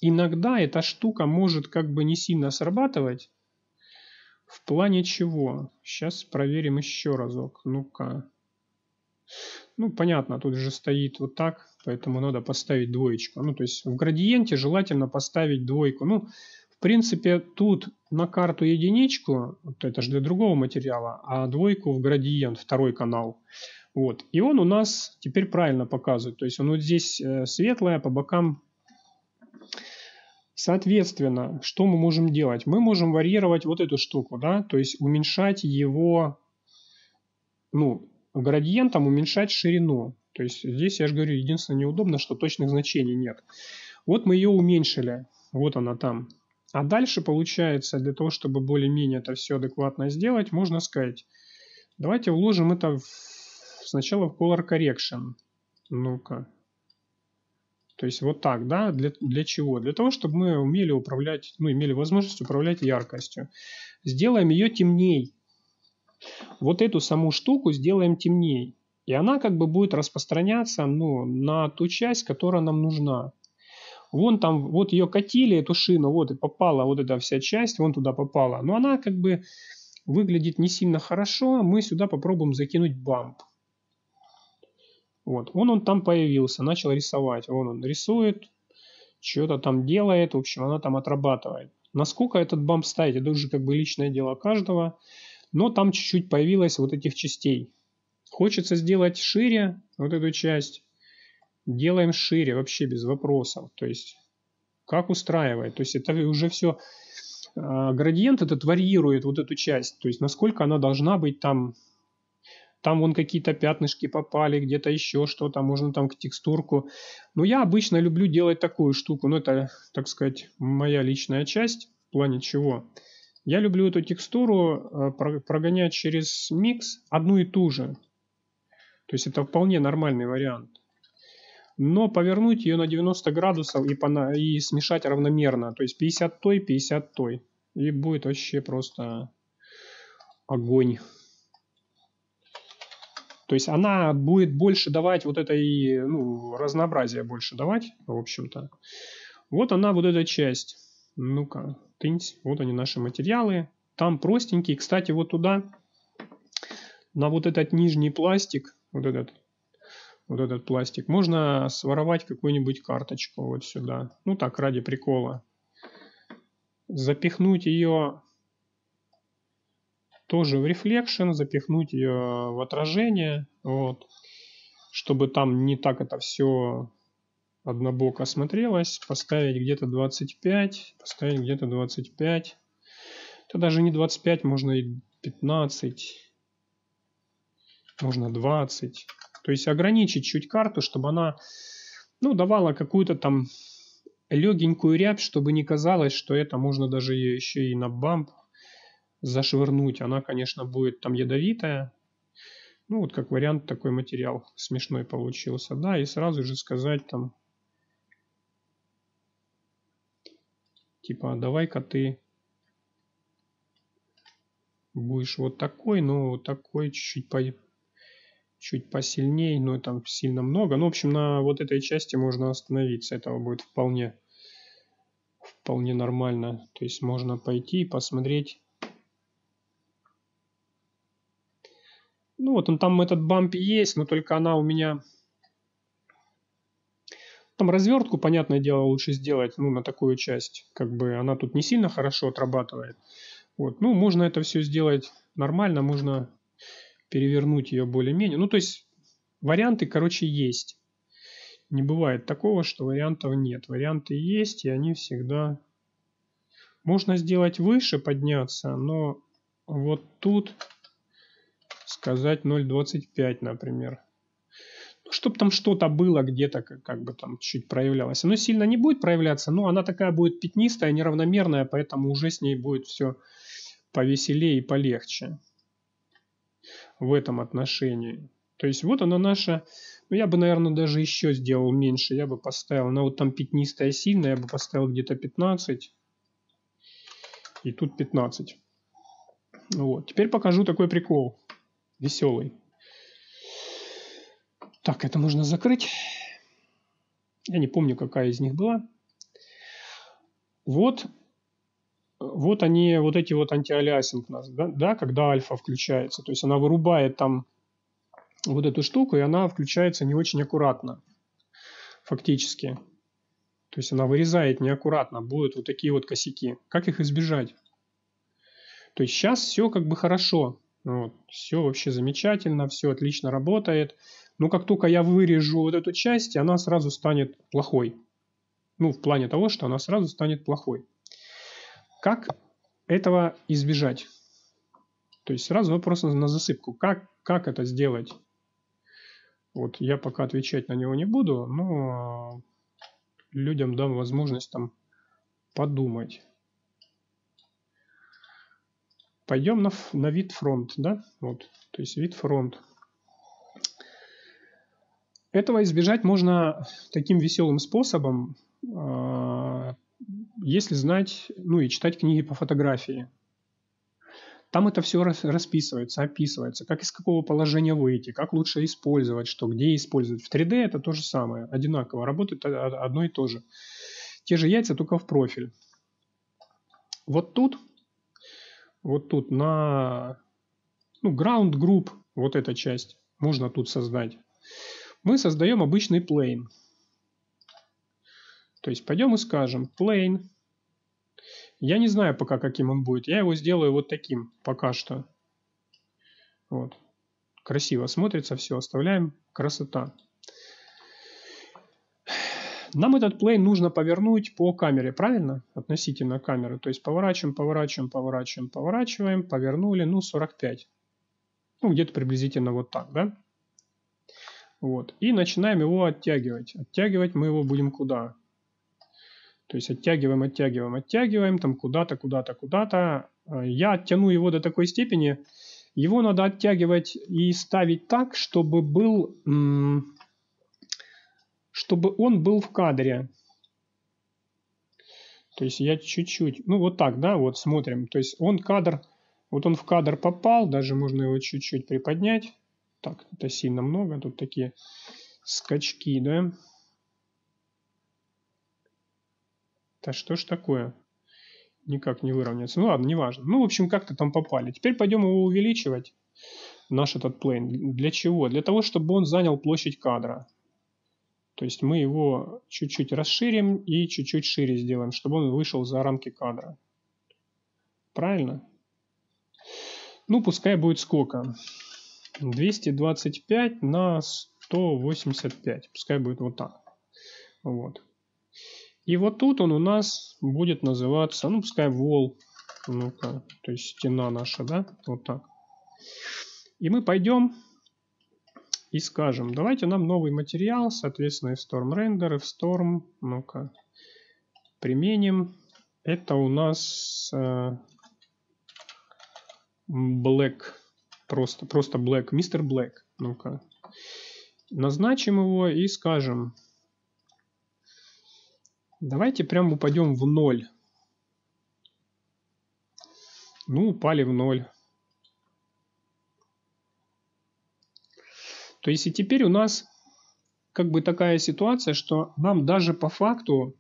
иногда эта штука может как бы не сильно срабатывать. В плане чего? Сейчас проверим еще разок. Ну-ка. Ну, понятно, тут же стоит вот так, поэтому надо поставить двоечку. Ну, то есть в градиенте желательно поставить двойку. Ну, в принципе, тут на карту единичку, вот это же для другого материала, а двойку в градиент, второй канал. Вот. И он у нас теперь правильно показывает. То есть он вот здесь э, светлое по бокам Соответственно, что мы можем делать? Мы можем варьировать вот эту штуку, да, то есть уменьшать его, ну, градиентом уменьшать ширину. То есть здесь, я же говорю, единственное неудобно, что точных значений нет. Вот мы ее уменьшили. Вот она там. А дальше, получается, для того, чтобы более-менее это все адекватно сделать, можно сказать, давайте вложим это в, сначала в color correction. Ну-ка. То есть вот так, да? Для, для чего? Для того, чтобы мы умели управлять, ну, имели возможность управлять яркостью. Сделаем ее темней. Вот эту саму штуку сделаем темнее. И она как бы будет распространяться ну, на ту часть, которая нам нужна. Вон там, вот ее катили, эту шину, вот и попала вот эта вся часть, вон туда попала. Но она как бы выглядит не сильно хорошо. А мы сюда попробуем закинуть бамп. Вот, он он там появился, начал рисовать. Вон он рисует, что-то там делает, в общем, она там отрабатывает. Насколько этот бамп ставить, это уже как бы личное дело каждого но там чуть-чуть появилось вот этих частей. Хочется сделать шире вот эту часть, делаем шире вообще без вопросов. То есть как устраивает. То есть это уже все а, градиент этот варьирует вот эту часть, то есть насколько она должна быть там, там вон какие-то пятнышки попали, где-то еще что-то, можно там к текстурку. Но я обычно люблю делать такую штуку, но это, так сказать, моя личная часть в плане чего. Я люблю эту текстуру э, прогонять через микс одну и ту же. То есть это вполне нормальный вариант. Но повернуть ее на 90 градусов и, и смешать равномерно. То есть 50 той, 50 той. И будет вообще просто огонь. То есть она будет больше давать вот этой, ну, разнообразия больше давать, в общем-то. Вот она, вот эта часть. Ну-ка, тынь, вот они наши материалы. Там простенькие. Кстати, вот туда, на вот этот нижний пластик, вот этот, вот этот пластик, можно своровать какую-нибудь карточку вот сюда. Ну так, ради прикола. Запихнуть ее тоже в Reflection, запихнуть ее в отражение, вот, чтобы там не так это все однобоко смотрелось, поставить где-то 25, поставить где-то 25. Это даже не 25, можно и 15, можно 20. То есть ограничить чуть карту, чтобы она ну, давала какую-то там легенькую рябь, чтобы не казалось, что это можно даже ее еще и на бамп зашвырнуть. Она, конечно, будет там ядовитая. Ну, вот как вариант такой материал смешной получился. Да, и сразу же сказать там Типа, «А давай-ка ты будешь вот такой, но ну, вот такой чуть-чуть по, чуть посильней, но там сильно много. Ну, в общем, на вот этой части можно остановиться, этого будет вполне, вполне нормально. То есть можно пойти и посмотреть. Ну вот он там этот бамп есть, но только она у меня там развертку, понятное дело, лучше сделать ну, на такую часть. Как бы она тут не сильно хорошо отрабатывает. Вот. Ну, можно это все сделать нормально, можно перевернуть ее более-менее. Ну, то есть варианты, короче, есть. Не бывает такого, что вариантов нет. Варианты есть, и они всегда... Можно сделать выше, подняться, но вот тут сказать 0.25, например чтобы там что-то было где-то, как, как бы там чуть проявлялось. Оно сильно не будет проявляться, но она такая будет пятнистая, неравномерная, поэтому уже с ней будет все повеселее и полегче в этом отношении. То есть вот она наша, ну я бы, наверное, даже еще сделал меньше, я бы поставил, она вот там пятнистая сильная, я бы поставил где-то 15, и тут 15. Вот, теперь покажу такой прикол, веселый. Так, это можно закрыть. Я не помню, какая из них была. Вот, вот они, вот эти вот антиалиасинг у нас, да, да, когда альфа включается. То есть она вырубает там вот эту штуку, и она включается не очень аккуратно, фактически. То есть она вырезает неаккуратно, будут вот такие вот косяки. Как их избежать? То есть сейчас все как бы хорошо, вот, все вообще замечательно, все отлично работает, но как только я вырежу вот эту часть, она сразу станет плохой. Ну, в плане того, что она сразу станет плохой. Как этого избежать? То есть сразу вопрос на засыпку. Как, как это сделать? Вот я пока отвечать на него не буду, но людям дам возможность там подумать. Пойдем на, на вид фронт, да? Вот, то есть вид фронт. Этого избежать можно таким веселым способом, а, если знать, ну и читать книги по фотографии. Там это все расписывается, описывается, как из какого положения выйти, как лучше использовать, что где использовать. В 3D это то же самое, одинаково, работает одно и то же. Те же яйца, только в профиль. Вот тут, вот тут на ну, ground group, вот эта часть, можно тут создать мы создаем обычный plane. То есть пойдем и скажем plane. Я не знаю пока, каким он будет. Я его сделаю вот таким пока что. Вот. Красиво смотрится все. Оставляем. Красота. Нам этот плейн нужно повернуть по камере, правильно? Относительно камеры. То есть поворачиваем, поворачиваем, поворачиваем, поворачиваем. Повернули, ну, 45. Ну, где-то приблизительно вот так, да? Вот. И начинаем его оттягивать. Оттягивать мы его будем куда? То есть оттягиваем, оттягиваем, оттягиваем, там куда-то, куда-то, куда-то. А, я оттяну его до такой степени. Его надо оттягивать и ставить так, чтобы был, чтобы он был в кадре. То есть я чуть-чуть, ну вот так, да, вот смотрим. То есть он кадр, вот он в кадр попал, даже можно его чуть-чуть приподнять. Так, это сильно много, тут такие скачки, да? Да что ж такое? Никак не выровняется. Ну ладно, неважно. Ну, в общем, как-то там попали. Теперь пойдем его увеличивать, наш этот плейн. Для чего? Для того, чтобы он занял площадь кадра. То есть мы его чуть-чуть расширим и чуть-чуть шире сделаем, чтобы он вышел за рамки кадра. Правильно? Ну, пускай будет сколько? 225 на 185. Пускай будет вот так. Вот. И вот тут он у нас будет называться, ну пускай вол, ну-ка, то есть стена наша, да, вот так. И мы пойдем и скажем, давайте нам новый материал, соответственно, и в Storm Render, и в Storm, ну-ка, применим. Это у нас э, Black Просто, просто Black, мистер Black. Ну-ка. Назначим его и скажем. Давайте прям упадем в ноль. Ну, упали в ноль. То есть и теперь у нас как бы такая ситуация, что нам даже по факту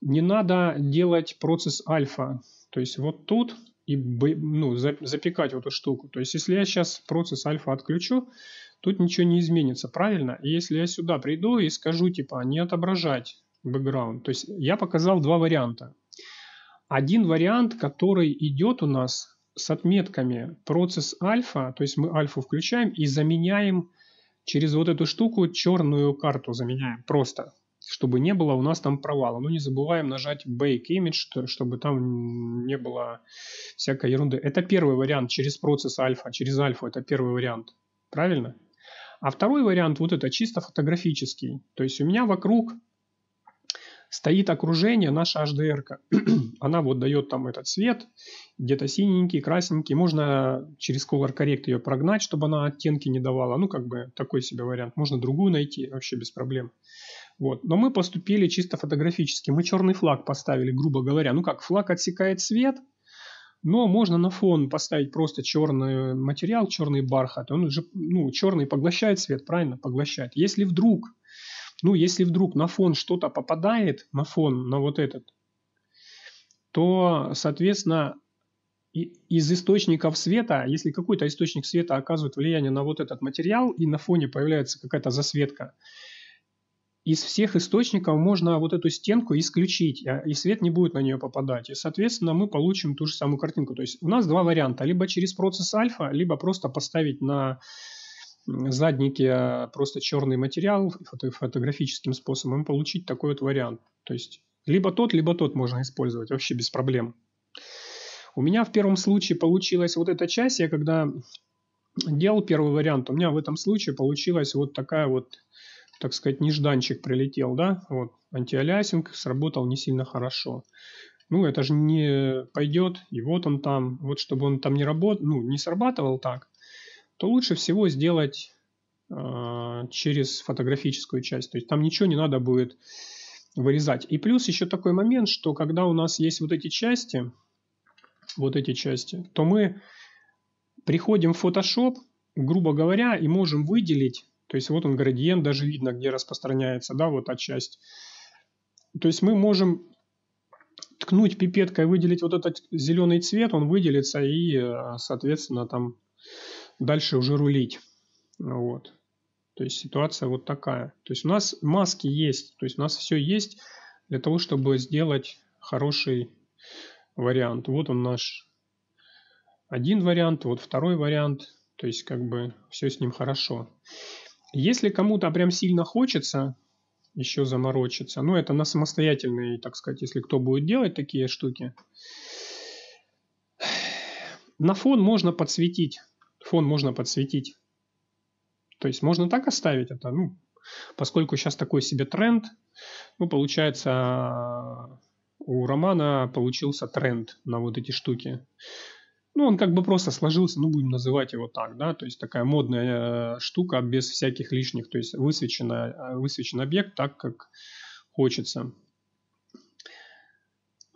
не надо делать процесс альфа. То есть вот тут и ну, запекать вот эту штуку. То есть, если я сейчас процесс альфа отключу, тут ничего не изменится, правильно? И если я сюда приду и скажу, типа, не отображать бэкграунд, то есть я показал два варианта. Один вариант, который идет у нас с отметками процесс альфа, то есть мы альфу включаем и заменяем через вот эту штуку черную карту заменяем просто чтобы не было у нас там провала. Но не забываем нажать Bake Image, чтобы там не было всякой ерунды. Это первый вариант через процесс альфа, через альфа это первый вариант. Правильно? А второй вариант вот это чисто фотографический. То есть у меня вокруг стоит окружение, наша HDR. -ка. Она вот дает там этот цвет, где-то синенький, красненький. Можно через Color Correct ее прогнать, чтобы она оттенки не давала. Ну, как бы такой себе вариант. Можно другую найти вообще без проблем. Вот. Но мы поступили чисто фотографически. Мы черный флаг поставили, грубо говоря. Ну как, флаг отсекает свет, но можно на фон поставить просто черный материал, черный бархат. Он уже ну, черный поглощает свет, правильно, поглощает. Если вдруг, ну, если вдруг на фон что-то попадает, на фон, на вот этот, то, соответственно, из источников света, если какой-то источник света оказывает влияние на вот этот материал, и на фоне появляется какая-то засветка, из всех источников можно вот эту стенку исключить, а, и свет не будет на нее попадать. И, соответственно, мы получим ту же самую картинку. То есть у нас два варианта. Либо через процесс альфа, либо просто поставить на заднике а, просто черный материал фотографическим способом и получить такой вот вариант. То есть либо тот, либо тот можно использовать вообще без проблем. У меня в первом случае получилась вот эта часть. Я когда делал первый вариант, у меня в этом случае получилась вот такая вот так сказать, нежданчик прилетел, да, вот, антиалиасинг сработал не сильно хорошо. Ну, это же не пойдет, и вот он там, вот чтобы он там не работал, ну, не срабатывал так, то лучше всего сделать э, через фотографическую часть. То есть там ничего не надо будет вырезать. И плюс еще такой момент, что когда у нас есть вот эти части, вот эти части, то мы приходим в Photoshop, грубо говоря, и можем выделить то есть вот он градиент, даже видно, где распространяется, да, вот та часть. То есть мы можем ткнуть пипеткой, выделить вот этот зеленый цвет, он выделится и, э, соответственно, там дальше уже рулить. Вот. То есть ситуация вот такая. То есть у нас маски есть, то есть у нас все есть для того, чтобы сделать хороший вариант. Вот он наш один вариант, вот второй вариант. То есть как бы все с ним хорошо. Если кому-то прям сильно хочется еще заморочиться, ну это на самостоятельные, так сказать, если кто будет делать такие штуки, на фон можно подсветить. Фон можно подсветить. То есть можно так оставить это, ну, поскольку сейчас такой себе тренд, ну, получается, у Романа получился тренд на вот эти штуки ну, он как бы просто сложился, ну, будем называть его так, да, то есть такая модная э, штука без всяких лишних, то есть высвечена, э, высвечен объект так, как хочется.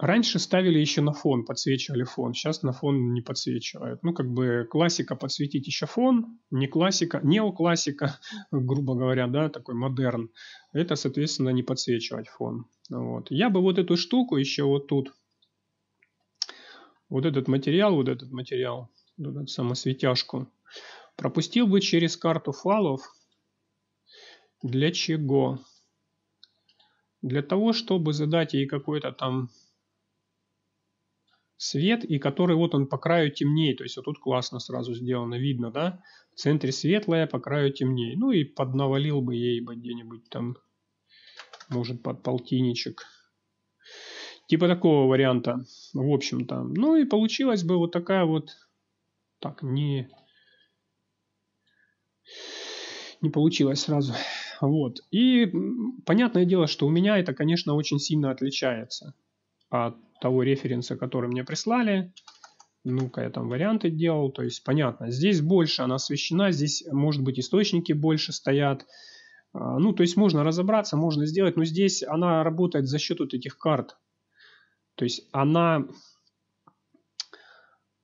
Раньше ставили еще на фон, подсвечивали фон, сейчас на фон не подсвечивают. Ну, как бы классика подсветить еще фон, не классика, неоклассика, грубо говоря, да, такой модерн. Это, соответственно, не подсвечивать фон. Вот. Я бы вот эту штуку еще вот тут вот этот материал, вот этот материал, вот эту самосветяжку, пропустил бы через карту фалов. Для чего? Для того, чтобы задать ей какой-то там свет, и который вот он по краю темнее. То есть вот тут классно сразу сделано, видно, да? В центре светлое, по краю темнее. Ну и поднавалил бы ей бы где-нибудь там, может, под полтинничек. Типа такого варианта, в общем-то. Ну и получилась бы вот такая вот... Так, не... Не получилось сразу. Вот. И понятное дело, что у меня это, конечно, очень сильно отличается от того референса, который мне прислали. Ну-ка, я там варианты делал. То есть, понятно, здесь больше она освещена, здесь, может быть, источники больше стоят. А, ну, то есть, можно разобраться, можно сделать. Но здесь она работает за счет вот этих карт. То есть она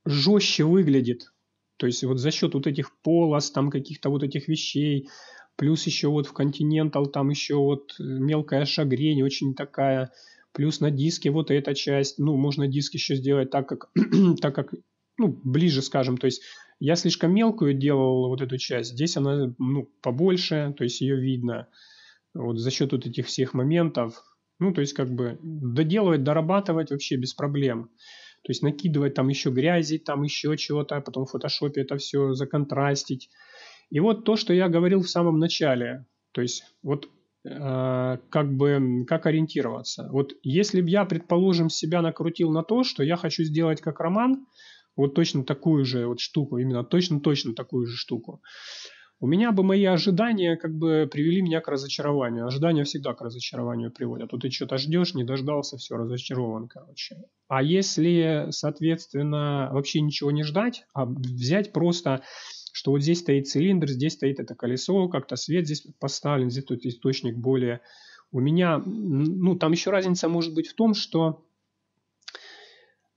жестче выглядит. То есть вот за счет вот этих полос, там каких-то вот этих вещей, плюс еще вот в Continental там еще вот э, мелкая шагрень очень такая, плюс на диске вот эта часть, ну, можно диск еще сделать так, как, так как, ну, ближе, скажем, то есть я слишком мелкую делал вот эту часть, здесь она, ну, побольше, то есть ее видно, вот за счет вот этих всех моментов, ну, то есть, как бы доделывать, дорабатывать вообще без проблем. То есть накидывать там еще грязи, там еще чего-то, а потом в фотошопе это все законтрастить. И вот то, что я говорил в самом начале, то есть вот э, как бы как ориентироваться. Вот если бы я, предположим, себя накрутил на то, что я хочу сделать как роман, вот точно такую же вот штуку, именно точно-точно такую же штуку, у меня бы мои ожидания как бы привели меня к разочарованию. Ожидания всегда к разочарованию приводят. Вот ты что-то ждешь, не дождался, все, разочарован, короче. А если, соответственно, вообще ничего не ждать, а взять просто что вот здесь стоит цилиндр, здесь стоит это колесо, как-то свет здесь поставлен, здесь тут источник более... У меня, ну, там еще разница может быть в том, что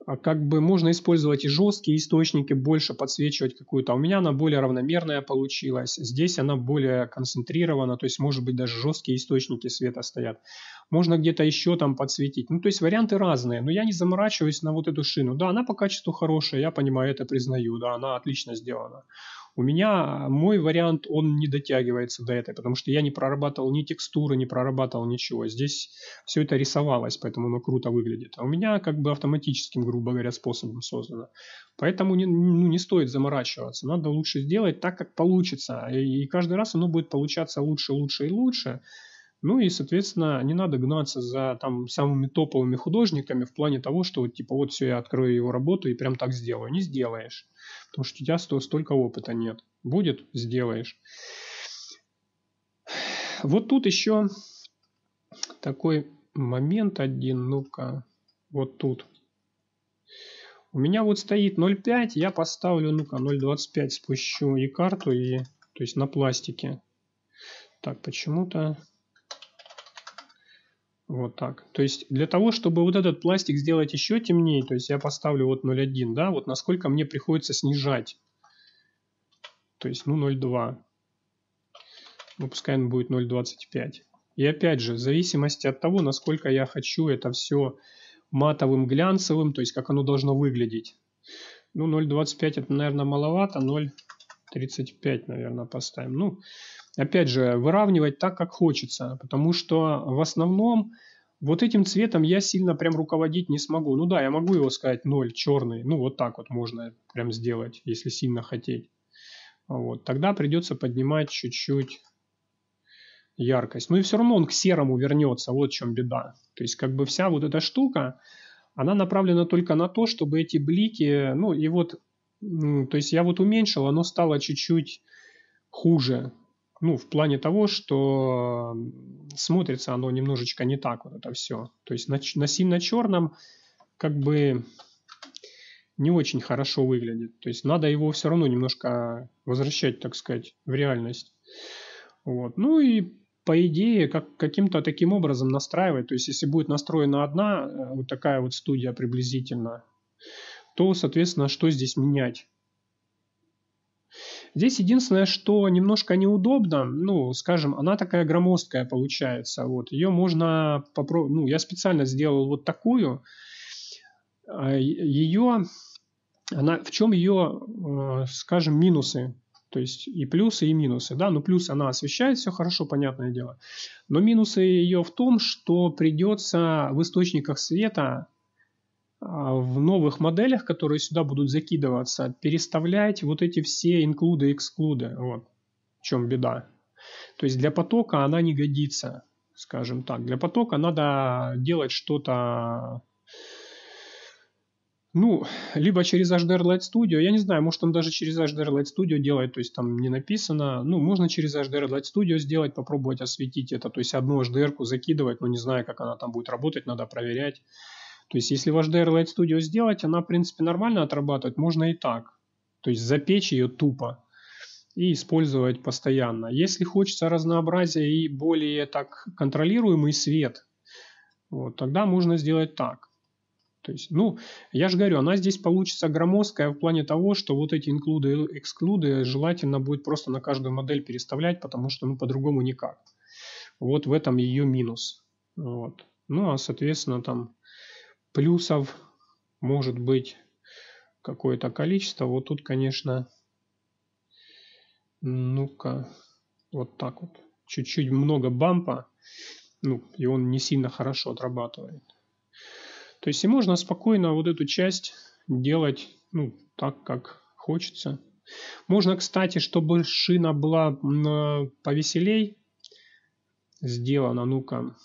а как бы можно использовать и жесткие источники, больше подсвечивать какую-то. А у меня она более равномерная получилась. Здесь она более концентрирована, то есть, может быть, даже жесткие источники света стоят. Можно где-то еще там подсветить. Ну, то есть, варианты разные. Но я не заморачиваюсь на вот эту шину. Да, она по качеству хорошая, я понимаю, это признаю. Да, она отлично сделана. У меня а, мой вариант, он не дотягивается до этой, потому что я не прорабатывал ни текстуры, не прорабатывал ничего. Здесь все это рисовалось, поэтому оно круто выглядит. А у меня как бы автоматическим, грубо говоря, способом создано. Поэтому не, ну, не стоит заморачиваться. Надо лучше сделать так, как получится. И, и каждый раз оно будет получаться лучше, лучше и лучше. Ну и, соответственно, не надо гнаться за там самыми топовыми художниками в плане того, что вот типа вот все, я открою его работу и прям так сделаю. Не сделаешь, потому что у тебя столько опыта нет. Будет – сделаешь. Вот тут еще такой момент один, ну-ка, вот тут. У меня вот стоит 0,5, я поставлю, ну-ка, 0,25 спущу и карту, и, то есть на пластике. Так, почему-то вот так. То есть для того, чтобы вот этот пластик сделать еще темнее, то есть я поставлю вот 0,1, да, вот насколько мне приходится снижать. То есть, ну, 0,2. Ну, пускай он будет 0,25. И опять же, в зависимости от того, насколько я хочу это все матовым, глянцевым, то есть как оно должно выглядеть. Ну, 0,25 это, наверное, маловато, 0,35, наверное, поставим. Ну, опять же, выравнивать так, как хочется, потому что в основном вот этим цветом я сильно прям руководить не смогу. Ну да, я могу его сказать 0, черный, ну вот так вот можно прям сделать, если сильно хотеть. Вот, тогда придется поднимать чуть-чуть яркость. Ну и все равно он к серому вернется, вот в чем беда. То есть как бы вся вот эта штука, она направлена только на то, чтобы эти блики, ну и вот, то есть я вот уменьшил, оно стало чуть-чуть хуже ну, в плане того, что смотрится оно немножечко не так вот это все. То есть на, на синно-черном как бы не очень хорошо выглядит. То есть надо его все равно немножко возвращать, так сказать, в реальность. Вот. Ну и по идее, как, каким-то таким образом настраивать. То есть, если будет настроена одна э, вот такая вот студия приблизительно, то, соответственно, что здесь менять? Здесь единственное, что немножко неудобно, ну, скажем, она такая громоздкая получается, вот, ее можно попробовать, ну, я специально сделал вот такую, а, ее, она, в чем ее, э, скажем, минусы, то есть и плюсы, и минусы, да, ну, плюс она освещает, все хорошо, понятное дело, но минусы ее в том, что придется в источниках света а, в новых моделях, которые сюда будут закидываться, переставлять вот эти все инклюды и эксклюды. Вот в чем беда. То есть для потока она не годится, скажем так. Для потока надо делать что-то ну, либо через HDR Light Studio, я не знаю, может он даже через HDR Light Studio делает, то есть там не написано, ну, можно через HDR Light Studio сделать, попробовать осветить это, то есть одну HDR-ку закидывать, но не знаю, как она там будет работать, надо проверять. То есть, если ваш DR Light Studio сделать, она, в принципе, нормально отрабатывать, можно и так. То есть, запечь ее тупо и использовать постоянно. Если хочется разнообразия и более так контролируемый свет, вот, тогда можно сделать так. То есть, ну, я же говорю, она здесь получится громоздкая в плане того, что вот эти инклюды и эксклюды желательно будет просто на каждую модель переставлять, потому что, ну, по-другому никак. Вот в этом ее минус. Вот. Ну, а, соответственно, там плюсов может быть какое-то количество. Вот тут, конечно, ну-ка, вот так вот. Чуть-чуть много бампа, ну, и он не сильно хорошо отрабатывает. То есть и можно спокойно вот эту часть делать, ну, так, как хочется. Можно, кстати, чтобы шина была повеселей сделана. Ну-ка,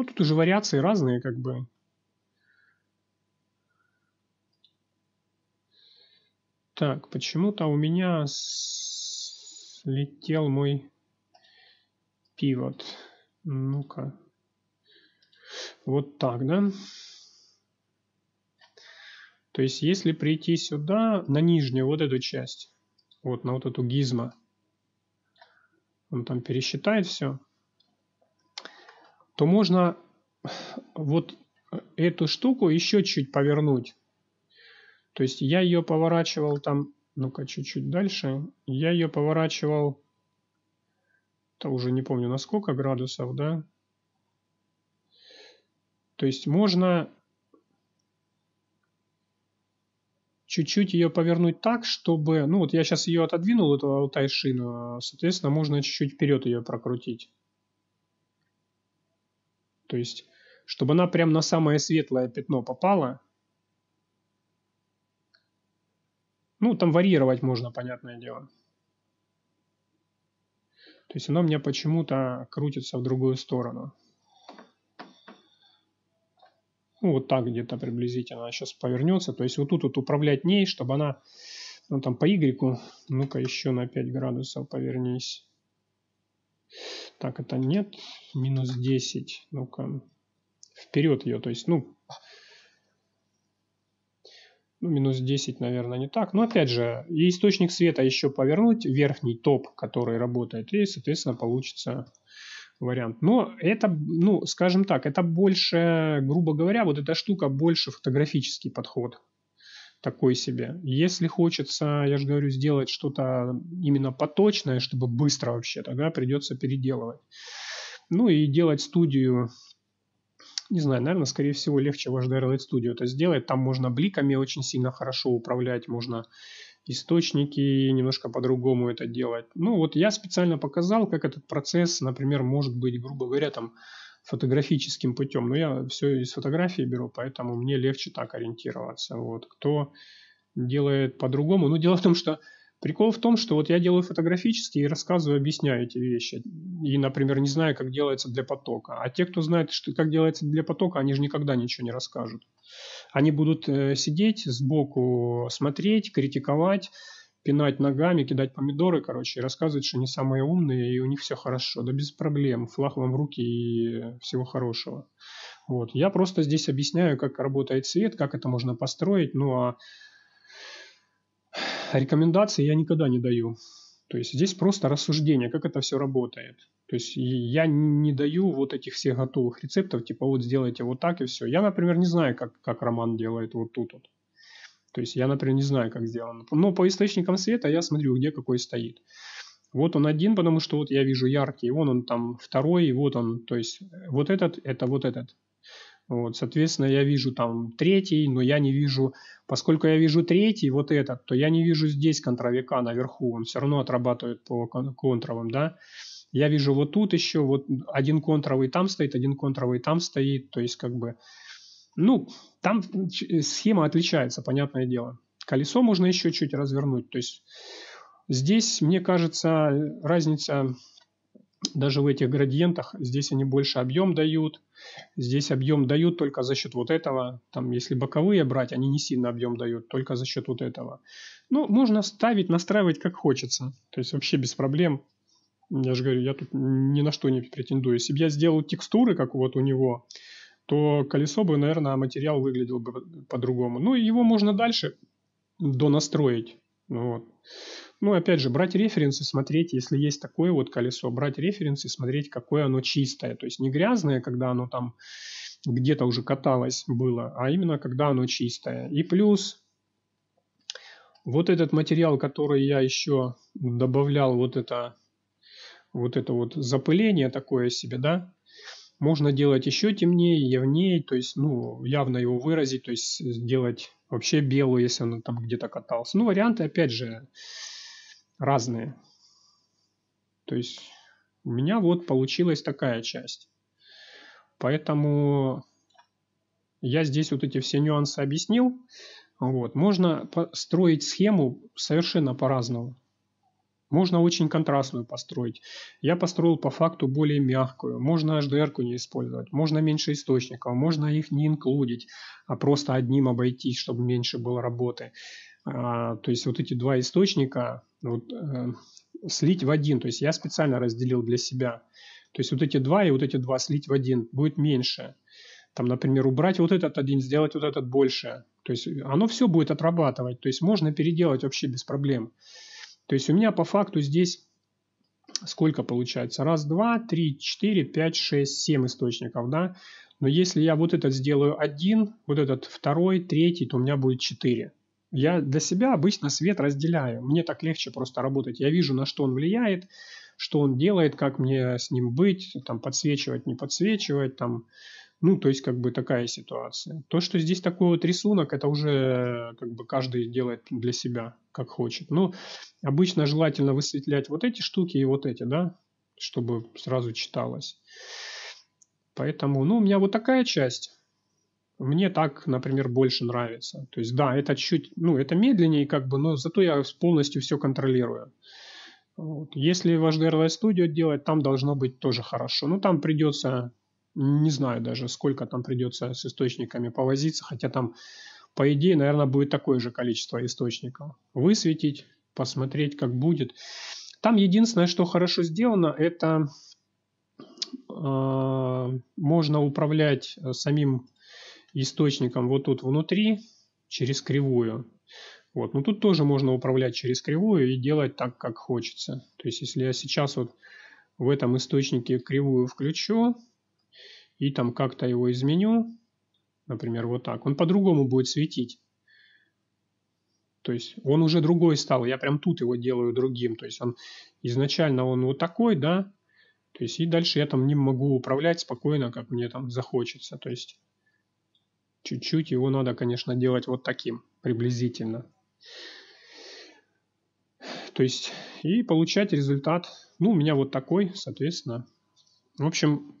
ну, тут уже вариации разные, как бы. Так, почему-то у меня слетел мой пивот. Ну-ка. Вот так, да? То есть, если прийти сюда, на нижнюю вот эту часть, вот на вот эту гизма, он там пересчитает все то можно вот эту штуку еще чуть повернуть. То есть я ее поворачивал там, ну-ка чуть-чуть дальше, я ее поворачивал, то уже не помню на сколько градусов, да. То есть можно чуть-чуть ее повернуть так, чтобы, ну вот я сейчас ее отодвинул, эту шину, а, соответственно, можно чуть-чуть вперед ее прокрутить. То есть, чтобы она прям на самое светлое пятно попала, ну, там варьировать можно, понятное дело. То есть она у меня почему-то крутится в другую сторону. Ну, вот так где-то приблизительно она сейчас повернется. То есть вот тут вот управлять ней, чтобы она, ну, там по Y, ну-ка еще на 5 градусов повернись. Так, это нет. Минус 10. Ну-ка. Вперед ее. То есть, ну, ну, минус 10, наверное, не так. Но опять же, и источник света еще повернуть, верхний топ, который работает, и, соответственно, получится вариант. Но это, ну, скажем так, это больше, грубо говоря, вот эта штука больше фотографический подход такой себе. Если хочется, я же говорю, сделать что-то именно поточное, чтобы быстро вообще, тогда придется переделывать. Ну и делать студию, не знаю, наверное, скорее всего, легче в HDR Light Studio это сделать. Там можно бликами очень сильно хорошо управлять, можно источники, немножко по-другому это делать. Ну вот я специально показал, как этот процесс, например, может быть, грубо говоря, там фотографическим путем. Но я все из фотографии беру, поэтому мне легче так ориентироваться. Вот. Кто делает по-другому? Ну, дело в том, что прикол в том, что вот я делаю фотографически и рассказываю, объясняю эти вещи. И, например, не знаю, как делается для потока. А те, кто знает, что, как делается для потока, они же никогда ничего не расскажут. Они будут э, сидеть сбоку, смотреть, критиковать, пинать ногами, кидать помидоры, короче, и рассказывать, что они самые умные, и у них все хорошо. Да без проблем, флаг вам в руки и всего хорошего. Вот. Я просто здесь объясняю, как работает свет, как это можно построить, ну а рекомендации я никогда не даю. То есть здесь просто рассуждение, как это все работает. То есть я не даю вот этих всех готовых рецептов, типа вот сделайте вот так и все. Я, например, не знаю, как, как Роман делает вот тут вот. То есть я, например, не знаю, как сделано. Но по источникам света я смотрю, где какой стоит. Вот он один, потому что вот я вижу яркий, вон он там второй, и вот он, то есть э, вот этот, это вот этот. Вот, соответственно, я вижу там третий, но я не вижу, поскольку я вижу третий, вот этот, то я не вижу здесь контровика наверху, он все равно отрабатывает по контровым, да. Я вижу вот тут еще, вот один контровый там стоит, один контровый там стоит, то есть как бы ну, там э, схема отличается, понятное дело. Колесо можно еще чуть развернуть. То есть здесь, мне кажется, разница даже в этих градиентах. Здесь они больше объем дают. Здесь объем дают только за счет вот этого. Там, если боковые брать, они не сильно объем дают, только за счет вот этого. Ну, можно ставить, настраивать как хочется. То есть вообще без проблем. Я же говорю, я тут ни на что не претендую. Если бы я сделал текстуры, как вот у него, то колесо бы, наверное, материал выглядел бы по-другому. Ну, его можно дальше донастроить. Ну, вот. Ну, опять же, брать референсы, смотреть, если есть такое вот колесо, брать референсы, смотреть, какое оно чистое. То есть не грязное, когда оно там где-то уже каталось было, а именно когда оно чистое. И плюс вот этот материал, который я еще добавлял, вот это вот это вот запыление такое себе, да, можно делать еще темнее, явнее, то есть, ну, явно его выразить, то есть сделать вообще белую, если он там где-то катался. Ну, варианты, опять же, разные. То есть у меня вот получилась такая часть. Поэтому я здесь вот эти все нюансы объяснил. Вот. Можно построить схему совершенно по-разному. Можно очень контрастную построить. Я построил по факту более мягкую. Можно HDR не использовать, можно меньше источников, можно их не инклюдить, а просто одним обойтись, чтобы меньше было работы. А, то есть вот эти два источника вот, э, слить в один. То есть я специально разделил для себя. То есть вот эти два и вот эти два слить в один будет меньше. Там, например, убрать вот этот один, сделать вот этот больше. То есть оно все будет отрабатывать. То есть можно переделать вообще без проблем. То есть у меня по факту здесь сколько получается? Раз, два, три, четыре, пять, шесть, семь источников, да? Но если я вот этот сделаю один, вот этот второй, третий, то у меня будет четыре. Я для себя обычно свет разделяю. Мне так легче просто работать. Я вижу, на что он влияет, что он делает, как мне с ним быть, там подсвечивать, не подсвечивать, там ну, то есть, как бы такая ситуация. То, что здесь такой вот рисунок, это уже как бы каждый делает для себя, как хочет. Но ну, обычно желательно высветлять вот эти штуки и вот эти, да, чтобы сразу читалось. Поэтому, ну, у меня вот такая часть. Мне так, например, больше нравится. То есть, да, это чуть, ну, это медленнее, как бы, но зато я полностью все контролирую. Вот. Если ваш GRL Studio делать, там должно быть тоже хорошо. Но ну, там придется не знаю даже, сколько там придется с источниками повозиться, хотя там, по идее, наверное, будет такое же количество источников. Высветить, посмотреть, как будет. Там единственное, что хорошо сделано, это э, можно управлять э, самим источником вот тут внутри через кривую. Вот. Но ну тут тоже можно управлять через кривую и делать так, как хочется. То есть, если я сейчас вот в этом источнике кривую включу, и там как-то его изменю, например, вот так, он по-другому будет светить. То есть он уже другой стал, я прям тут его делаю другим. То есть он изначально он вот такой, да, то есть и дальше я там не могу управлять спокойно, как мне там захочется. То есть чуть-чуть его надо, конечно, делать вот таким приблизительно. То есть и получать результат, ну, у меня вот такой, соответственно. В общем,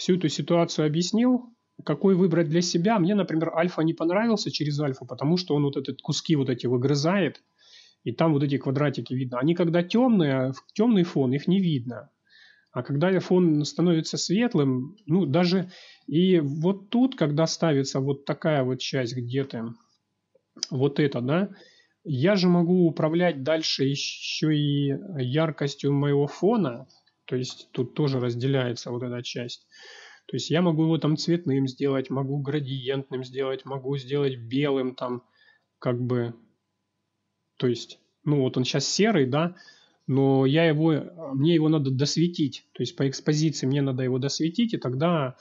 всю эту ситуацию объяснил, какой выбрать для себя. Мне, например, альфа не понравился через альфа, потому что он вот этот куски вот эти выгрызает, и там вот эти квадратики видно. Они когда темные, темный фон, их не видно. А когда фон становится светлым, ну даже и вот тут, когда ставится вот такая вот часть, где то вот это, да, я же могу управлять дальше еще и яркостью моего фона – то есть тут тоже разделяется вот эта часть. То есть я могу его там цветным сделать, могу градиентным сделать, могу сделать белым там, как бы, то есть, ну вот он сейчас серый, да, но я его, мне его надо досветить, то есть по экспозиции мне надо его досветить, и тогда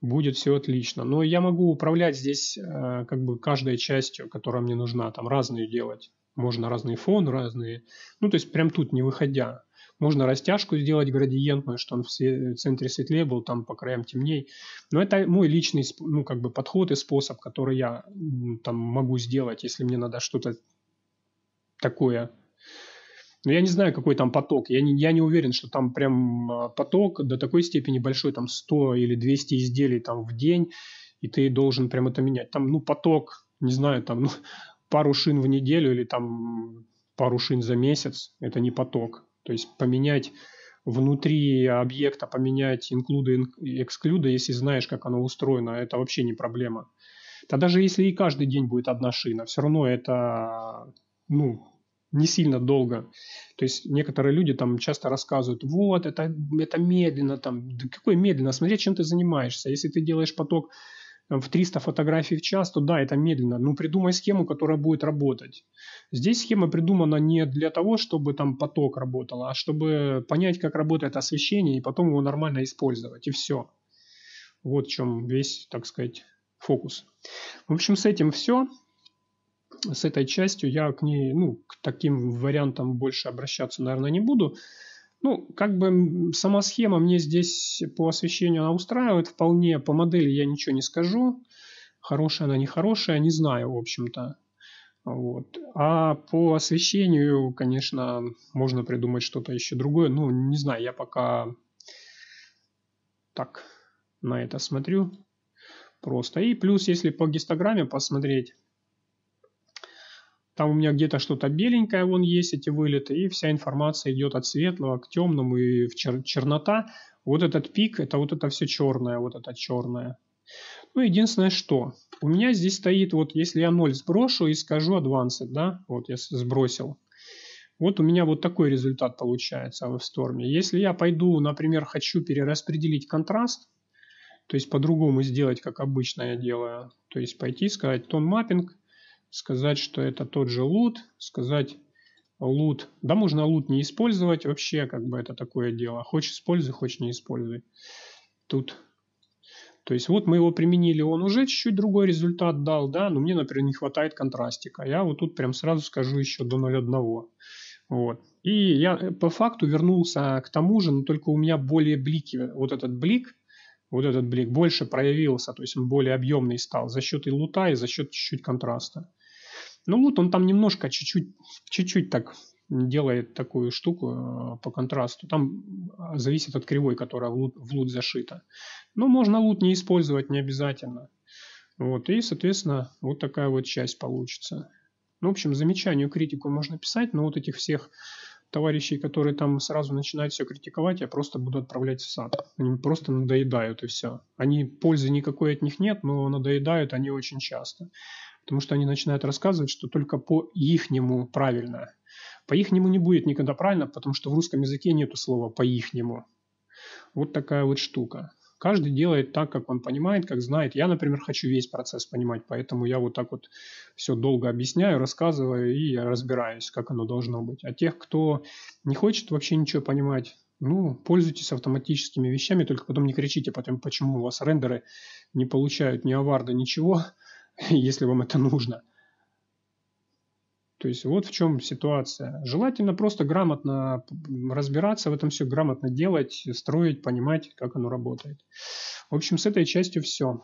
будет все отлично. Но я могу управлять здесь э, как бы каждой частью, которая мне нужна, там разные делать. Можно разный фон, разные, ну то есть прям тут не выходя. Можно растяжку сделать градиентную, что он в, э, центре светлее был, там по краям темнее. Но это мой личный ну, как бы подход и способ, который я там могу сделать, если мне надо что-то такое но я не знаю, какой там поток. Я не, я не уверен, что там прям а, поток до такой степени большой, там 100 или 200 изделий там в день, и ты должен прям это менять. Там, ну, поток, не знаю, там ну, пару шин в неделю или там пару шин за месяц, это не поток. То есть поменять внутри объекта, поменять инклюды и эксклюды, если знаешь, как оно устроено, это вообще не проблема. Да даже если и каждый день будет одна шина, все равно это ну, не сильно долго. То есть некоторые люди там часто рассказывают, вот, это, это медленно, там, да какое медленно, Смотри, чем ты занимаешься. Если ты делаешь поток в 300 фотографий в час, то да, это медленно. Ну, придумай схему, которая будет работать. Здесь схема придумана не для того, чтобы там поток работал, а чтобы понять, как работает освещение, и потом его нормально использовать, и все. Вот в чем весь, так сказать, фокус. В общем, с этим все. С этой частью я к ней, ну, к таким вариантам больше обращаться, наверное, не буду. Ну, как бы сама схема мне здесь по освещению она устраивает вполне. По модели я ничего не скажу. Хорошая она, нехорошая, не знаю, в общем-то. Вот. А по освещению, конечно, можно придумать что-то еще другое. Ну, не знаю, я пока так на это смотрю просто. И плюс, если по гистограмме посмотреть, там у меня где-то что-то беленькое, вон есть эти вылеты, и вся информация идет от светлого к темному и в чер- чернота. Вот этот пик, это вот это все черное, вот это черное. Ну, единственное, что у меня здесь стоит, вот если я 0 сброшу и скажу advanced, да, вот я сбросил, вот у меня вот такой результат получается в сторме. Если я пойду, например, хочу перераспределить контраст, то есть по-другому сделать, как обычно я делаю, то есть пойти сказать тон маппинг, сказать, что это тот же лут, сказать лут. Да, можно лут не использовать вообще, как бы это такое дело. Хочешь используй, хочешь не используй. Тут. То есть вот мы его применили, он уже чуть-чуть другой результат дал, да, но мне, например, не хватает контрастика. Я вот тут прям сразу скажу еще до 0,1. Вот. И я э, по факту вернулся к тому же, но только у меня более блики. Э, вот этот блик, вот этот блик больше проявился, то есть он более объемный стал за счет и лута, и за счет чуть-чуть контраста. Ну вот он там немножко, чуть-чуть, чуть-чуть так делает такую штуку э, по контрасту. Там э, зависит от кривой, которая в лут, в лут зашита. Но ну, можно лут не использовать, не обязательно. Вот, и, соответственно, вот такая вот часть получится. Ну, в общем, замечанию, критику можно писать, но вот этих всех товарищей, которые там сразу начинают все критиковать, я просто буду отправлять в сад. Они просто надоедают и все. Они пользы никакой от них нет, но надоедают они очень часто потому что они начинают рассказывать, что только по ихнему правильно. По ихнему не будет никогда правильно, потому что в русском языке нет слова по ихнему. Вот такая вот штука. Каждый делает так, как он понимает, как знает. Я, например, хочу весь процесс понимать, поэтому я вот так вот все долго объясняю, рассказываю и разбираюсь, как оно должно быть. А тех, кто не хочет вообще ничего понимать, ну, пользуйтесь автоматическими вещами, только потом не кричите потом, почему у вас рендеры не получают ни аварда, ничего, если вам это нужно. То есть вот в чем ситуация. Желательно просто грамотно разбираться в этом все, грамотно делать, строить, понимать, как оно работает. В общем, с этой частью все.